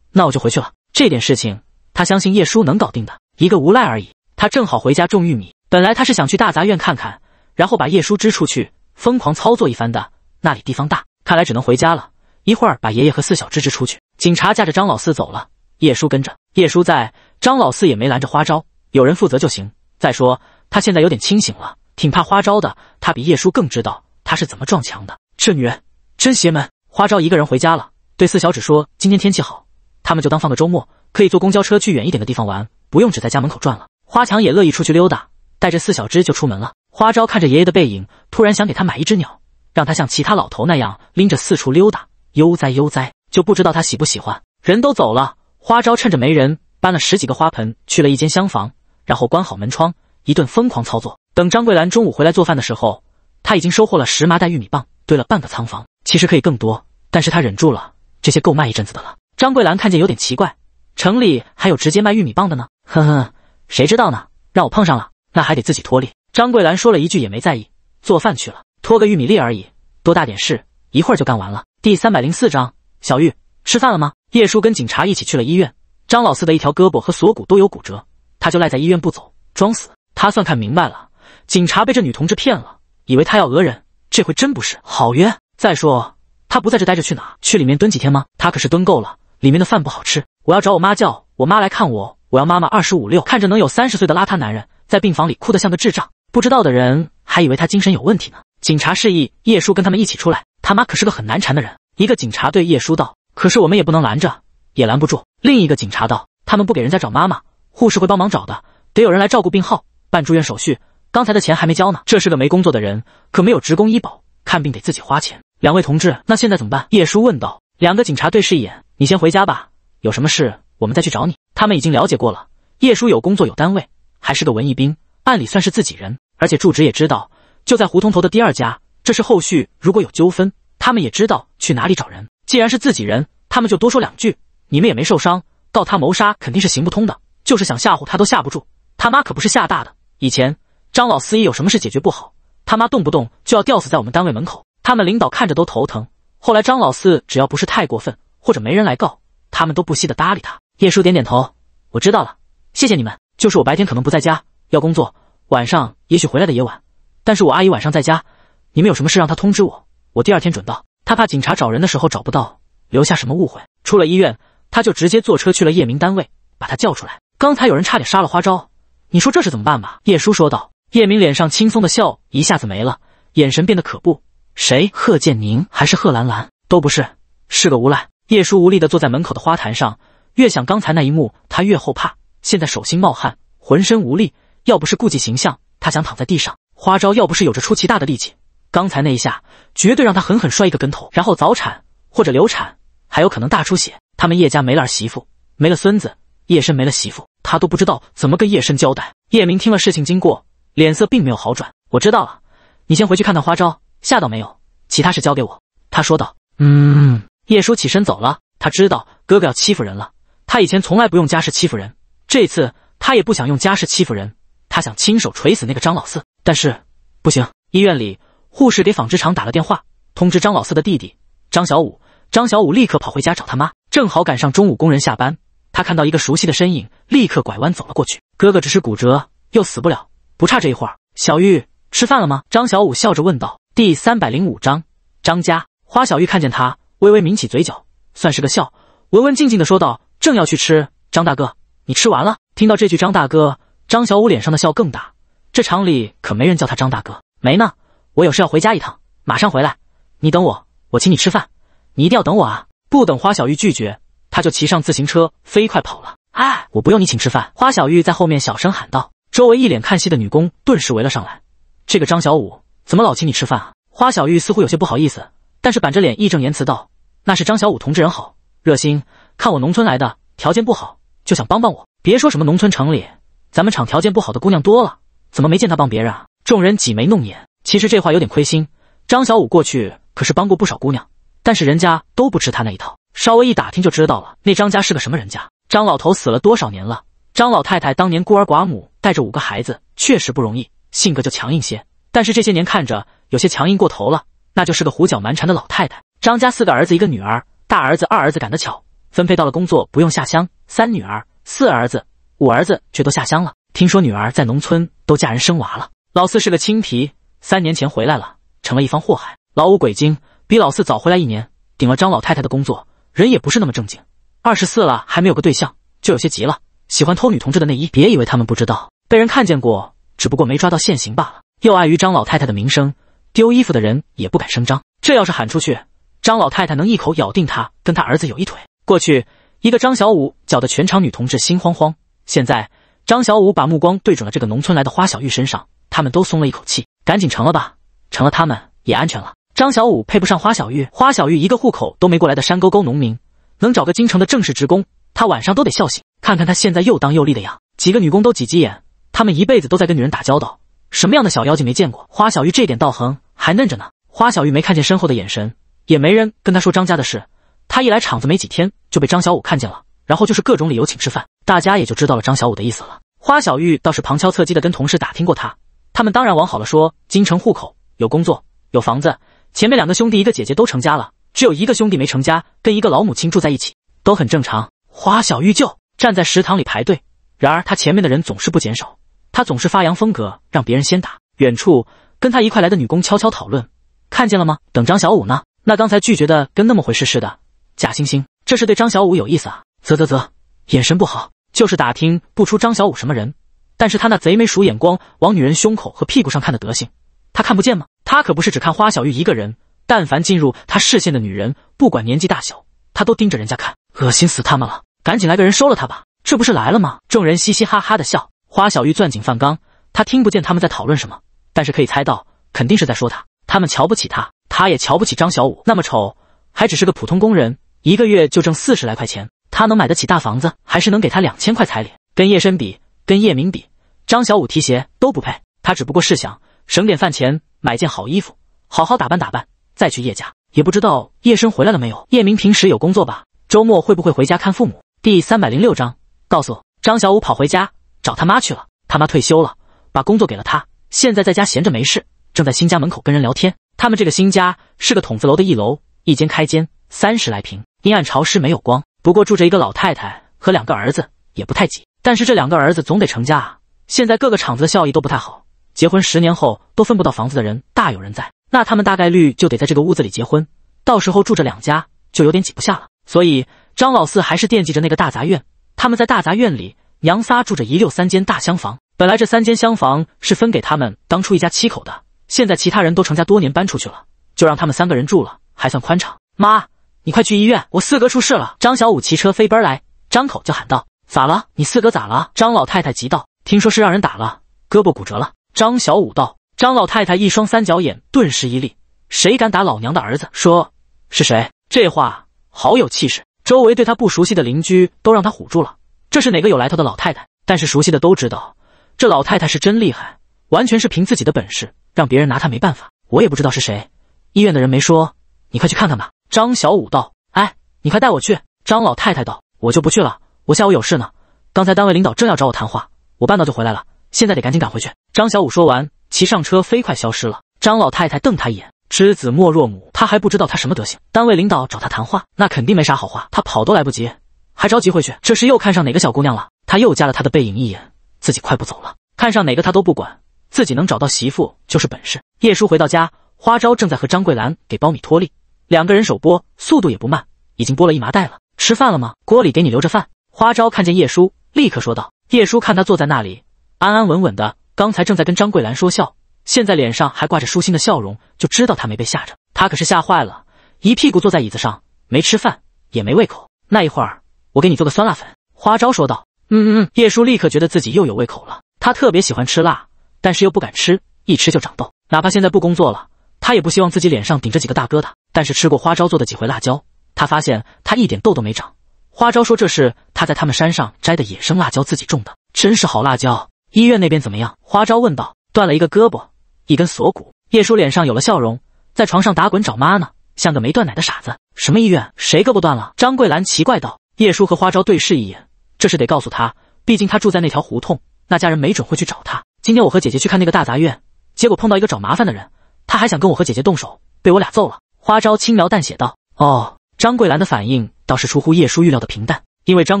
那我就回去了。这点事情，他相信叶叔能搞定的，一个无赖而已。他正好回家种玉米。本来他是想去大杂院看看，然后把叶叔支出去，疯狂操作一番的。那里地方大，看来只能回家了。一会儿把爷爷和四小支支出去。警察架着张老四走了。”叶叔跟着叶叔在，张老四也没拦着花招，有人负责就行。再说他现在有点清醒了，挺怕花招的。他比叶叔更知道他是怎么撞墙的。这女人真邪门。花招一个人回家了，对四小只说：“今天天气好，他们就当放个周末，可以坐公交车去远一点的地方玩，不用只在家门口转了。”花强也乐意出去溜达，带着四小只就出门了。花招看着爷爷的背影，突然想给他买一只鸟，让他像其他老头那样拎着四处溜达，悠哉悠哉。就不知道他喜不喜欢。人都走了。花招趁着没人，搬了十几个花盆去了一间厢房，然后关好门窗，一顿疯狂操作。等张桂兰中午回来做饭的时候，他已经收获了十麻袋玉米棒，堆了半个仓房。其实可以更多，但是他忍住了，这些够卖一阵子的了。张桂兰看见有点奇怪，城里还有直接卖玉米棒的呢？哼哼，谁知道呢？让我碰上了，那还得自己脱力。张桂兰说了一句也没在意，做饭去了，脱个玉米粒而已，多大点事，一会儿就干完了。第三百零四章，小玉，吃饭了吗？叶叔跟警察一起去了医院，张老四的一条胳膊和锁骨都有骨折，他就赖在医院不走，装死。他算看明白了，警察被这女同志骗了，以为他要讹人，这回真不是好冤。再说他不在这待着，去哪？去里面蹲几天吗？他可是蹲够了，里面的饭不好吃。我要找我妈叫我妈来看我，我要妈妈二十五六，看着能有三十岁的邋遢男人在病房里哭得像个智障，不知道的人还以为他精神有问题呢。警察示意叶叔跟他们一起出来，他妈可是个很难缠的人。一个警察对叶叔道。可是我们也不能拦着，也拦不住。另一个警察道：“他们不给人家找妈妈，护士会帮忙找的。得有人来照顾病号，办住院手续。刚才的钱还没交呢。这是个没工作的人，可没有职工医保，看病得自己花钱。”两位同志，那现在怎么办？叶叔问道。两个警察对视一眼：“你先回家吧，有什么事我们再去找你。”他们已经了解过了。叶叔有工作，有单位，还是个文艺兵，按理算是自己人，而且住址也知道，就在胡同头的第二家。这是后续如果有纠纷，他们也知道去哪里找人。既然是自己人，他们就多说两句。你们也没受伤，告他谋杀肯定是行不通的。就是想吓唬他都吓不住，他妈可不是吓大的。以前张老四一有什么事解决不好，他妈动不动就要吊死在我们单位门口，他们领导看着都头疼。后来张老四只要不是太过分，或者没人来告，他们都不惜得搭理他。叶叔点点头，我知道了，谢谢你们。就是我白天可能不在家要工作，晚上也许回来的也晚，但是我阿姨晚上在家，你们有什么事让她通知我，我第二天准到。他怕警察找人的时候找不到，留下什么误会。出了医院，他就直接坐车去了叶明单位，把他叫出来。刚才有人差点杀了花招，你说这是怎么办吧？叶叔说道。叶明脸上轻松的笑一下子没了，眼神变得可怖。谁？贺建宁还是贺兰兰？都不是，是个无赖。叶叔无力的坐在门口的花坛上，越想刚才那一幕，他越后怕。现在手心冒汗，浑身无力。要不是顾忌形象，他想躺在地上。花招要不是有着出奇大的力气，刚才那一下。绝对让他狠狠摔一个跟头，然后早产或者流产，还有可能大出血。他们叶家没了儿媳妇，没了孙子，叶深没了媳妇，他都不知道怎么跟叶深交代。叶明听了事情经过，脸色并没有好转。我知道了，你先回去看看花招吓到没有？其他事交给我。”他说道。嗯。叶叔起身走了。他知道哥哥要欺负人了。他以前从来不用家事欺负人，这次他也不想用家事欺负人。他想亲手锤死那个张老四，但是不行。医院里。护士给纺织厂打了电话，通知张老四的弟弟张小五。张小五立刻跑回家找他妈，正好赶上中午工人下班。他看到一个熟悉的身影，立刻拐弯走了过去。哥哥只是骨折，又死不了，不差这一会儿。小玉，吃饭了吗？张小五笑着问道。第三百零五章，张家花小玉看见他，微微抿起嘴角，算是个笑，文文静静的说道：“正要去吃。”张大哥，你吃完了？听到这句“张大哥”，张小五脸上的笑更大。这厂里可没人叫他张大哥，没呢。我有事要回家一趟，马上回来，你等我，我请你吃饭，你一定要等我啊！不等花小玉拒绝，他就骑上自行车飞快跑了。哎，我不用你请吃饭。花小玉在后面小声喊道。周围一脸看戏的女工顿时围了上来。这个张小五怎么老请你吃饭啊？花小玉似乎有些不好意思，但是板着脸义正言辞道：“那是张小五同志人好，热心，看我农村来的，条件不好，就想帮帮我。别说什么农村城里，咱们厂条件不好的姑娘多了，怎么没见他帮别人啊？”众人挤眉弄眼。其实这话有点亏心。张小五过去可是帮过不少姑娘，但是人家都不吃他那一套。稍微一打听就知道了，那张家是个什么人家？张老头死了多少年了？张老太太当年孤儿寡母带着五个孩子，确实不容易，性格就强硬些。但是这些年看着有些强硬过头了，那就是个胡搅蛮缠的老太太。张家四个儿子一个女儿，大儿子、二儿子赶得巧，分配到了工作，不用下乡；三女儿、四儿子、五儿子却都下乡了。听说女儿在农村都嫁人生娃了。老四是个青皮。三年前回来了，成了一方祸害。老五鬼精，比老四早回来一年，顶了张老太太的工作，人也不是那么正经。二十四了还没有个对象，就有些急了，喜欢偷女同志的内衣。别以为他们不知道，被人看见过，只不过没抓到现行罢了。又碍于张老太太的名声，丢衣服的人也不敢声张。这要是喊出去，张老太太能一口咬定他跟他儿子有一腿？过去一个张小五搅得全场女同志心慌慌，现在张小五把目光对准了这个农村来的花小玉身上。他们都松了一口气，赶紧成了吧，成了他们也安全了。张小五配不上花小玉，花小玉一个户口都没过来的山沟沟农民，能找个京城的正式职工，他晚上都得笑醒，看看他现在又当又立的样。几个女工都挤挤眼，他们一辈子都在跟女人打交道，什么样的小妖精没见过？花小玉这点道行还嫩着呢。花小玉没看见身后的眼神，也没人跟她说张家的事。她一来厂子没几天就被张小五看见了，然后就是各种理由请吃饭，大家也就知道了张小五的意思了。花小玉倒是旁敲侧击的跟同事打听过他。他们当然往好了说，京城户口，有工作，有房子。前面两个兄弟，一个姐姐都成家了，只有一个兄弟没成家，跟一个老母亲住在一起，都很正常。花小玉就站在食堂里排队，然而她前面的人总是不减少，她总是发扬风格，让别人先打。远处跟她一块来的女工悄悄讨论，看见了吗？等张小五呢？那刚才拒绝的跟那么回事似的，假惺惺。这是对张小五有意思啊？啧啧啧，眼神不好，就是打听不出张小五什么人。但是他那贼眉鼠眼光往女人胸口和屁股上看的德行，他看不见吗？他可不是只看花小玉一个人，但凡进入他视线的女人，不管年纪大小，他都盯着人家看，恶心死他们了！赶紧来个人收了他吧，这不是来了吗？众人嘻嘻哈哈的笑。花小玉攥紧饭缸，他听不见他们在讨论什么，但是可以猜到，肯定是在说他，他们瞧不起他，他也瞧不起张小五，那么丑，还只是个普通工人，一个月就挣四十来块钱，他能买得起大房子，还是能给他两千块彩礼，跟叶深比。跟叶明比，张小五提鞋都不配。他只不过是想省点饭钱，买件好衣服，好好打扮打扮，再去叶家。也不知道叶生回来了没有。叶明平时有工作吧？周末会不会回家看父母？第三百零六章，告诉张小五跑回家找他妈去了。他妈退休了，把工作给了他，现在在家闲着没事，正在新家门口跟人聊天。他们这个新家是个筒子楼的一楼，一间开间，三十来平，阴暗潮湿，没有光。不过住着一个老太太和两个儿子，也不太挤。但是这两个儿子总得成家啊！现在各个厂子的效益都不太好，结婚十年后都分不到房子的人大有人在，那他们大概率就得在这个屋子里结婚，到时候住着两家就有点挤不下了。所以张老四还是惦记着那个大杂院，他们在大杂院里娘仨住着一溜三间大厢房，本来这三间厢房是分给他们当初一家七口的，现在其他人都成家多年搬出去了，就让他们三个人住了，还算宽敞。妈，你快去医院，我四哥出事了！张小五骑车飞奔来，张口就喊道。咋了？你四哥咋了？张老太太急道：“听说是让人打了，胳膊骨折了。”张小五道：“张老太太一双三角眼顿时一立，谁敢打老娘的儿子？说是谁？这话好有气势。周围对他不熟悉的邻居都让他唬住了。这是哪个有来头的老太太？但是熟悉的都知道，这老太太是真厉害，完全是凭自己的本事让别人拿她没办法。我也不知道是谁，医院的人没说。你快去看看吧。”张小五道：“哎，你快带我去。”张老太太道：“我就不去了。”我下午有事呢，刚才单位领导正要找我谈话，我半道就回来了，现在得赶紧赶回去。张小五说完，骑上车，飞快消失了。张老太太瞪他一眼，知子莫若母，他还不知道他什么德行。单位领导找他谈话，那肯定没啥好话。他跑都来不及，还着急回去，这是又看上哪个小姑娘了？他又加了她的背影一眼，自己快步走了。看上哪个他都不管，自己能找到媳妇就是本事。叶叔回到家，花招正在和张桂兰给苞米脱粒，两个人手剥，速度也不慢，已经剥了一麻袋了。吃饭了吗？锅里给你留着饭。花招看见叶叔，立刻说道：“叶叔，看他坐在那里安安稳稳的，刚才正在跟张桂兰说笑，现在脸上还挂着舒心的笑容，就知道他没被吓着。他可是吓坏了，一屁股坐在椅子上，没吃饭，也没胃口。那一会儿，我给你做个酸辣粉。”花招说道：“嗯嗯嗯。”叶叔立刻觉得自己又有胃口了。他特别喜欢吃辣，但是又不敢吃，一吃就长痘。哪怕现在不工作了，他也不希望自己脸上顶着几个大疙瘩。但是吃过花招做的几回辣椒，他发现他一点痘都没长。花招说：“这是他在他们山上摘的野生辣椒，自己种的，真是好辣椒。”医院那边怎么样？花招问道。断了一个胳膊，一根锁骨。叶叔脸上有了笑容，在床上打滚找妈呢，像个没断奶的傻子。什么医院？谁胳膊断了？张桂兰奇怪道。叶叔和花招对视一眼，这是得告诉他，毕竟他住在那条胡同，那家人没准会去找他。今天我和姐姐去看那个大杂院，结果碰到一个找麻烦的人，他还想跟我和姐姐动手，被我俩揍了。花招轻描淡写道：“哦。”张桂兰的反应倒是出乎叶叔预料的平淡，因为张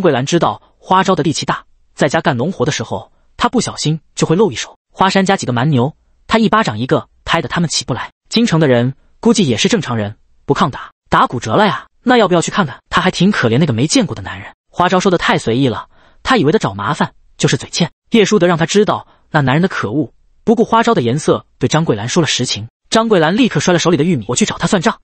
桂兰知道花招的力气大，在家干农活的时候，他不小心就会露一手。花山家几个蛮牛，他一巴掌一个拍得他们起不来。京城的人估计也是正常人，不抗打，打骨折了呀？那要不要去看看？他还挺可怜那个没见过的男人。花招说的太随意了，他以为的找麻烦就是嘴欠。叶叔得让他知道那男人的可恶，不顾花招的颜色，对张桂兰说了实情。张桂兰立刻摔了手里的玉米，我去找他算账。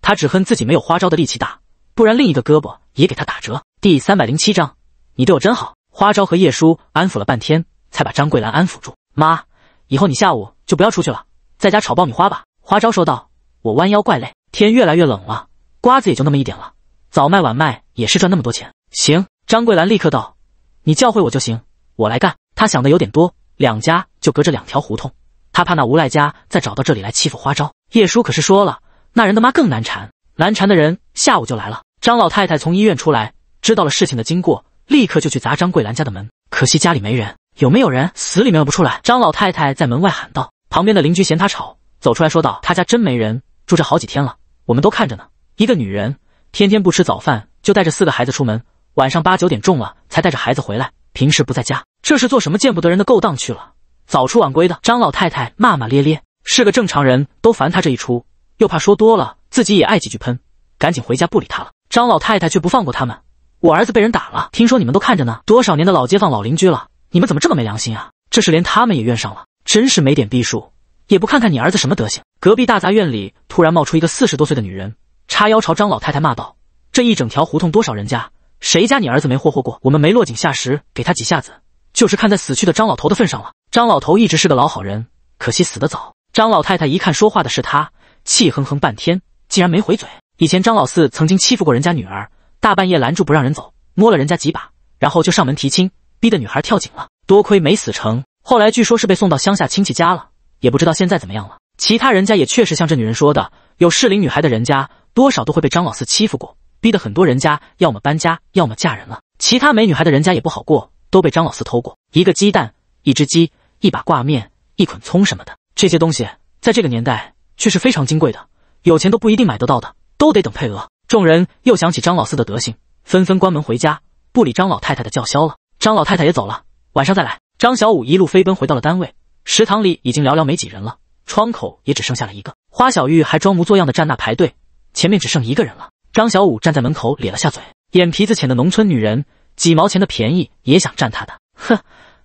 他只恨自己没有花招的力气大，不然另一个胳膊也给他打折。第三百零七章，你对我真好。花招和叶叔安抚了半天，才把张桂兰安抚住。妈，以后你下午就不要出去了，在家炒爆米花吧。花招说道。我弯腰怪累，天越来越冷了，瓜子也就那么一点了，早卖晚卖也是赚那么多钱。行。张桂兰立刻道，你教会我就行，我来干。他想的有点多，两家就隔着两条胡同，他怕那无赖家再找到这里来欺负花招。叶叔可是说了。那人的妈更难缠，难缠的人下午就来了。张老太太从医院出来，知道了事情的经过，立刻就去砸张桂兰家的门。可惜家里没人，有没有人？死里面又不出来？张老太太在门外喊道。旁边的邻居嫌她吵，走出来说道：“她家真没人，住这好几天了，我们都看着呢。一个女人天天不吃早饭，就带着四个孩子出门，晚上八九点钟了才带着孩子回来，平时不在家，这是做什么见不得人的勾当去了？早出晚归的。”张老太太骂骂咧咧：“是个正常人都烦她这一出。”又怕说多了自己也挨几句喷，赶紧回家不理他了。张老太太却不放过他们，我儿子被人打了，听说你们都看着呢。多少年的老街坊老邻居了，你们怎么这么没良心啊？这是连他们也怨上了，真是没点逼数，也不看看你儿子什么德行。隔壁大杂院里突然冒出一个四十多岁的女人，叉腰朝张老太太骂道：“这一整条胡同多少人家，谁家你儿子没霍霍过？我们没落井下石给他几下子，就是看在死去的张老头的份上了。张老头一直是个老好人，可惜死得早。张老太太一看说话的是他。”气哼哼半天，竟然没回嘴。以前张老四曾经欺负过人家女儿，大半夜拦住不让人走，摸了人家几把，然后就上门提亲，逼得女孩跳井了。多亏没死成。后来据说是被送到乡下亲戚家了，也不知道现在怎么样了。其他人家也确实像这女人说的，有适龄女孩的人家，多少都会被张老四欺负过，逼得很多人家要么搬家，要么嫁人了。其他没女孩的人家也不好过，都被张老四偷过一个鸡蛋、一只鸡、一把挂面、一捆葱什么的。这些东西在这个年代。却是非常金贵的，有钱都不一定买得到的，都得等配额。众人又想起张老四的德行，纷纷关门回家，不理张老太太的叫嚣了。张老太太也走了，晚上再来。张小五一路飞奔回到了单位，食堂里已经寥寥没几人了，窗口也只剩下了一个。花小玉还装模作样的站那排队，前面只剩一个人了。张小五站在门口咧了下嘴，眼皮子浅的农村女人，几毛钱的便宜也想占他的？哼，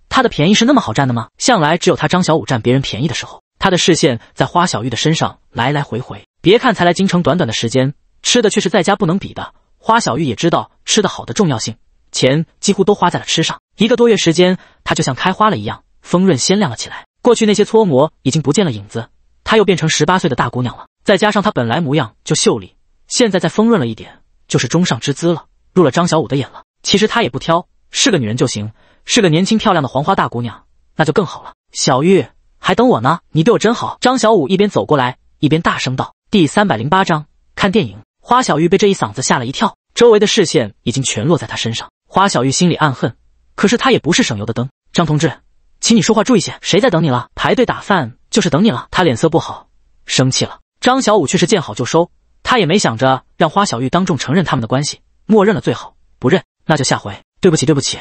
他的便宜是那么好占的吗？向来只有他张小五占别人便宜的时候。他的视线在花小玉的身上来来回回。别看才来京城短短的时间，吃的却是在家不能比的。花小玉也知道吃的好的重要性，钱几乎都花在了吃上。一个多月时间，她就像开花了一样，丰润鲜亮了起来。过去那些搓磨已经不见了影子，她又变成十八岁的大姑娘了。再加上她本来模样就秀丽，现在再丰润了一点，就是中上之姿了，入了张小五的眼了。其实他也不挑，是个女人就行，是个年轻漂亮的黄花大姑娘，那就更好了。小玉。还等我呢，你对我真好。张小五一边走过来，一边大声道：“第三百零八章看电影。”花小玉被这一嗓子吓了一跳，周围的视线已经全落在他身上。花小玉心里暗恨，可是他也不是省油的灯。张同志，请你说话注意些，谁在等你了？排队打饭就是等你了。他脸色不好，生气了。张小五却是见好就收，他也没想着让花小玉当众承认他们的关系，默认了最好，不认那就下回。对不起，对不起，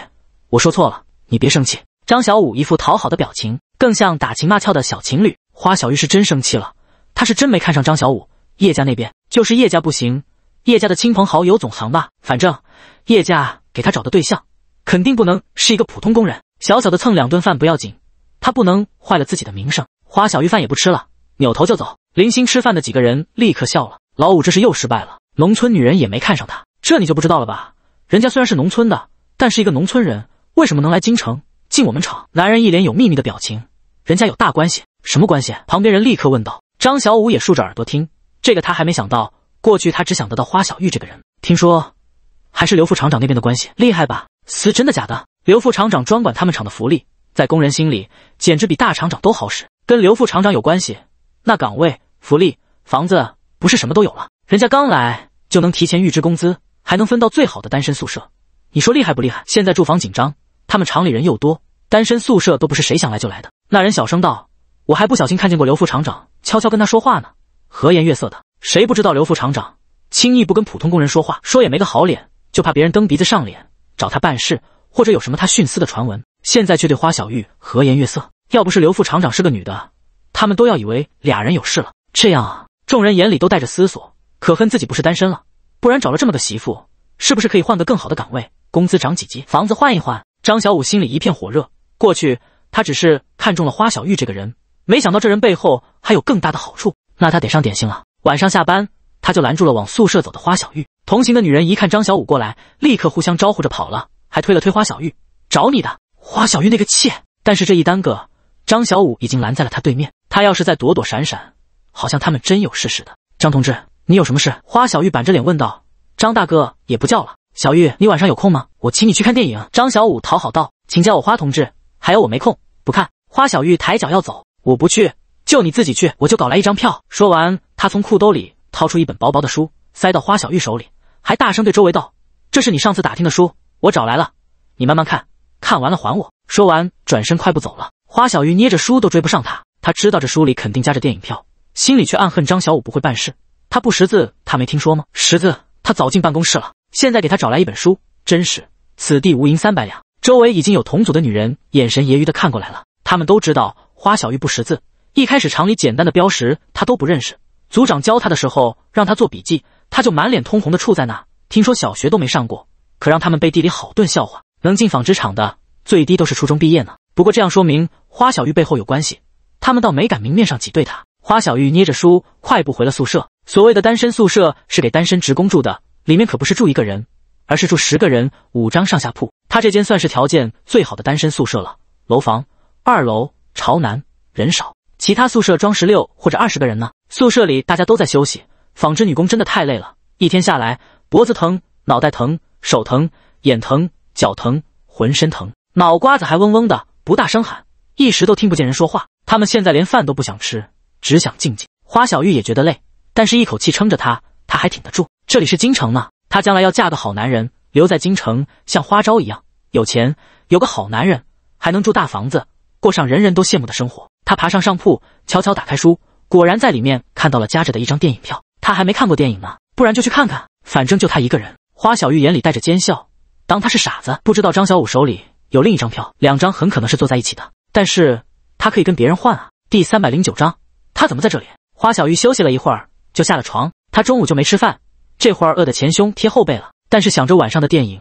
我说错了，你别生气。张小五一副讨好的表情。更像打情骂俏的小情侣，花小玉是真生气了。她是真没看上张小五，叶家那边就是叶家不行，叶家的亲朋好友总行吧？反正叶家给他找的对象，肯定不能是一个普通工人。小小的蹭两顿饭不要紧，他不能坏了自己的名声。花小玉饭也不吃了，扭头就走。零星吃饭的几个人立刻笑了。老五这是又失败了，农村女人也没看上他，这你就不知道了吧？人家虽然是农村的，但是一个农村人为什么能来京城？进我们厂，男人一脸有秘密的表情。人家有大关系，什么关系？旁边人立刻问道。张小五也竖着耳朵听，这个他还没想到。过去他只想得到花小玉这个人，听说还是刘副厂长那边的关系，厉害吧？是真的假的？刘副厂长专管他们厂的福利，在工人心里简直比大厂长都好使。跟刘副厂长有关系，那岗位、福利、房子不是什么都有了？人家刚来就能提前预支工资，还能分到最好的单身宿舍，你说厉害不厉害？现在住房紧张。他们厂里人又多，单身宿舍都不是谁想来就来的。那人小声道：“我还不小心看见过刘副厂长悄悄跟他说话呢，和颜悦色的。谁不知道刘副厂长轻易不跟普通工人说话，说也没个好脸，就怕别人蹬鼻子上脸找他办事，或者有什么他徇私的传闻。现在却对花小玉和颜悦色，要不是刘副厂长是个女的，他们都要以为俩人有事了。这样啊，众人眼里都带着思索，可恨自己不是单身了，不然找了这么个媳妇，是不是可以换个更好的岗位，工资涨几级，房子换一换？”张小五心里一片火热。过去他只是看中了花小玉这个人，没想到这人背后还有更大的好处，那他得上点心了。晚上下班，他就拦住了往宿舍走的花小玉。同行的女人一看张小五过来，立刻互相招呼着跑了，还推了推花小玉：“找你的。”花小玉那个气。但是这一耽搁，张小五已经拦在了他对面。他要是再躲躲闪闪，好像他们真有事似的。张同志，你有什么事？花小玉板着脸问道。张大哥也不叫了。小玉，你晚上有空吗？我请你去看电影。张小五讨好道：“请叫我花同志。”还有，我没空，不看。花小玉抬脚要走：“我不去，就你自己去，我就搞来一张票。”说完，他从裤兜里掏出一本薄薄的书，塞到花小玉手里，还大声对周围道：“这是你上次打听的书，我找来了，你慢慢看，看完了还我。”说完，转身快步走了。花小玉捏着书都追不上他，他知道这书里肯定夹着电影票，心里却暗恨张小五不会办事。他不识字，他没听说吗？识字，他早进办公室了。现在给他找来一本书，真是此地无银三百两。周围已经有同组的女人眼神揶揄的看过来了，他们都知道花小玉不识字，一开始厂里简单的标识她都不认识。组长教他的时候，让他做笔记，他就满脸通红的杵在那。听说小学都没上过，可让他们背地里好顿笑话。能进纺织厂的，最低都是初中毕业呢。不过这样说明花小玉背后有关系，他们倒没敢明面上挤兑他。花小玉捏着书，快步回了宿舍。所谓的单身宿舍是给单身职工住的。里面可不是住一个人，而是住十个人，五张上下铺。他这间算是条件最好的单身宿舍了。楼房二楼朝南，人少。其他宿舍装十六或者二十个人呢。宿舍里大家都在休息。纺织女工真的太累了，一天下来脖子疼、脑袋疼、手疼、眼疼、脚疼，浑身疼，脑瓜子还嗡嗡的，不大声喊，一时都听不见人说话。他们现在连饭都不想吃，只想静静。花小玉也觉得累，但是一口气撑着她，她还挺得住。这里是京城呢，她将来要嫁个好男人，留在京城像花招一样有钱，有个好男人，还能住大房子，过上人人都羡慕的生活。她爬上上铺，悄悄打开书，果然在里面看到了夹着的一张电影票。她还没看过电影呢，不然就去看看。反正就她一个人。花小玉眼里带着奸笑，当她是傻子，不知道张小五手里有另一张票，两张很可能是坐在一起的，但是她可以跟别人换啊。第三百零九章，她怎么在这里？花小玉休息了一会儿，就下了床。她中午就没吃饭。这会儿饿得前胸贴后背了，但是想着晚上的电影，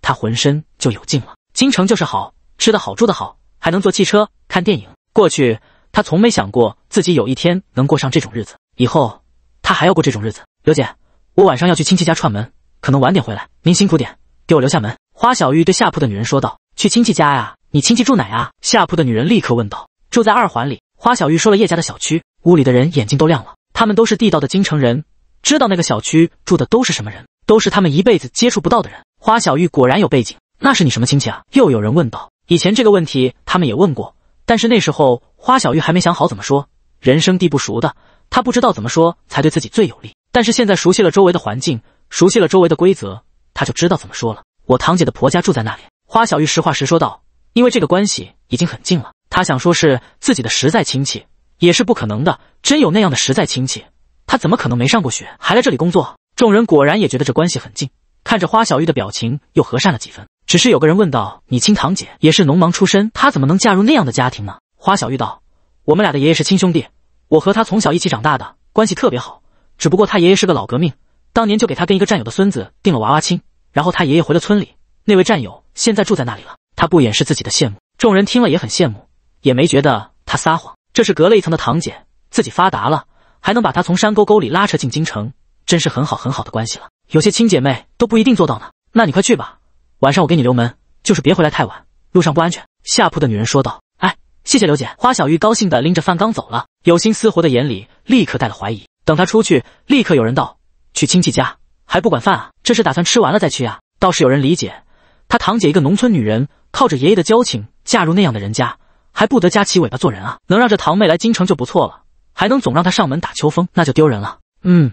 他浑身就有劲了。京城就是好吃的好住的好，还能坐汽车看电影。过去他从没想过自己有一天能过上这种日子，以后他还要过这种日子。刘姐，我晚上要去亲戚家串门，可能晚点回来，您辛苦点，给我留下门。花小玉对下铺的女人说道：“去亲戚家呀？你亲戚住哪呀？”下铺的女人立刻问道：“住在二环里。”花小玉说了叶家的小区，屋里的人眼睛都亮了，他们都是地道的京城人。知道那个小区住的都是什么人，都是他们一辈子接触不到的人。花小玉果然有背景，那是你什么亲戚啊？又有人问道。以前这个问题他们也问过，但是那时候花小玉还没想好怎么说。人生地不熟的，她不知道怎么说才对自己最有利。但是现在熟悉了周围的环境，熟悉了周围的规则，她就知道怎么说了。我堂姐的婆家住在那里。花小玉实话实说道，因为这个关系已经很近了。她想说是自己的实在亲戚，也是不可能的。真有那样的实在亲戚？他怎么可能没上过学，还来这里工作？众人果然也觉得这关系很近，看着花小玉的表情又和善了几分。只是有个人问道：“你亲堂姐也是农忙出身，她怎么能嫁入那样的家庭呢？”花小玉道：“我们俩的爷爷是亲兄弟，我和他从小一起长大的，关系特别好。只不过他爷爷是个老革命，当年就给他跟一个战友的孙子定了娃娃亲，然后他爷爷回了村里，那位战友现在住在那里了。”他不掩饰自己的羡慕，众人听了也很羡慕，也没觉得他撒谎。这是隔了一层的堂姐，自己发达了。还能把她从山沟沟里拉扯进京城，真是很好很好的关系了。有些亲姐妹都不一定做到呢。那你快去吧，晚上我给你留门，就是别回来太晚，路上不安全。下铺的女人说道：“哎，谢谢刘姐。”花小玉高兴的拎着饭缸走了。有心思活的眼里立刻带了怀疑。等她出去，立刻有人道：“去亲戚家还不管饭啊？这是打算吃完了再去啊？”倒是有人理解，她堂姐一个农村女人，靠着爷爷的交情嫁入那样的人家，还不得夹起尾巴做人啊？能让这堂妹来京城就不错了。还能总让他上门打秋风，那就丢人了。嗯，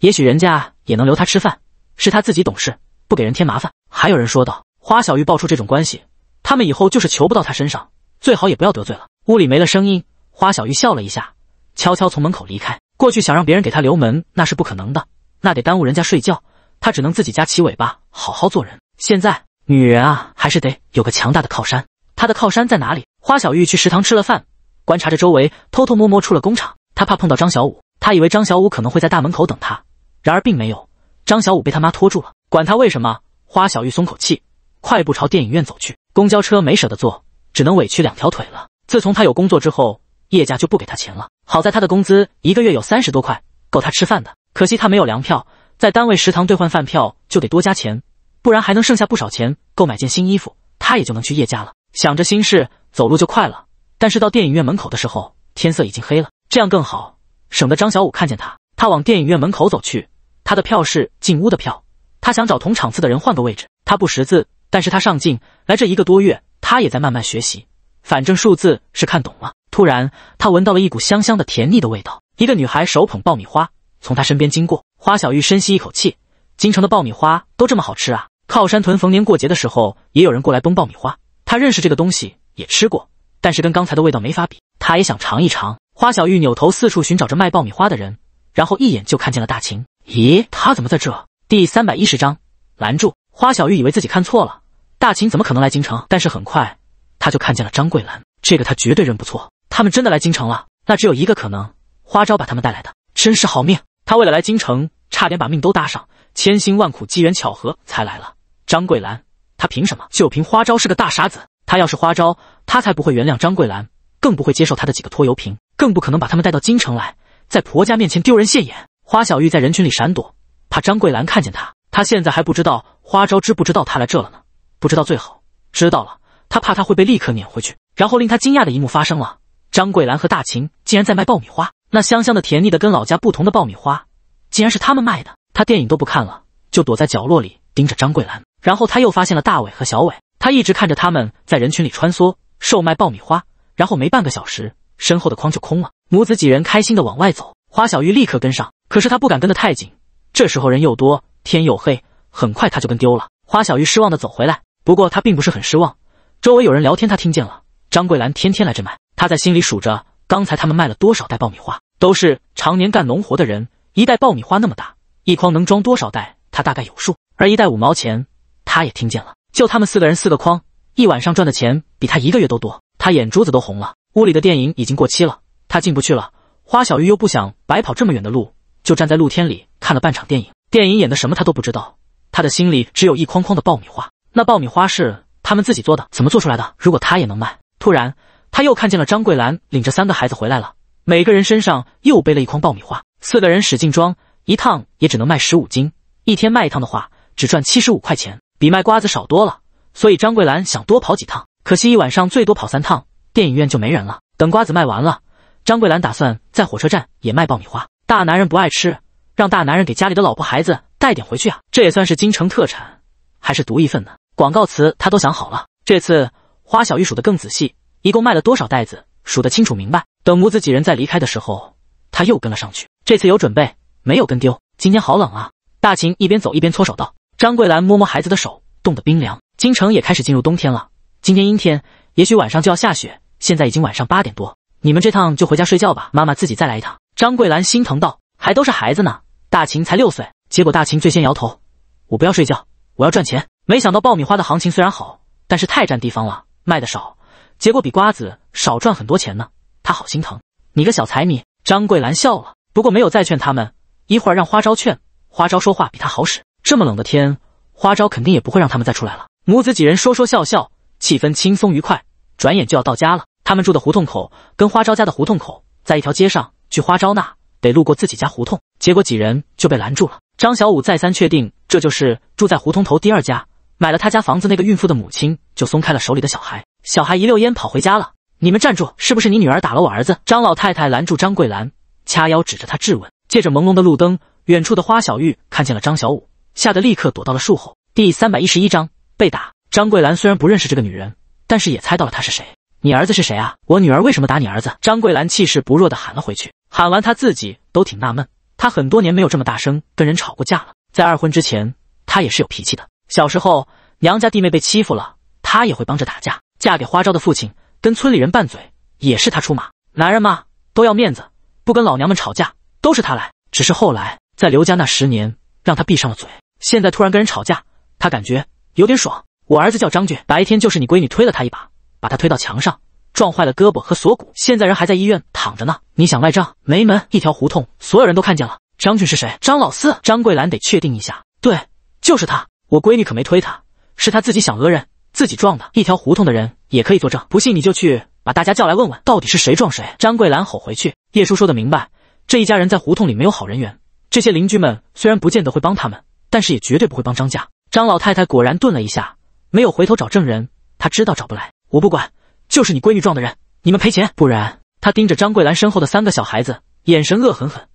也许人家也能留他吃饭，是他自己懂事，不给人添麻烦。还有人说道：“花小玉爆出这种关系，他们以后就是求不到他身上，最好也不要得罪了。”屋里没了声音，花小玉笑了一下，悄悄从门口离开。过去想让别人给她留门，那是不可能的，那得耽误人家睡觉。她只能自己夹起尾巴，好好做人。现在女人啊，还是得有个强大的靠山。她的靠山在哪里？花小玉去食堂吃了饭，观察着周围，偷偷摸摸出了工厂。他怕碰到张小五，他以为张小五可能会在大门口等他，然而并没有。张小五被他妈拖住了，管他为什么。花小玉松口气，快步朝电影院走去。公交车没舍得坐，只能委屈两条腿了。自从他有工作之后，叶家就不给他钱了。好在他的工资一个月有三十多块，够他吃饭的。可惜他没有粮票，在单位食堂兑换饭票就得多加钱，不然还能剩下不少钱购买件新衣服，他也就能去叶家了。想着心事，走路就快了。但是到电影院门口的时候，天色已经黑了。这样更好，省得张小五看见他。他往电影院门口走去，他的票是进屋的票。他想找同场次的人换个位置。他不识字，但是他上进。来这一个多月，他也在慢慢学习。反正数字是看懂了。突然，他闻到了一股香香的甜腻的味道。一个女孩手捧爆米花从他身边经过。花小玉深吸一口气，京城的爆米花都这么好吃啊！靠山屯逢年过节的时候也有人过来崩爆米花。他认识这个东西，也吃过，但是跟刚才的味道没法比。他也想尝一尝。花小玉扭头四处寻找着卖爆米花的人，然后一眼就看见了大秦。咦，他怎么在这？第三百一十章拦住。花小玉以为自己看错了，大秦怎么可能来京城？但是很快，他就看见了张桂兰，这个他绝对认不错。他们真的来京城了，那只有一个可能，花招把他们带来的。真是好命，他为了来京城，差点把命都搭上，千辛万苦，机缘巧合才来了。张桂兰，他凭什么？就凭花招是个大傻子。他要是花招，他才不会原谅张桂兰，更不会接受他的几个拖油瓶。更不可能把他们带到京城来，在婆家面前丢人现眼。花小玉在人群里闪躲，怕张桂兰看见她。她现在还不知道花招知不知道她来这了呢，不知道最好。知道了，她怕她会被立刻撵回去。然后令她惊讶的一幕发生了：张桂兰和大秦竟然在卖爆米花，那香香的、甜腻的、跟老家不同的爆米花，竟然是他们卖的。他电影都不看了，就躲在角落里盯着张桂兰。然后他又发现了大伟和小伟，他一直看着他们在人群里穿梭售卖爆米花。然后没半个小时。身后的筐就空了，母子几人开心的往外走。花小玉立刻跟上，可是她不敢跟得太紧。这时候人又多，天又黑，很快她就跟丢了。花小玉失望的走回来，不过她并不是很失望。周围有人聊天，她听见了。张桂兰天天来这卖，她在心里数着刚才他们卖了多少袋爆米花。都是常年干农活的人，一袋爆米花那么大，一筐能装多少袋，她大概有数。而一袋五毛钱，她也听见了。就他们四个人四个筐，一晚上赚的钱比她一个月都多，她眼珠子都红了。屋里的电影已经过期了，他进不去了。花小玉又不想白跑这么远的路，就站在露天里看了半场电影。电影演的什么他都不知道，他的心里只有一筐筐的爆米花。那爆米花是他们自己做的，怎么做出来的？如果他也能卖……突然，他又看见了张桂兰领着三个孩子回来了，每个人身上又背了一筐爆米花。四个人使劲装，一趟也只能卖十五斤。一天卖一趟的话，只赚七十五块钱，比卖瓜子少多了。所以张桂兰想多跑几趟，可惜一晚上最多跑三趟。电影院就没人了。等瓜子卖完了，张桂兰打算在火车站也卖爆米花。大男人不爱吃，让大男人给家里的老婆孩子带点回去啊，这也算是京城特产，还是独一份呢。广告词他都想好了。这次花小玉数得更仔细，一共卖了多少袋子，数得清楚明白。等母子几人在离开的时候，他又跟了上去。这次有准备，没有跟丢。今天好冷啊！大秦一边走一边搓手道。张桂兰摸摸孩子的手，冻得冰凉。京城也开始进入冬天了。今天阴天。也许晚上就要下雪，现在已经晚上八点多，你们这趟就回家睡觉吧，妈妈自己再来一趟。张桂兰心疼道：“还都是孩子呢，大秦才六岁。”结果大秦最先摇头：“我不要睡觉，我要赚钱。”没想到爆米花的行情虽然好，但是太占地方了，卖的少，结果比瓜子少赚很多钱呢。他好心疼你个小财迷。张桂兰笑了，不过没有再劝他们，一会儿让花招劝，花招说话比他好使。这么冷的天，花招肯定也不会让他们再出来了。母子几人说说笑笑。气氛轻松愉快，转眼就要到家了。他们住的胡同口跟花招家的胡同口在一条街上，去花招那得路过自己家胡同，结果几人就被拦住了。张小五再三确定，这就是住在胡同头第二家买了他家房子那个孕妇的母亲，就松开了手里的小孩。小孩一溜烟跑回家了。你们站住！是不是你女儿打了我儿子？张老太太拦住张桂兰，掐腰指着她质问。借着朦胧的路灯，远处的花小玉看见了张小五，吓得立刻躲到了树后。第三百一十一章被打。张桂兰虽然不认识这个女人，但是也猜到了她是谁。你儿子是谁啊？我女儿为什么打你儿子？张桂兰气势不弱的喊了回去。喊完，她自己都挺纳闷。她很多年没有这么大声跟人吵过架了。在二婚之前，她也是有脾气的。小时候娘家弟妹被欺负了，她也会帮着打架。嫁给花招的父亲跟村里人拌嘴，也是她出马。男人嘛，都要面子，不跟老娘们吵架都是她来。只是后来在刘家那十年，让她闭上了嘴。现在突然跟人吵架，她感觉有点爽。我儿子叫张俊，白天就是你闺女推了他一把，把他推到墙上，撞坏了胳膊和锁骨，现在人还在医院躺着呢。你想赖账？没门！一条胡同，所有人都看见了。张俊是谁？张老四。张桂兰得确定一下，对，就是他。我闺女可没推他，是他自己想讹人，自己撞的。一条胡同的人也可以作证，不信你就去把大家叫来问问，到底是谁撞谁？张桂兰吼回去。叶叔说的明白，这一家人在胡同里没有好人缘，这些邻居们虽然不见得会帮他们，但是也绝对不会帮张家。张老太太果然顿了一下。没有回头找证人，他知道找不来。我不管，就是你闺女撞的人，你们赔钱。不然，他盯着张桂兰身后的三个小孩子，眼神恶狠狠。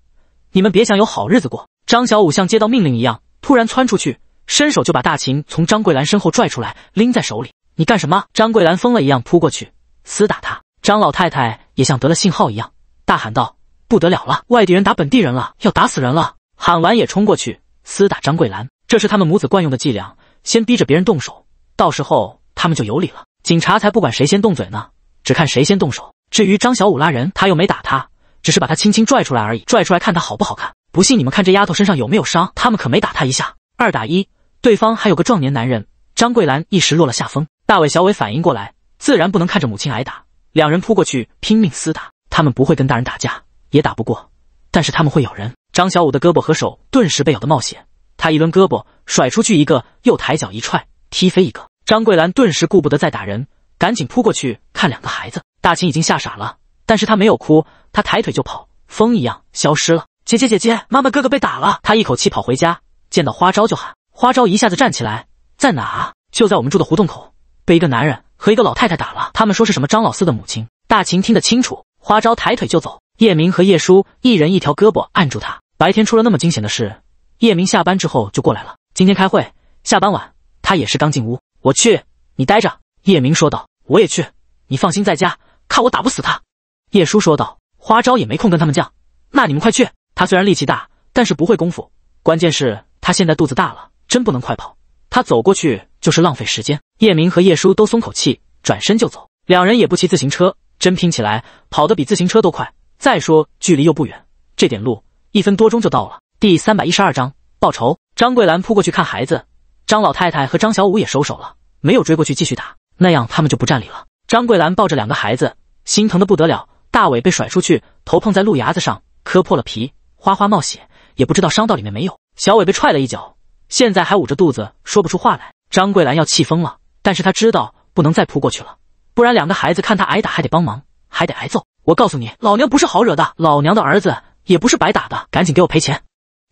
你们别想有好日子过。张小五像接到命令一样，突然窜出去，伸手就把大秦从张桂兰身后拽出来，拎在手里。你干什么？张桂兰疯了一样扑过去，撕打他。张老太太也像得了信号一样，大喊道：“不得了了，外地人打本地人了，要打死人了！”喊完也冲过去撕打张桂兰。这是他们母子惯用的伎俩，先逼着别人动手。到时候他们就有理了。警察才不管谁先动嘴呢，只看谁先动手。至于张小五拉人，他又没打他，只是把他轻轻拽出来而已。拽出来看他好不好看？不信你们看这丫头身上有没有伤？他们可没打他一下。二打一，对方还有个壮年男人。张桂兰一时落了下风。大伟、小伟反应过来，自然不能看着母亲挨打，两人扑过去拼命厮打。他们不会跟大人打架，也打不过，但是他们会咬人。张小五的胳膊和手顿时被咬得冒血。他一抡胳膊甩出去一个，又抬脚一踹。踢飞一个，张桂兰顿时顾不得再打人，赶紧扑过去看两个孩子。大秦已经吓傻了，但是他没有哭，他抬腿就跑，风一样消失了。姐姐姐姐，妈妈哥哥被打了！他一口气跑回家，见到花招就喊。花招一下子站起来，在哪？就在我们住的胡同口，被一个男人和一个老太太打了。他们说是什么张老四的母亲。大秦听得清楚。花招抬腿就走，叶明和叶叔一人一条胳膊按住他。白天出了那么惊险的事，叶明下班之后就过来了。今天开会，下班晚。他也是刚进屋，我去，你待着。”叶明说道，“我也去，你放心在家，看我打不死他。”叶叔说道，“花招也没空跟他们犟，那你们快去。他虽然力气大，但是不会功夫，关键是，他现在肚子大了，真不能快跑。他走过去就是浪费时间。”叶明和叶叔都松口气，转身就走。两人也不骑自行车，真拼起来，跑得比自行车都快。再说距离又不远，这点路一分多钟就到了。第三百一十二章报仇。张桂兰扑过去看孩子。张老太太和张小五也收手了，没有追过去继续打，那样他们就不占理了。张桂兰抱着两个孩子，心疼的不得了。大伟被甩出去，头碰在路牙子上，磕破了皮，哗哗冒血，也不知道伤到里面没有。小伟被踹了一脚，现在还捂着肚子，说不出话来。张桂兰要气疯了，但是她知道不能再扑过去了，不然两个孩子看他挨打还得帮忙，还得挨揍。我告诉你，老娘不是好惹的，老娘的儿子也不是白打的，赶紧给我赔钱！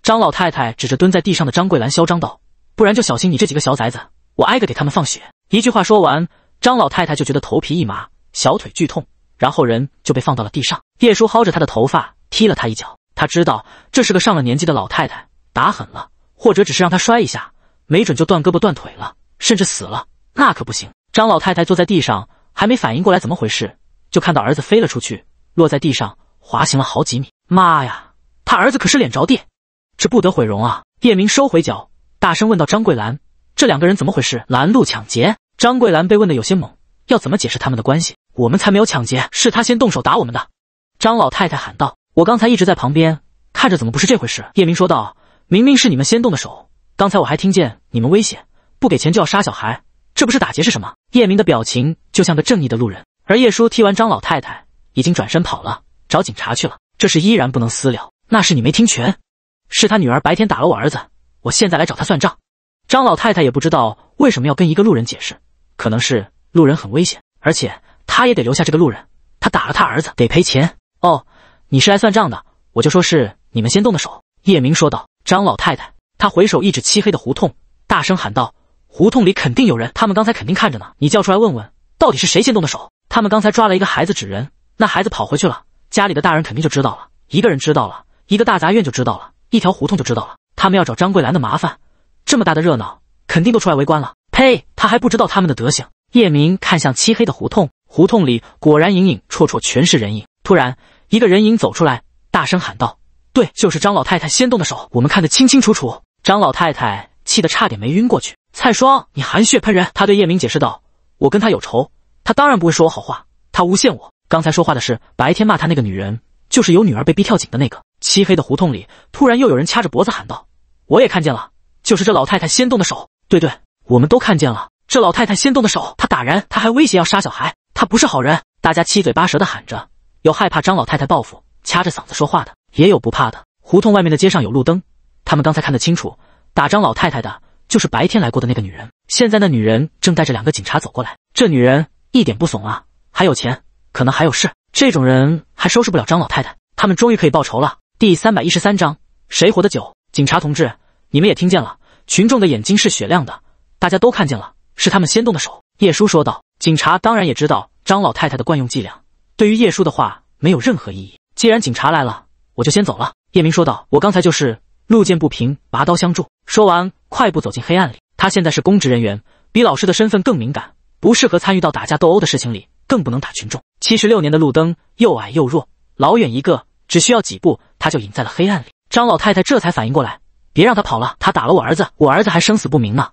张老太太指着蹲在地上的张桂兰，嚣张道。不然就小心你这几个小崽子，我挨个给他们放血。一句话说完，张老太太就觉得头皮一麻，小腿剧痛，然后人就被放到了地上。叶叔薅着她的头发，踢了她一脚。他知道这是个上了年纪的老太太，打狠了，或者只是让她摔一下，没准就断胳膊断腿了，甚至死了，那可不行。张老太太坐在地上，还没反应过来怎么回事，就看到儿子飞了出去，落在地上，滑行了好几米。妈呀，他儿子可是脸着地，这不得毁容啊！叶明收回脚。大声问道：“张桂兰，这两个人怎么回事？拦路抢劫？”张桂兰被问得有些懵，要怎么解释他们的关系？我们才没有抢劫，是他先动手打我们的。”张老太太喊道：“我刚才一直在旁边看着，怎么不是这回事？”叶明说道：“明明是你们先动的手，刚才我还听见你们威胁，不给钱就要杀小孩，这不是打劫是什么？”叶明的表情就像个正义的路人。而叶叔踢完张老太太，已经转身跑了，找警察去了。这事依然不能私了。那是你没听全，是他女儿白天打了我儿子。我现在来找他算账。张老太太也不知道为什么要跟一个路人解释，可能是路人很危险，而且她也得留下这个路人。她打了她儿子，得赔钱。哦，你是来算账的，我就说是你们先动的手。叶明说道。张老太太，他回首一指漆黑的胡同，大声喊道：“胡同里肯定有人，他们刚才肯定看着呢。你叫出来问问，到底是谁先动的手？他们刚才抓了一个孩子指人，那孩子跑回去了，家里的大人肯定就知道了。一个人知道了，一个大杂院就知道了，一条胡同就知道了。”他们要找张桂兰的麻烦，这么大的热闹，肯定都出来围观了。呸，他还不知道他们的德行。叶明看向漆黑的胡同，胡同里果然隐隐绰绰全是人影。突然，一个人影走出来，大声喊道：“对，就是张老太太先动的手，我们看得清清楚楚。”张老太太气得差点没晕过去。蔡双，你含血喷人！他对叶明解释道：“我跟他有仇，他当然不会说我好话，他诬陷我。刚才说话的是白天骂他那个女人，就是有女儿被逼跳井的那个。”漆黑的胡同里，突然又有人掐着脖子喊道：“我也看见了，就是这老太太先动的手。”“对对，我们都看见了，这老太太先动的手，她打人，她还威胁要杀小孩，她不是好人。”大家七嘴八舌的喊着，有害怕张老太太报复掐着嗓子说话的，也有不怕的。胡同外面的街上有路灯，他们刚才看得清楚，打张老太太的就是白天来过的那个女人。现在那女人正带着两个警察走过来，这女人一点不怂啊，还有钱，可能还有事，这种人还收拾不了张老太太，他们终于可以报仇了。第三百一十三章，谁活得久？警察同志，你们也听见了，群众的眼睛是雪亮的，大家都看见了，是他们先动的手。叶叔说道。警察当然也知道张老太太的惯用伎俩，对于叶叔的话没有任何意义。既然警察来了，我就先走了。叶明说道。我刚才就是路见不平，拔刀相助。说完，快步走进黑暗里。他现在是公职人员，比老师的身份更敏感，不适合参与到打架斗殴的事情里，更不能打群众。七十六年的路灯又矮又弱，老远一个。只需要几步，他就隐在了黑暗里。张老太太这才反应过来，别让他跑了！他打了我儿子，我儿子还生死不明呢，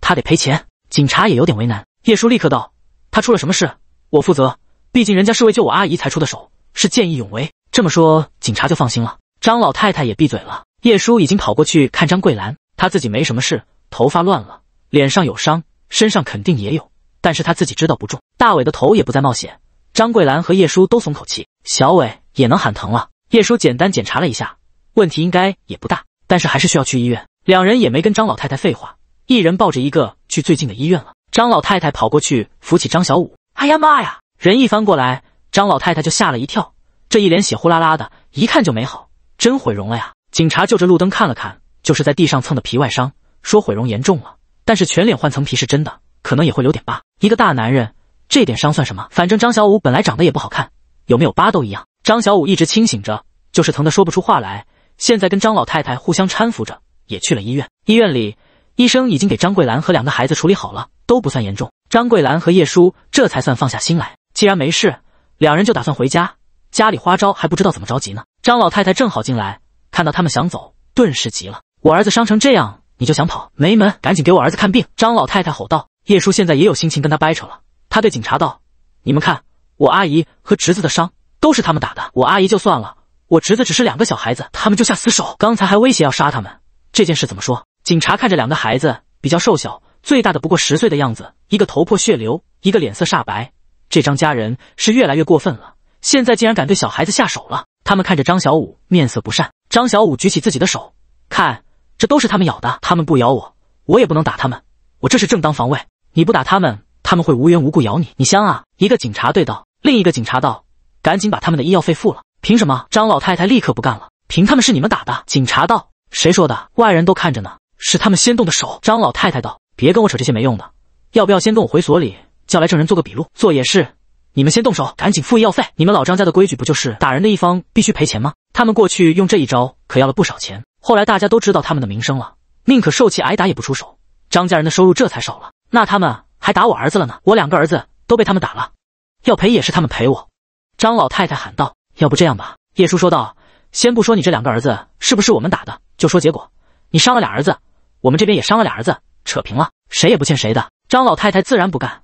他得赔钱。警察也有点为难。叶叔立刻道：“他出了什么事？我负责，毕竟人家是为救我阿姨才出的手，是见义勇为。”这么说，警察就放心了。张老太太也闭嘴了。叶叔已经跑过去看张桂兰，她自己没什么事，头发乱了，脸上有伤，身上肯定也有，但是她自己知道不重。大伟的头也不再冒险。张桂兰和叶叔都松口气。小伟。也能喊疼了。叶叔简单检查了一下，问题应该也不大，但是还是需要去医院。两人也没跟张老太太废话，一人抱着一个去最近的医院了。张老太太跑过去扶起张小五，哎呀妈呀！人一翻过来，张老太太就吓了一跳，这一脸血呼啦啦的，一看就没好，真毁容了呀！警察就着路灯看了看，就是在地上蹭的皮外伤，说毁容严重了，但是全脸换层皮是真的，可能也会留点疤。一个大男人，这点伤算什么？反正张小五本来长得也不好看，有没有疤都一样。张小五一直清醒着，就是疼得说不出话来。现在跟张老太太互相搀扶着，也去了医院。医院里，医生已经给张桂兰和两个孩子处理好了，都不算严重。张桂兰和叶叔这才算放下心来。既然没事，两人就打算回家。家里花招还不知道怎么着急呢。张老太太正好进来，看到他们想走，顿时急了：“我儿子伤成这样，你就想跑？没门！赶紧给我儿子看病！”张老太太吼道。叶叔现在也有心情跟他掰扯了。他对警察道：“你们看，我阿姨和侄子的伤。”都是他们打的，我阿姨就算了，我侄子只是两个小孩子，他们就下死手，刚才还威胁要杀他们。这件事怎么说？警察看着两个孩子比较瘦小，最大的不过十岁的样子，一个头破血流，一个脸色煞白。这张家人是越来越过分了，现在竟然敢对小孩子下手了。他们看着张小五面色不善，张小五举起自己的手，看，这都是他们咬的。他们不咬我，我也不能打他们，我这是正当防卫。你不打他们，他们会无缘无故咬你。你香啊！一个警察对道，另一个警察道。赶紧把他们的医药费付了！凭什么？张老太太立刻不干了。凭他们是你们打的？警察道：“谁说的？外人都看着呢，是他们先动的手。”张老太太道：“别跟我扯这些没用的，要不要先跟我回所里，叫来证人做个笔录？做也是，你们先动手，赶紧付医药费。你们老张家的规矩不就是打人的一方必须赔钱吗？他们过去用这一招可要了不少钱，后来大家都知道他们的名声了，宁可受气挨打也不出手，张家人的收入这才少了。那他们还打我儿子了呢，我两个儿子都被他们打了，要赔也是他们赔我。”张老太太喊道：“要不这样吧。”叶叔说道：“先不说你这两个儿子是不是我们打的，就说结果，你伤了俩儿子，我们这边也伤了俩儿子，扯平了，谁也不欠谁的。”张老太太自然不干：“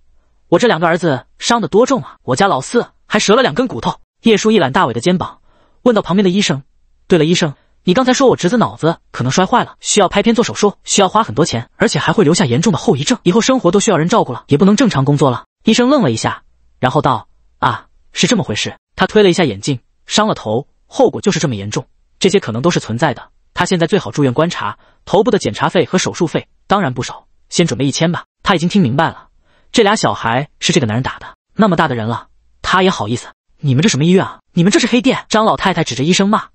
我这两个儿子伤得多重啊？我家老四还折了两根骨头。”叶叔一揽大伟的肩膀，问到旁边的医生：“对了，医生，你刚才说我侄子脑子可能摔坏了，需要拍片做手术，需要花很多钱，而且还会留下严重的后遗症，以后生活都需要人照顾了，也不能正常工作了。”医生愣了一下，然后道：“啊。”是这么回事，他推了一下眼镜，伤了头，后果就是这么严重。这些可能都是存在的。他现在最好住院观察，头部的检查费和手术费当然不少，先准备一千吧。他已经听明白了，这俩小孩是这个男人打的，那么大的人了，他也好意思？你们这什么医院啊？你们这是黑店！张老太太指着医生骂：“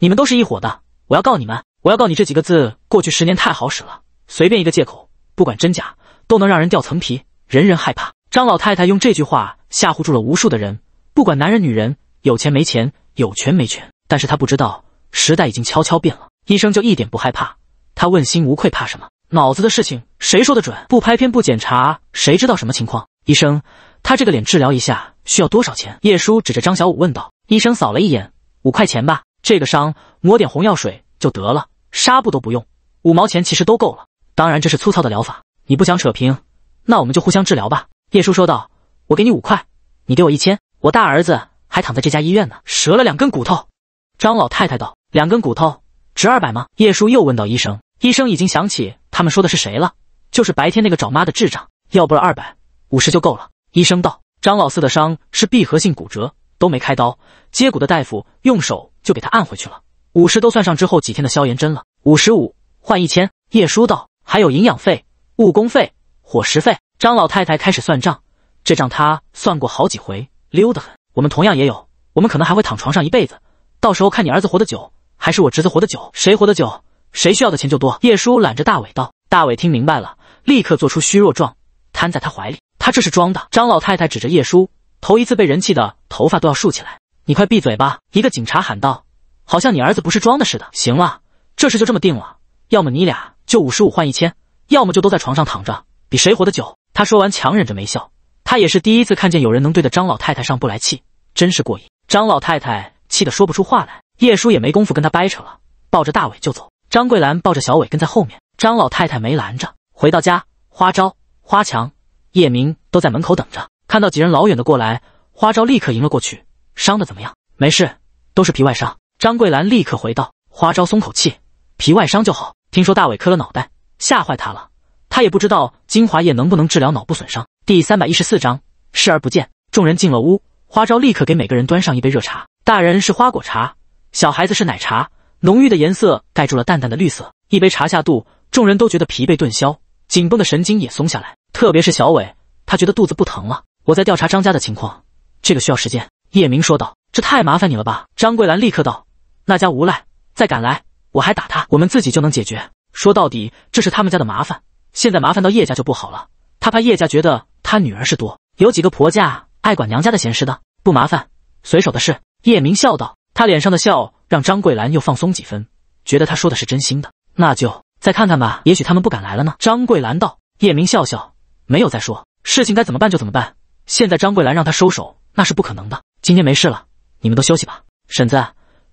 你们都是一伙的，我要告你们！我要告你！”这几个字过去十年太好使了，随便一个借口，不管真假，都能让人掉层皮，人人害怕。张老太太用这句话吓唬住了无数的人，不管男人女人，有钱没钱，有权没权。但是她不知道时代已经悄悄变了。医生就一点不害怕，他问心无愧，怕什么？脑子的事情谁说的准？不拍片不检查，谁知道什么情况？医生，他这个脸治疗一下需要多少钱？叶叔指着张小五问道。医生扫了一眼，五块钱吧，这个伤抹点红药水就得了，纱布都不用，五毛钱其实都够了。当然这是粗糙的疗法，你不想扯平，那我们就互相治疗吧。叶叔说道：“我给你五块，你给我一千。我大儿子还躺在这家医院呢，折了两根骨头。”张老太太道：“两根骨头值二百吗？”叶叔又问道：“医生？”医生已经想起他们说的是谁了，就是白天那个找妈的智障，要不了二百，五十就够了。”医生道：“张老四的伤是闭合性骨折，都没开刀，接骨的大夫用手就给他按回去了。五十都算上之后几天的消炎针了，五十五换一千。”叶叔道：“还有营养费、误工费、伙食费。”张老太太开始算账，这账她算过好几回，溜得很。我们同样也有，我们可能还会躺床上一辈子，到时候看你儿子活得久，还是我侄子活得久，谁活得久，谁需要的钱就多。叶叔揽着大伟道，大伟听明白了，立刻做出虚弱状，瘫在他怀里。他这是装的。张老太太指着叶叔，头一次被人气的头发都要竖起来，你快闭嘴吧！一个警察喊道，好像你儿子不是装的似的。行了，这事就这么定了，要么你俩就五十五换一千，要么就都在床上躺着。比谁活得久？他说完，强忍着没笑。他也是第一次看见有人能对的张老太太上不来气，真是过瘾。张老太太气得说不出话来。叶叔也没工夫跟他掰扯了，抱着大伟就走。张桂兰抱着小伟跟在后面。张老太太没拦着。回到家，花招、花强、叶明都在门口等着。看到几人老远的过来，花招立刻迎了过去：“伤的怎么样？没事，都是皮外伤。”张桂兰立刻回道。花招松口气：“皮外伤就好。听说大伟磕了脑袋，吓坏他了。”他也不知道精华液能不能治疗脑部损伤。第三百一十四章，视而不见。众人进了屋，花招立刻给每个人端上一杯热茶。大人是花果茶，小孩子是奶茶，浓郁的颜色盖住了淡淡的绿色。一杯茶下肚，众人都觉得疲惫顿消，紧绷的神经也松下来。特别是小伟，他觉得肚子不疼了。我在调查张家的情况，这个需要时间。叶明说道：“这太麻烦你了吧？”张桂兰立刻道：“那家无赖再敢来，我还打他，我们自己就能解决。说到底，这是他们家的麻烦。”现在麻烦到叶家就不好了，他怕叶家觉得他女儿事多，有几个婆家爱管娘家的闲事的。不麻烦，随手的事。叶明笑道，他脸上的笑让张桂兰又放松几分，觉得他说的是真心的。那就再看看吧，也许他们不敢来了呢。张桂兰道。叶明笑笑，没有再说，事情该怎么办就怎么办。现在张桂兰让他收手，那是不可能的。今天没事了，你们都休息吧。婶子，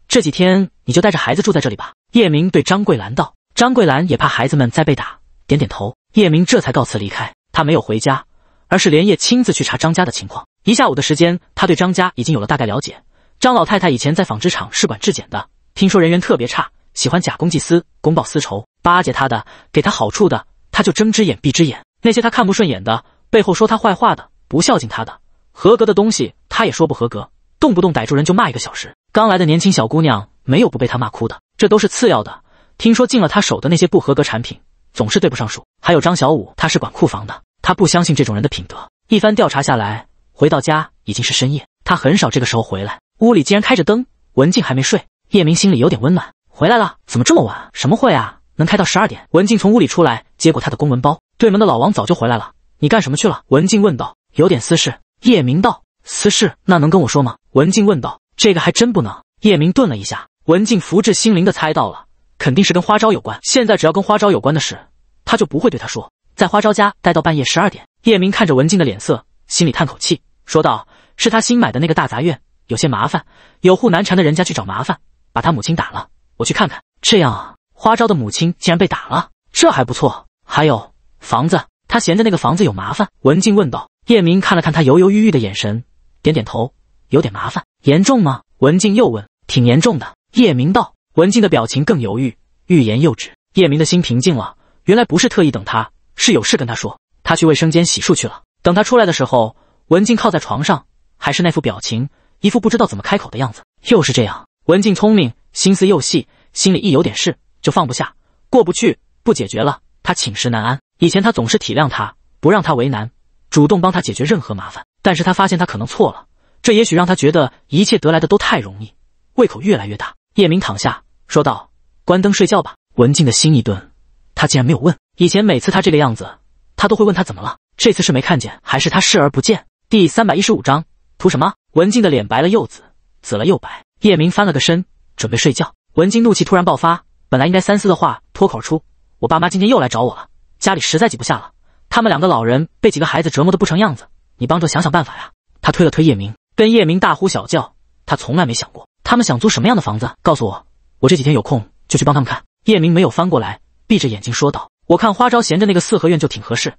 这几天你就带着孩子住在这里吧。叶明对张桂兰道。张桂兰也怕孩子们再被打。点点头，叶明这才告辞离开。他没有回家，而是连夜亲自去查张家的情况。一下午的时间，他对张家已经有了大概了解。张老太太以前在纺织厂是管质检的，听说人缘特别差，喜欢假公济私、公报私仇。巴结他的、给他好处的，他就睁只眼闭只眼；那些他看不顺眼的、背后说他坏话的、不孝敬他的，合格的东西他也说不合格，动不动逮住人就骂一个小时。刚来的年轻小姑娘没有不被他骂哭的，这都是次要的。听说进了他手的那些不合格产品。总是对不上数。还有张小五，他是管库房的，他不相信这种人的品德。一番调查下来，回到家已经是深夜。他很少这个时候回来，屋里竟然开着灯。文静还没睡，叶明心里有点温暖。回来了，怎么这么晚？什么会啊，能开到十二点？文静从屋里出来，接过他的公文包。对门的老王早就回来了，你干什么去了？文静问道。有点私事。叶明道。私事那能跟我说吗？文静问道。这个还真不能。叶明顿了一下，文静福至心灵的猜到了。肯定是跟花招有关。现在只要跟花招有关的事，他就不会对他说。在花招家待到半夜十二点。叶明看着文静的脸色，心里叹口气，说道：“是他新买的那个大杂院，有些麻烦。有户难缠的人家去找麻烦，把他母亲打了。我去看看。”这样啊，花招的母亲竟然被打了，这还不错。还有房子，他嫌着那个房子有麻烦。文静问道。叶明看了看他犹犹豫豫的眼神，点点头：“有点麻烦，严重吗？”文静又问：“挺严重的。”叶明道。文静的表情更犹豫，欲言又止。叶明的心平静了，原来不是特意等他，是有事跟他说。他去卫生间洗漱去了。等他出来的时候，文静靠在床上，还是那副表情，一副不知道怎么开口的样子。又是这样。文静聪明，心思又细，心里一有点事就放不下，过不去，不解决了，他寝食难安。以前他总是体谅他，不让他为难，主动帮他解决任何麻烦。但是他发现他可能错了，这也许让他觉得一切得来的都太容易，胃口越来越大。叶明躺下。说道：“关灯睡觉吧。”文静的心一顿，他竟然没有问。以前每次他这个样子，他都会问他怎么了。这次是没看见，还是他视而不见？第三百一十五章，图什么？文静的脸白了又紫，紫了又白。叶明翻了个身，准备睡觉。文静怒气突然爆发，本来应该三思的话脱口出：“我爸妈今天又来找我了，家里实在挤不下了。他们两个老人被几个孩子折磨的不成样子，你帮着想想办法呀！”他推了推叶明，跟叶明大呼小叫。他从来没想过，他们想租什么样的房子，告诉我。我这几天有空就去帮他们看。叶明没有翻过来，闭着眼睛说道：“我看花招，闲着那个四合院就挺合适，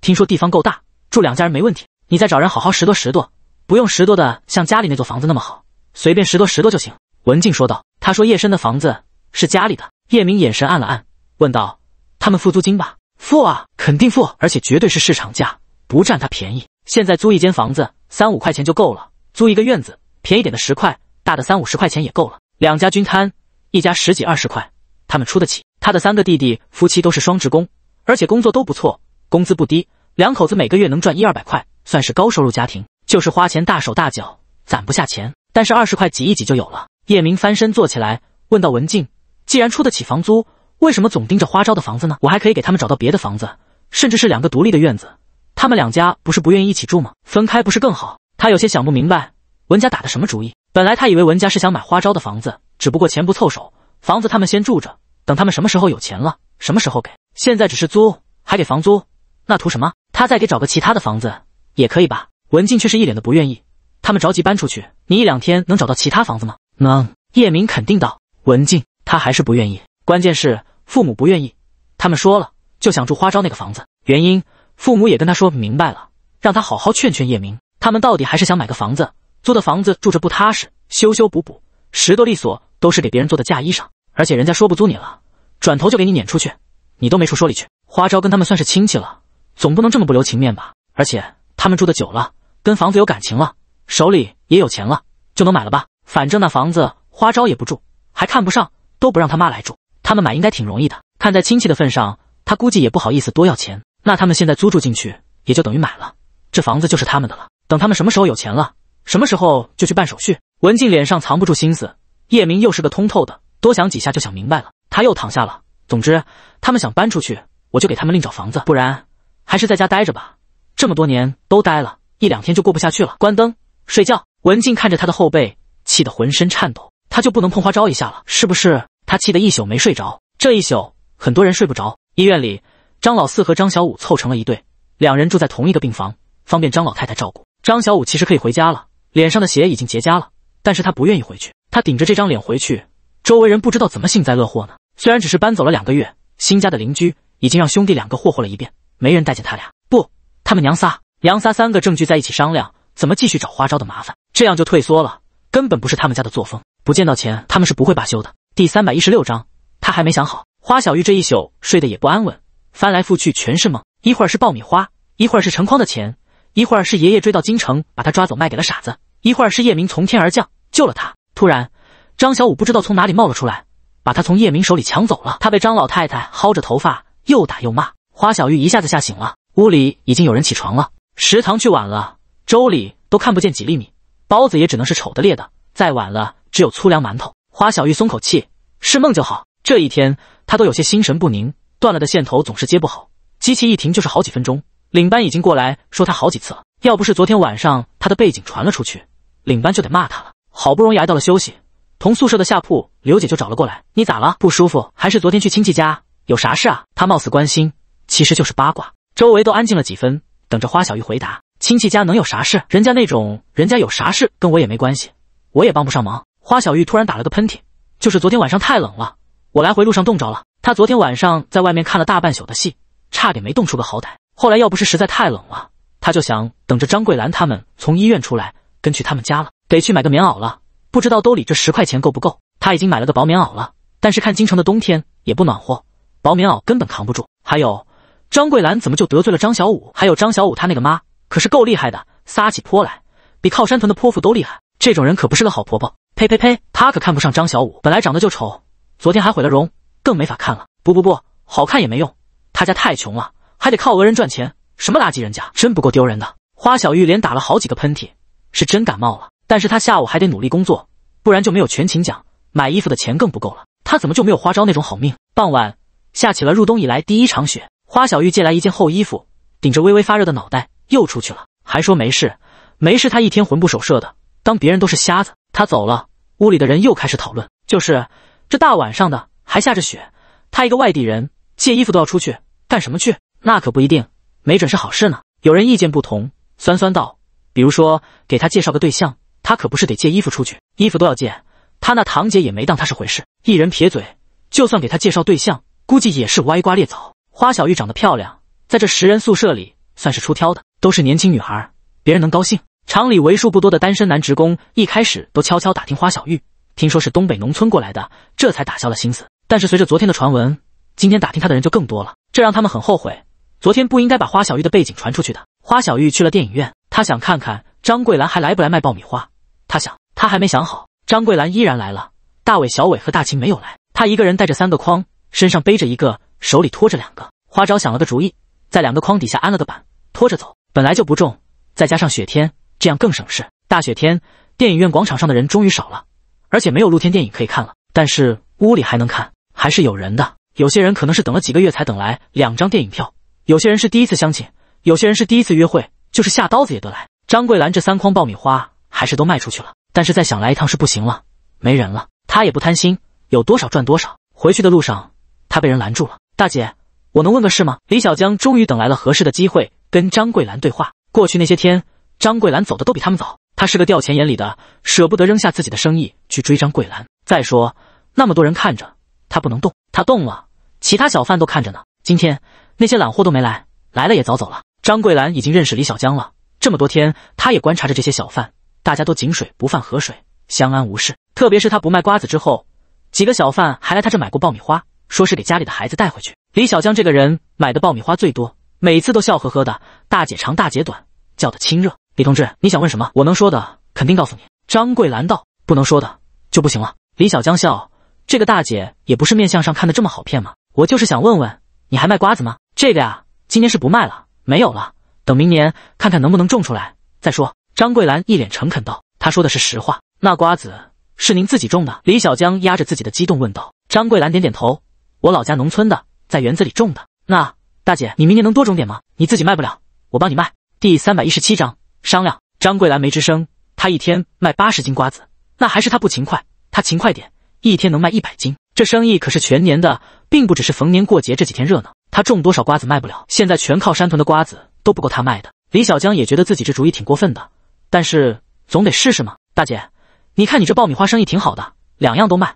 听说地方够大，住两家人没问题。你再找人好好拾掇拾掇，不用拾掇的像家里那座房子那么好，随便拾掇拾掇就行。”文静说道：“他说叶深的房子是家里的。”叶明眼神暗了暗，问道：“他们付租金吧？付啊，肯定付，而且绝对是市场价，不占他便宜。现在租一间房子三五块钱就够了，租一个院子便宜点的十块，大的三五十块钱也够了，两家均摊。”一家十几二十块，他们出得起。他的三个弟弟夫妻都是双职工，而且工作都不错，工资不低，两口子每个月能赚一二百块，算是高收入家庭。就是花钱大手大脚，攒不下钱。但是二十块挤一挤就有了。叶明翻身坐起来，问到文静：“既然出得起房租，为什么总盯着花招的房子呢？我还可以给他们找到别的房子，甚至是两个独立的院子。他们两家不是不愿意一起住吗？分开不是更好？”他有些想不明白，文家打的什么主意？本来他以为文家是想买花招的房子，只不过钱不凑手，房子他们先住着，等他们什么时候有钱了，什么时候给。现在只是租，还给房租，那图什么？他再给找个其他的房子也可以吧？文静却是一脸的不愿意。他们着急搬出去，你一两天能找到其他房子吗？能，叶明肯定道。文静，他还是不愿意。关键是父母不愿意，他们说了就想住花招那个房子。原因，父母也跟他说明白了，让他好好劝劝叶明。他们到底还是想买个房子。租的房子住着不踏实，修修补补，十多利索都是给别人做的嫁衣裳。而且人家说不租你了，转头就给你撵出去，你都没处说理去。花招跟他们算是亲戚了，总不能这么不留情面吧？而且他们住的久了，跟房子有感情了，手里也有钱了，就能买了吧？反正那房子花招也不住，还看不上，都不让他妈来住。他们买应该挺容易的。看在亲戚的份上，他估计也不好意思多要钱。那他们现在租住进去，也就等于买了，这房子就是他们的了。等他们什么时候有钱了？什么时候就去办手续？文静脸上藏不住心思，叶明又是个通透的，多想几下就想明白了。他又躺下了。总之，他们想搬出去，我就给他们另找房子，不然还是在家待着吧。这么多年都待了，一两天就过不下去了。关灯睡觉。文静看着他的后背，气得浑身颤抖。他就不能碰花招一下了，是不是？他气得一宿没睡着。这一宿，很多人睡不着。医院里，张老四和张小五凑成了一对，两人住在同一个病房，方便张老太太照顾。张小五其实可以回家了。脸上的血已经结痂了，但是他不愿意回去。他顶着这张脸回去，周围人不知道怎么幸灾乐祸呢。虽然只是搬走了两个月，新家的邻居已经让兄弟两个霍霍了一遍，没人待见他俩。不，他们娘仨，娘仨三个正聚在一起商量怎么继续找花招的麻烦，这样就退缩了，根本不是他们家的作风。不见到钱，他们是不会罢休的。第三百一十六章，他还没想好。花小玉这一宿睡得也不安稳，翻来覆去全是梦，一会儿是爆米花，一会儿是成筐的钱。一会儿是爷爷追到京城把他抓走卖给了傻子，一会儿是叶明从天而降救了他。突然，张小五不知道从哪里冒了出来，把他从叶明手里抢走了。他被张老太太薅着头发又打又骂。花小玉一下子吓醒了，屋里已经有人起床了。食堂去晚了，粥里都看不见几粒米，包子也只能是丑的裂的。再晚了，只有粗粮馒头。花小玉松口气，是梦就好。这一天，她都有些心神不宁，断了的线头总是接不好，机器一停就是好几分钟。领班已经过来说他好几次了，要不是昨天晚上他的背景传了出去，领班就得骂他了。好不容易挨到了休息，同宿舍的下铺刘姐就找了过来：“你咋了？不舒服？还是昨天去亲戚家有啥事啊？”她貌似关心，其实就是八卦。周围都安静了几分，等着花小玉回答。亲戚家能有啥事？人家那种，人家有啥事跟我也没关系，我也帮不上忙。花小玉突然打了个喷嚏：“就是昨天晚上太冷了，我来回路上冻着了。”她昨天晚上在外面看了大半宿的戏，差点没冻出个好歹。后来要不是实在太冷了，他就想等着张桂兰他们从医院出来，跟去他们家了。得去买个棉袄了，不知道兜里这十块钱够不够。他已经买了个薄棉袄了，但是看京城的冬天也不暖和，薄棉袄根本扛不住。还有张桂兰怎么就得罪了张小五？还有张小五他那个妈可是够厉害的，撒起泼来比靠山屯的泼妇都厉害。这种人可不是个好婆婆。呸呸呸！她可看不上张小五，本来长得就丑，昨天还毁了容，更没法看了。不不不好看也没用，他家太穷了。还得靠讹人赚钱，什么垃圾人家，真不够丢人的。花小玉连打了好几个喷嚏，是真感冒了。但是她下午还得努力工作，不然就没有全勤奖。买衣服的钱更不够了。她怎么就没有花招那种好命？傍晚下起了入冬以来第一场雪，花小玉借来一件厚衣服，顶着微微发热的脑袋又出去了，还说没事没事。她一天魂不守舍的，当别人都是瞎子。她走了，屋里的人又开始讨论：就是这大晚上的还下着雪，她一个外地人借衣服都要出去干什么去？那可不一定，没准是好事呢。有人意见不同，酸酸道：“比如说，给他介绍个对象，他可不是得借衣服出去，衣服都要借。他那堂姐也没当他是回事。”一人撇嘴：“就算给他介绍对象，估计也是歪瓜裂枣。”花小玉长得漂亮，在这十人宿舍里算是出挑的，都是年轻女孩，别人能高兴。厂里为数不多的单身男职工一开始都悄悄打听花小玉，听说是东北农村过来的，这才打消了心思。但是随着昨天的传闻，今天打听他的人就更多了，这让他们很后悔。昨天不应该把花小玉的背景传出去的。花小玉去了电影院，她想看看张桂兰还来不来卖爆米花。她想，她还没想好。张桂兰依然来了，大伟、小伟和大秦没有来。他一个人带着三个筐，身上背着一个，手里拖着两个。花招想了个主意，在两个筐底下安了个板，拖着走。本来就不重，再加上雪天，这样更省事。大雪天，电影院广场上的人终于少了，而且没有露天电影可以看了。但是屋里还能看，还是有人的。有些人可能是等了几个月才等来两张电影票。有些人是第一次相亲，有些人是第一次约会，就是下刀子也得来。张桂兰这三筐爆米花还是都卖出去了，但是再想来一趟是不行了，没人了。她也不贪心，有多少赚多少。回去的路上，她被人拦住了。大姐，我能问个事吗？李小江终于等来了合适的机会，跟张桂兰对话。过去那些天，张桂兰走的都比他们早。他是个掉钱眼里的，舍不得扔下自己的生意去追张桂兰。再说，那么多人看着，他不能动。他动了，其他小贩都看着呢。今天。那些懒货都没来，来了也早走了。张桂兰已经认识李小江了，这么多天，她也观察着这些小贩，大家都井水不犯河水，相安无事。特别是她不卖瓜子之后，几个小贩还来她这买过爆米花，说是给家里的孩子带回去。李小江这个人买的爆米花最多，每次都笑呵呵的，大姐长大姐短叫的亲热。李同志，你想问什么？我能说的肯定告诉你。张桂兰道：“不能说的就不行了。”李小江笑：“这个大姐也不是面相上看的这么好骗吗？我就是想问问，你还卖瓜子吗？”这个呀，今年是不卖了，没有了。等明年看看能不能种出来再说。张桂兰一脸诚恳道：“她说的是实话。”那瓜子是您自己种的？李小江压着自己的激动问道。张桂兰点点头：“我老家农村的，在园子里种的。”那大姐，你明年能多种点吗？你自己卖不了，我帮你卖。第三百一十七章商量。张桂兰没吱声。她一天卖八十斤瓜子，那还是她不勤快。她勤快点，一天能卖一百斤。这生意可是全年的，并不只是逢年过节这几天热闹。他种多少瓜子卖不了，现在全靠山屯的瓜子都不够他卖的。李小江也觉得自己这主意挺过分的，但是总得试试嘛。大姐，你看你这爆米花生意挺好的，两样都卖，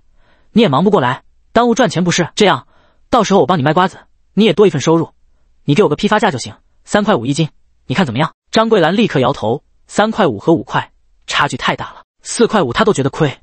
你也忙不过来，耽误赚钱不是？这样，到时候我帮你卖瓜子，你也多一份收入，你给我个批发价就行，三块五一斤，你看怎么样？张桂兰立刻摇头，三块五和五块差距太大了，四块五他都觉得亏，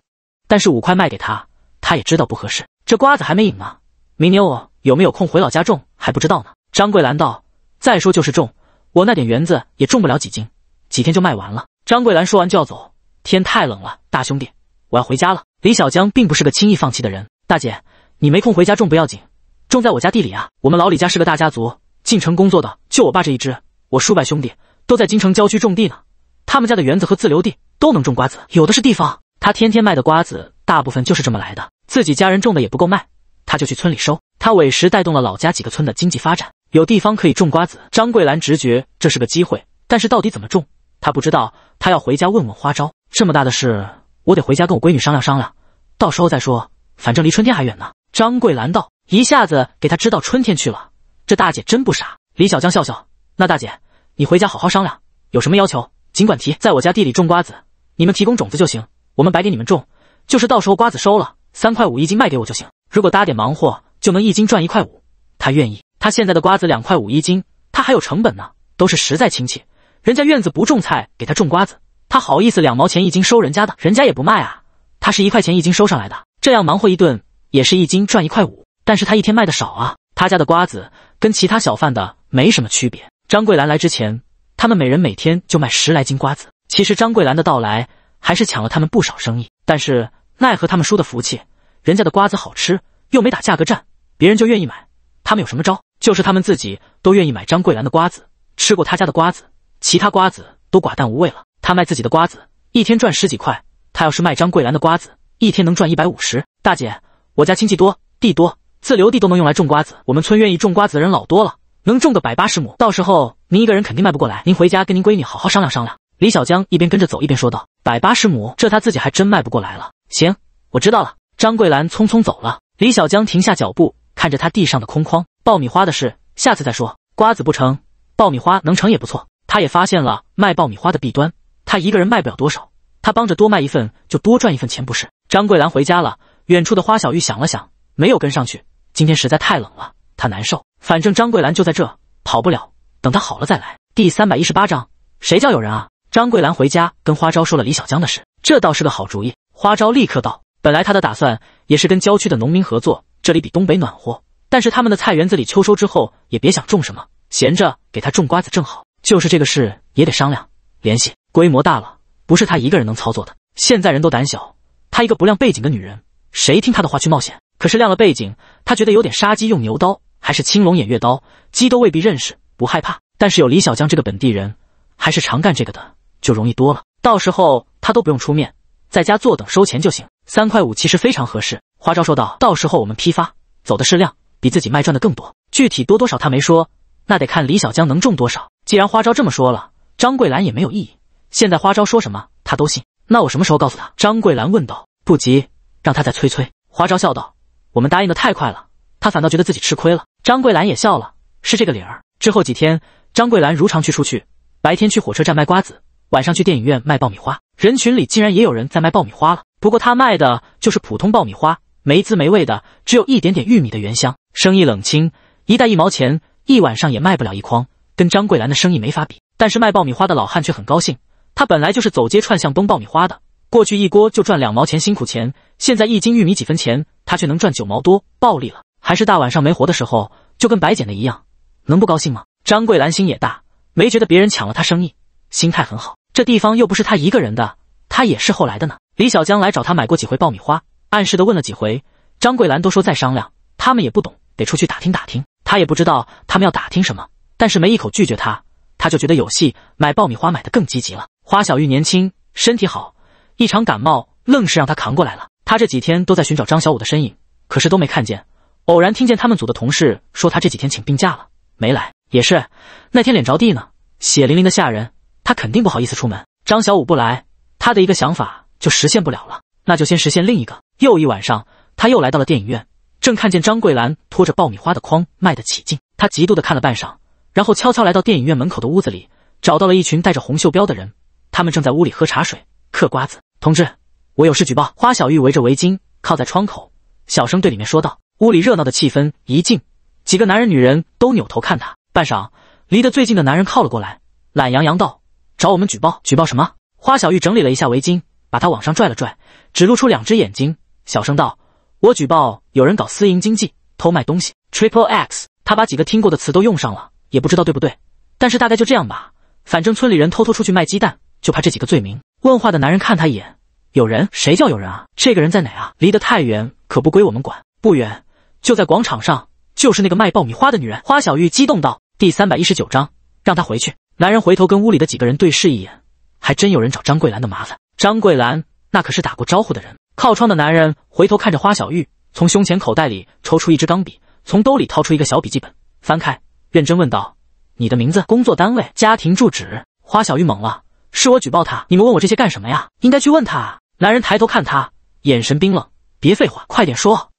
但是五块卖给他，他也知道不合适。这瓜子还没引呢。明年我有没有空回老家种还不知道呢。张桂兰道：“再说就是种，我那点园子也种不了几斤，几天就卖完了。”张桂兰说完就要走，天太冷了，大兄弟，我要回家了。李小江并不是个轻易放弃的人，大姐，你没空回家种不要紧，种在我家地里啊。我们老李家是个大家族，进城工作的就我爸这一支，我数百兄弟都在京城郊区种地呢，他们家的园子和自留地都能种瓜子，有的是地方。他天天卖的瓜子大部分就是这么来的，自己家人种的也不够卖。他就去村里收，他委实带动了老家几个村的经济发展，有地方可以种瓜子。张桂兰直觉这是个机会，但是到底怎么种，她不知道，她要回家问问花招。这么大的事，我得回家跟我闺女商量商量，到时候再说，反正离春天还远呢。张桂兰道，一下子给她知道春天去了，这大姐真不傻。李小江笑笑，那大姐你回家好好商量，有什么要求尽管提，在我家地里种瓜子，你们提供种子就行，我们白给你们种，就是到时候瓜子收了，三块五一斤卖给我就行。如果搭点忙活就能一斤赚一块五，他愿意。他现在的瓜子两块五一斤，他还有成本呢，都是实在亲戚。人家院子不种菜，给他种瓜子，他好意思两毛钱一斤收人家的，人家也不卖啊。他是一块钱一斤收上来的，这样忙活一顿也是一斤赚一块五。但是他一天卖的少啊，他家的瓜子跟其他小贩的没什么区别。张桂兰来之前，他们每人每天就卖十来斤瓜子。其实张桂兰的到来还是抢了他们不少生意，但是奈何他们输的福气。人家的瓜子好吃，又没打价格战，别人就愿意买。他们有什么招？就是他们自己都愿意买张桂兰的瓜子。吃过他家的瓜子，其他瓜子都寡淡无味了。他卖自己的瓜子，一天赚十几块。他要是卖张桂兰的瓜子，一天能赚一百五十。大姐，我家亲戚多地多，自留地都能用来种瓜子。我们村愿意种瓜子的人老多了，能种个百八十亩。到时候您一个人肯定卖不过来。您回家跟您闺女好好商量商量。李小江一边跟着走一边说道：“百八十亩，这他自己还真卖不过来了。”行，我知道了。张桂兰匆匆走了，李小江停下脚步，看着他地上的空筐。爆米花的事下次再说，瓜子不成，爆米花能成也不错。他也发现了卖爆米花的弊端，他一个人卖不了多少，他帮着多卖一份就多赚一份钱不是？张桂兰回家了，远处的花小玉想了想，没有跟上去。今天实在太冷了，她难受。反正张桂兰就在这，跑不了。等她好了再来。第三百一十八章，谁叫有人啊？张桂兰回家跟花招说了李小江的事，这倒是个好主意。花招立刻道。本来他的打算也是跟郊区的农民合作，这里比东北暖和。但是他们的菜园子里秋收之后也别想种什么，闲着给他种瓜子正好。就是这个事也得商量联系，规模大了不是他一个人能操作的。现在人都胆小，他一个不亮背景的女人，谁听他的话去冒险？可是亮了背景，他觉得有点杀鸡用牛刀，还是青龙偃月刀，鸡都未必认识，不害怕。但是有李小江这个本地人，还是常干这个的，就容易多了。到时候他都不用出面，在家坐等收钱就行。三块五其实非常合适，花招说道。到时候我们批发走的是量，比自己卖赚的更多。具体多多少他没说，那得看李小江能种多少。既然花招这么说了，张桂兰也没有异议。现在花招说什么他都信。那我什么时候告诉他？张桂兰问道。不急，让他再催催。花招笑道。我们答应的太快了，他反倒觉得自己吃亏了。张桂兰也笑了，是这个理儿。之后几天，张桂兰如常去出去，白天去火车站卖瓜子，晚上去电影院卖爆米花。人群里竟然也有人在卖爆米花了。不过他卖的就是普通爆米花，没滋没味的，只有一点点玉米的原香，生意冷清，一袋一毛钱，一晚上也卖不了一筐，跟张桂兰的生意没法比。但是卖爆米花的老汉却很高兴，他本来就是走街串巷崩爆米花的，过去一锅就赚两毛钱辛苦钱，现在一斤玉米几分钱，他却能赚九毛多，暴利了，还是大晚上没活的时候，就跟白捡的一样，能不高兴吗？张桂兰心也大，没觉得别人抢了她生意，心态很好，这地方又不是她一个人的，她也是后来的呢。李小江来找他买过几回爆米花，暗示的问了几回，张桂兰都说再商量，他们也不懂得出去打听打听。他也不知道他们要打听什么，但是没一口拒绝他，他就觉得有戏，买爆米花买的更积极了。花小玉年轻，身体好，一场感冒愣是让他扛过来了。他这几天都在寻找张小五的身影，可是都没看见。偶然听见他们组的同事说他这几天请病假了，没来。也是那天脸着地呢，血淋淋的吓人，他肯定不好意思出门。张小五不来，他的一个想法。就实现不了了，那就先实现另一个。又一晚上，他又来到了电影院，正看见张桂兰拖着爆米花的筐卖得起劲，他嫉妒的看了半晌，然后悄悄来到电影院门口的屋子里，找到了一群戴着红袖标的人，他们正在屋里喝茶水、嗑瓜子。同志，我有事举报。花小玉围着围巾靠在窗口，小声对里面说道。屋里热闹的气氛一静，几个男人、女人都扭头看他。半晌，离得最近的男人靠了过来，懒洋洋道：“找我们举报？举报什么？”花小玉整理了一下围巾。把他往上拽了拽，只露出两只眼睛，小声道：“我举报有人搞私营经济，偷卖东西。” Triple X，他把几个听过的词都用上了，也不知道对不对，但是大概就这样吧。反正村里人偷偷出去卖鸡蛋，就怕这几个罪名。问话的男人看他一眼：“有人？谁叫有人啊？这个人在哪啊？离得太远可不归我们管。不远，就在广场上，就是那个卖爆米花的女人。”花小玉激动道：“第三百一十九章，让他回去。”男人回头跟屋里的几个人对视一眼，还真有人找张桂兰的麻烦。张桂兰，那可是打过招呼的人。靠窗的男人回头看着花小玉，从胸前口袋里抽出一支钢笔，从兜里掏出一个小笔记本，翻开，认真问道：“你的名字、工作单位、家庭住址？”花小玉懵了：“是我举报他，你们问我这些干什么呀？应该去问他。”男人抬头看他，眼神冰冷：“别废话，快点说。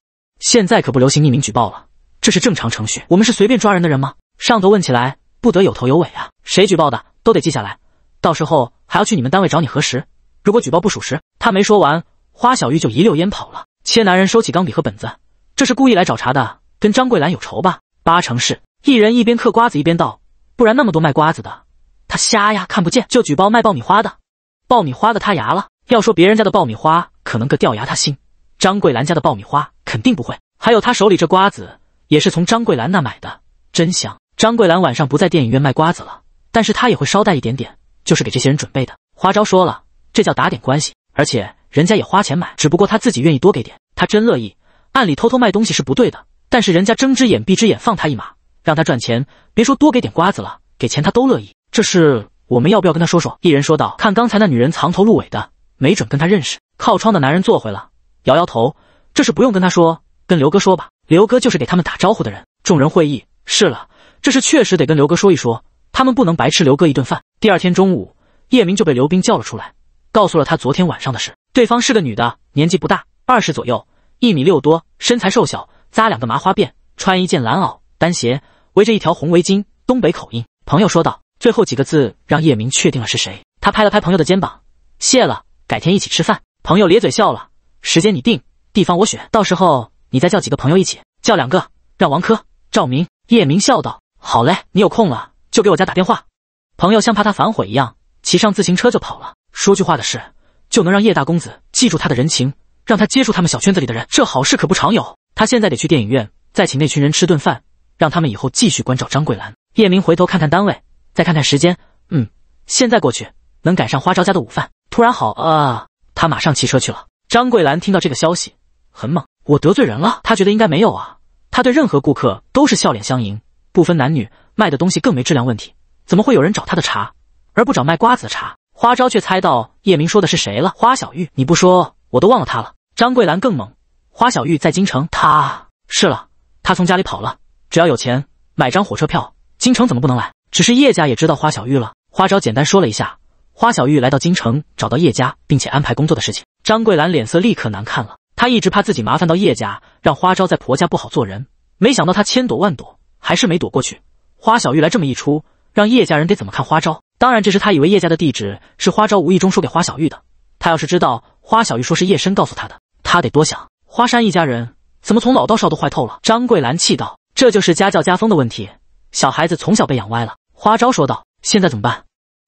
现在可不流行匿名举报了，这是正常程序。我们是随便抓人的人吗？上头问起来，不得有头有尾啊？谁举报的都得记下来，到时候还要去你们单位找你核实。”如果举报不属实，他没说完，花小玉就一溜烟跑了。切男人收起钢笔和本子，这是故意来找茬的，跟张桂兰有仇吧？八成是。一人一边嗑瓜子一边道，不然那么多卖瓜子的，他瞎呀看不见，就举报卖爆米花的。爆米花的他牙了，要说别人家的爆米花可能个掉牙他心，张桂兰家的爆米花肯定不会。还有他手里这瓜子也是从张桂兰那买的，真香。张桂兰晚上不在电影院卖瓜子了，但是他也会捎带一点点，就是给这些人准备的。花招说了。这叫打点关系，而且人家也花钱买，只不过他自己愿意多给点，他真乐意。按理偷偷卖东西是不对的，但是人家睁只眼闭只眼放他一马，让他赚钱，别说多给点瓜子了，给钱他都乐意。这事我们要不要跟他说说？一人说道。看刚才那女人藏头露尾的，没准跟他认识。靠窗的男人坐回了，摇摇头，这事不用跟他说，跟刘哥说吧。刘哥就是给他们打招呼的人。众人会议，是了，这事确实得跟刘哥说一说，他们不能白吃刘哥一顿饭。第二天中午，叶明就被刘斌叫了出来。告诉了他昨天晚上的事，对方是个女的，年纪不大，二十左右，一米六多，身材瘦小，扎两个麻花辫，穿一件蓝袄，单鞋，围着一条红围巾，东北口音。朋友说道，最后几个字让叶明确定了是谁。他拍了拍朋友的肩膀，谢了，改天一起吃饭。朋友咧嘴笑了，时间你定，地方我选，到时候你再叫几个朋友一起，叫两个，让王珂、赵明。叶明笑道，好嘞，你有空了就给我家打电话。朋友像怕他反悔一样，骑上自行车就跑了。说句话的事，就能让叶大公子记住他的人情，让他接触他们小圈子里的人。这好事可不常有。他现在得去电影院，再请那群人吃顿饭，让他们以后继续关照张桂兰。叶明回头看看单位，再看看时间，嗯，现在过去能赶上花朝家的午饭。突然好啊，他马上骑车去了。张桂兰听到这个消息，很猛，我得罪人了？他觉得应该没有啊。他对任何顾客都是笑脸相迎，不分男女，卖的东西更没质量问题，怎么会有人找他的茬，而不找卖瓜子的茬？花招却猜到叶明说的是谁了，花小玉，你不说我都忘了他了。张桂兰更猛，花小玉在京城，她是了，她从家里跑了，只要有钱买张火车票，京城怎么不能来？只是叶家也知道花小玉了。花招简单说了一下，花小玉来到京城，找到叶家，并且安排工作的事情。张桂兰脸色立刻难看了，她一直怕自己麻烦到叶家，让花招在婆家不好做人，没想到她千躲万躲，还是没躲过去。花小玉来这么一出，让叶家人得怎么看花招？当然，这是他以为叶家的地址是花招无意中说给花小玉的。他要是知道花小玉说是叶深告诉他的，他得多想。花山一家人怎么从老到少都坏透了？张桂兰气道：“这就是家教家风的问题，小孩子从小被养歪了。”花招说道：“现在怎么办？”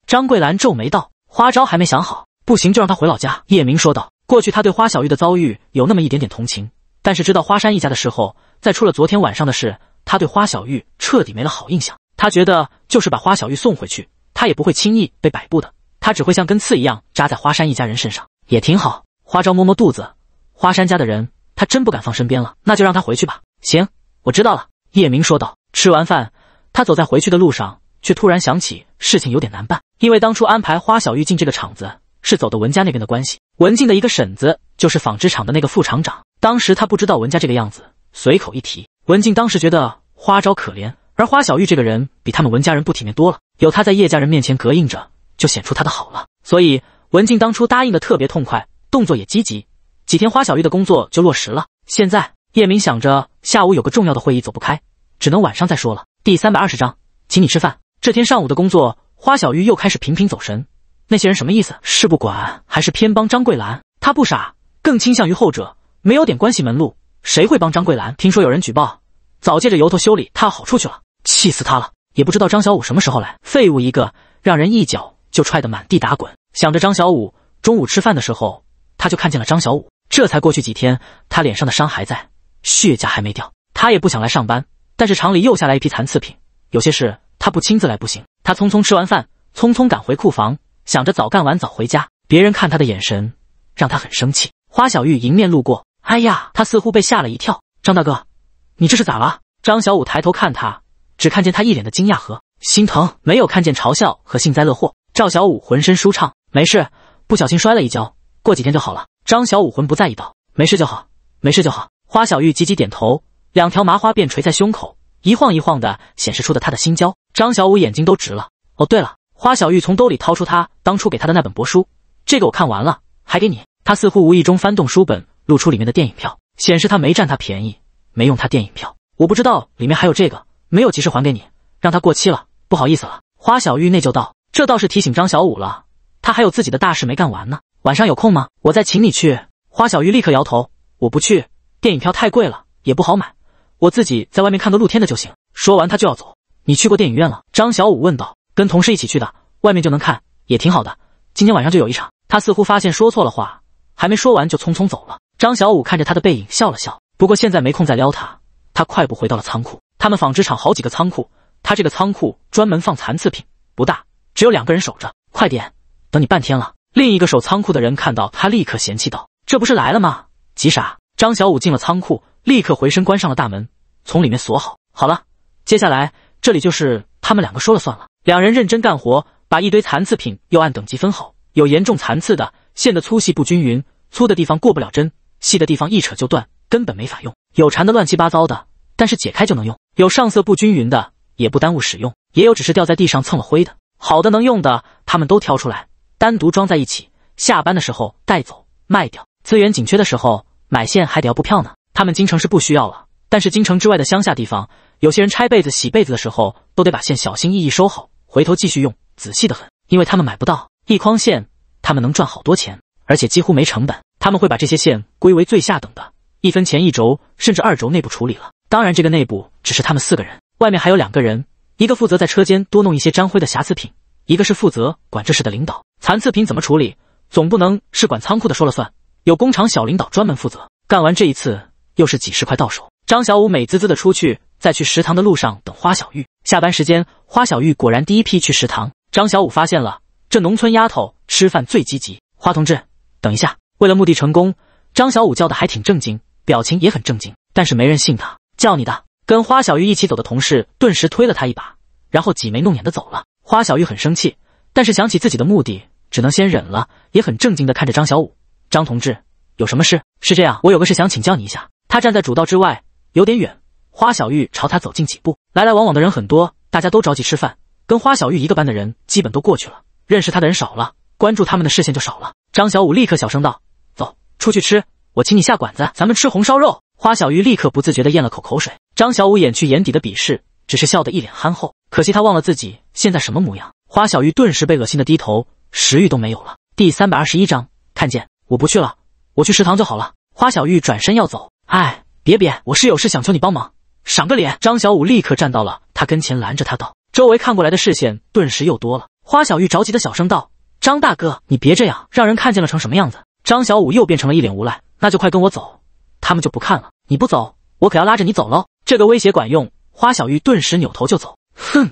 张桂兰皱眉道：“花招还没想好，不行就让他回老家。”叶明说道：“过去他对花小玉的遭遇有那么一点点同情，但是知道花山一家的时候，再出了昨天晚上的事，他对花小玉彻底没了好印象。他觉得就是把花小玉送回去。”他也不会轻易被摆布的，他只会像根刺一样扎在花山一家人身上，也挺好。花招摸摸肚子，花山家的人他真不敢放身边了，那就让他回去吧。行，我知道了。叶明说道。吃完饭，他走在回去的路上，却突然想起事情有点难办，因为当初安排花小玉进这个厂子是走的文家那边的关系，文静的一个婶子就是纺织厂的那个副厂长，当时他不知道文家这个样子，随口一提，文静当时觉得花招可怜，而花小玉这个人比他们文家人不体面多了。有他在叶家人面前隔应着，就显出他的好了。所以文静当初答应的特别痛快，动作也积极，几天花小玉的工作就落实了。现在叶明想着下午有个重要的会议走不开，只能晚上再说了。第三百二十章，请你吃饭。这天上午的工作，花小玉又开始频频走神。那些人什么意思？是不管还是偏帮张桂兰？她不傻，更倾向于后者。没有点关系门路，谁会帮张桂兰？听说有人举报，早借着由头修理她好处去了，气死他了。也不知道张小五什么时候来，废物一个，让人一脚就踹得满地打滚。想着张小五中午吃饭的时候，他就看见了张小五。这才过去几天，他脸上的伤还在，血痂还没掉。他也不想来上班，但是厂里又下来一批残次品，有些事他不亲自来不行。他匆匆吃完饭，匆匆赶回库房，想着早干完早回家。别人看他的眼神让他很生气。花小玉迎面路过，哎呀，他似乎被吓了一跳。张大哥，你这是咋了？张小五抬头看他。只看见他一脸的惊讶和心疼，没有看见嘲笑和幸灾乐祸。赵小五浑身舒畅，没事，不小心摔了一跤，过几天就好了。张小五魂不在意道：“没事就好，没事就好。”花小玉急急点头，两条麻花辫垂在胸口，一晃一晃的，显示出的他的心焦。张小五眼睛都直了。哦，对了，花小玉从兜里掏出他当初给他的那本帛书，这个我看完了，还给你。他似乎无意中翻动书本，露出里面的电影票，显示他没占他便宜，没用他电影票。我不知道里面还有这个。没有及时还给你，让他过期了，不好意思了。花小玉内疚道，这倒是提醒张小五了，他还有自己的大事没干完呢。晚上有空吗？我再请你去。花小玉立刻摇头，我不去，电影票太贵了，也不好买，我自己在外面看个露天的就行。说完他就要走。你去过电影院了？张小五问道，跟同事一起去的，外面就能看，也挺好的。今天晚上就有一场。他似乎发现说错了话，还没说完就匆匆走了。张小五看着他的背影笑了笑，不过现在没空再撩他，他快步回到了仓库。他们纺织厂好几个仓库，他这个仓库专门放残次品，不大，只有两个人守着。快点，等你半天了。另一个守仓库的人看到他，立刻嫌弃道：“这不是来了吗？急啥？”张小五进了仓库，立刻回身关上了大门，从里面锁好。好了，接下来这里就是他们两个说了算了。两人认真干活，把一堆残次品又按等级分好。有严重残次的，线的粗细不均匀，粗的地方过不了针，细的地方一扯就断，根本没法用；有缠的乱七八糟的。但是解开就能用，有上色不均匀的，也不耽误使用。也有只是掉在地上蹭了灰的。好的能用的，他们都挑出来，单独装在一起。下班的时候带走卖掉。资源紧缺的时候，买线还得要布票呢。他们京城是不需要了，但是京城之外的乡下地方，有些人拆被子洗被子的时候，都得把线小心翼翼收好，回头继续用，仔细的很。因为他们买不到一筐线，他们能赚好多钱，而且几乎没成本。他们会把这些线归为最下等的，一分钱一轴，甚至二轴内部处理了。当然，这个内部只是他们四个人，外面还有两个人，一个负责在车间多弄一些沾灰的瑕疵品，一个是负责管这事的领导。残次品怎么处理？总不能是管仓库的说了算。有工厂小领导专门负责，干完这一次又是几十块到手。张小五美滋滋的出去，在去食堂的路上等花小玉。下班时间，花小玉果然第一批去食堂。张小五发现了，这农村丫头吃饭最积极。花同志，等一下。为了目的成功，张小五叫的还挺正经，表情也很正经，但是没人信他。叫你的跟花小玉一起走的同事顿时推了他一把，然后挤眉弄眼的走了。花小玉很生气，但是想起自己的目的，只能先忍了。也很正经的看着张小五：“张同志有什么事？是这样，我有个事想请教你一下。他站在主道之外，有点远。花小玉朝他走近几步。来来往往的人很多，大家都着急吃饭，跟花小玉一个班的人基本都过去了，认识他的人少了，关注他们的视线就少了。张小五立刻小声道：“走出去吃，我请你下馆子，咱们吃红烧肉。”花小玉立刻不自觉地咽了口口水，张小五掩去眼底的鄙视，只是笑得一脸憨厚。可惜他忘了自己现在什么模样。花小玉顿时被恶心的低头，食欲都没有了。第三百二十一章，看见我不去了，我去食堂就好了。花小玉转身要走，哎，别别，我是有事想求你帮忙，赏个脸。张小五立刻站到了他跟前，拦着他道。周围看过来的视线顿时又多了。花小玉着急的小声道：“张大哥，你别这样，让人看见了成什么样子？”张小五又变成了一脸无赖，那就快跟我走。他们就不看了。你不走，我可要拉着你走喽！这个威胁管用，花小玉顿时扭头就走。哼，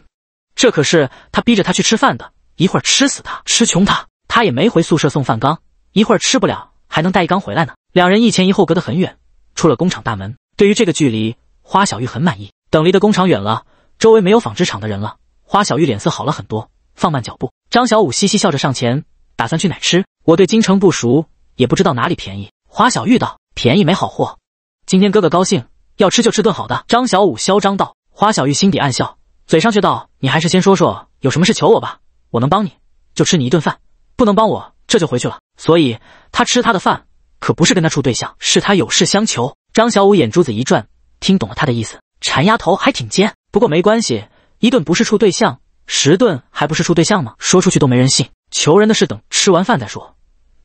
这可是他逼着他去吃饭的，一会儿吃死他，吃穷他。他也没回宿舍送饭缸，一会儿吃不了，还能带一缸回来呢。两人一前一后，隔得很远，出了工厂大门。对于这个距离，花小玉很满意。等离的工厂远了，周围没有纺织厂的人了，花小玉脸色好了很多，放慢脚步。张小五嘻嘻笑着上前，打算去哪吃？我对京城不熟，也不知道哪里便宜。花小玉道。便宜没好货，今天哥哥高兴，要吃就吃顿好的。张小五嚣张道。花小玉心底暗笑，嘴上却道：“你还是先说说有什么事求我吧，我能帮你就吃你一顿饭，不能帮我这就回去了。”所以他吃他的饭，可不是跟他处对象，是他有事相求。张小五眼珠子一转，听懂了他的意思，馋丫头还挺尖，不过没关系，一顿不是处对象，十顿还不是处对象吗？说出去都没人信，求人的事等吃完饭再说。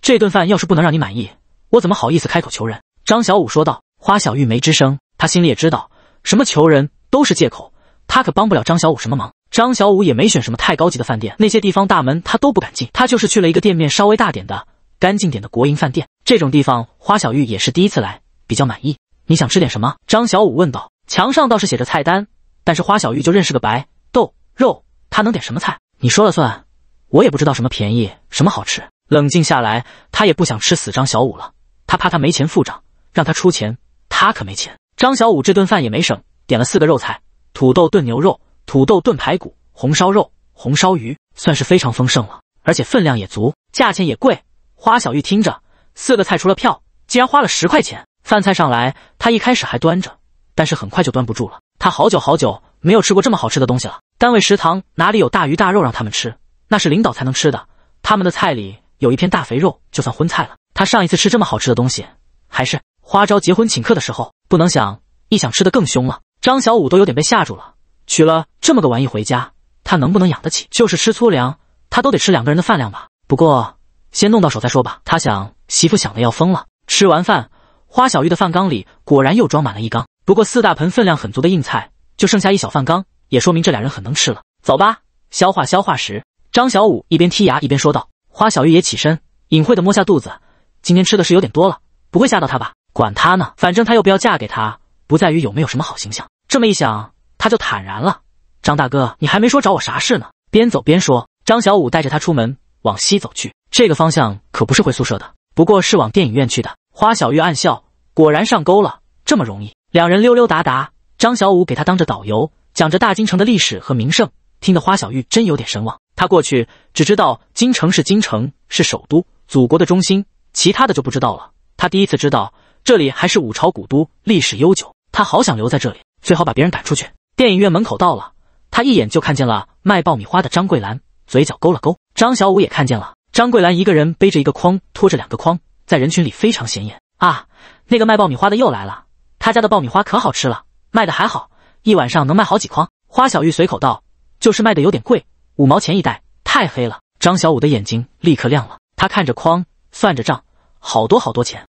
这顿饭要是不能让你满意。我怎么好意思开口求人？张小五说道。花小玉没吱声，她心里也知道，什么求人都是借口，她可帮不了张小五什么忙。张小五也没选什么太高级的饭店，那些地方大门他都不敢进，他就是去了一个店面稍微大点的、干净点的国营饭店。这种地方，花小玉也是第一次来，比较满意。你想吃点什么？张小五问道。墙上倒是写着菜单，但是花小玉就认识个白豆肉，她能点什么菜？你说了算，我也不知道什么便宜什么好吃。冷静下来，她也不想吃死张小五了。他怕他没钱付账，让他出钱，他可没钱。张小五这顿饭也没省，点了四个肉菜：土豆炖牛肉、土豆炖排骨、红烧肉、红烧鱼，算是非常丰盛了，而且分量也足，价钱也贵。花小玉听着，四个菜除了票，竟然花了十块钱。饭菜上来，他一开始还端着，但是很快就端不住了。他好久好久没有吃过这么好吃的东西了。单位食堂哪里有大鱼大肉让他们吃？那是领导才能吃的。他们的菜里有一片大肥肉，就算荤菜了。他上一次吃这么好吃的东西，还是花招结婚请客的时候。不能想一想，吃的更凶了。张小五都有点被吓住了。娶了这么个玩意回家，他能不能养得起？就是吃粗粮，他都得吃两个人的饭量吧。不过先弄到手再说吧。他想，媳妇想的要疯了。吃完饭，花小玉的饭缸里果然又装满了一缸。不过四大盆分量很足的硬菜，就剩下一小饭缸，也说明这俩人很能吃了。走吧，消化消化时，张小五一边剔牙一边说道。花小玉也起身，隐晦的摸下肚子。今天吃的是有点多了，不会吓到她吧？管他呢，反正她又不要嫁给他，不在于有没有什么好形象。这么一想，他就坦然了。张大哥，你还没说找我啥事呢。边走边说，张小五带着他出门往西走去，这个方向可不是回宿舍的，不过是往电影院去的。花小玉暗笑，果然上钩了，这么容易。两人溜溜达达，张小五给他当着导游，讲着大京城的历史和名胜，听得花小玉真有点神往。他过去只知道京城是京城，是首都，祖国的中心。其他的就不知道了。他第一次知道这里还是五朝古都，历史悠久。他好想留在这里，最好把别人赶出去。电影院门口到了，他一眼就看见了卖爆米花的张桂兰，嘴角勾了勾。张小五也看见了张桂兰，一个人背着一个筐，拖着两个筐，在人群里非常显眼啊！那个卖爆米花的又来了，他家的爆米花可好吃了，卖的还好，一晚上能卖好几筐。花小玉随口道：“就是卖的有点贵，五毛钱一袋，太黑了。”张小五的眼睛立刻亮了，他看着筐。算着账，好多好多钱。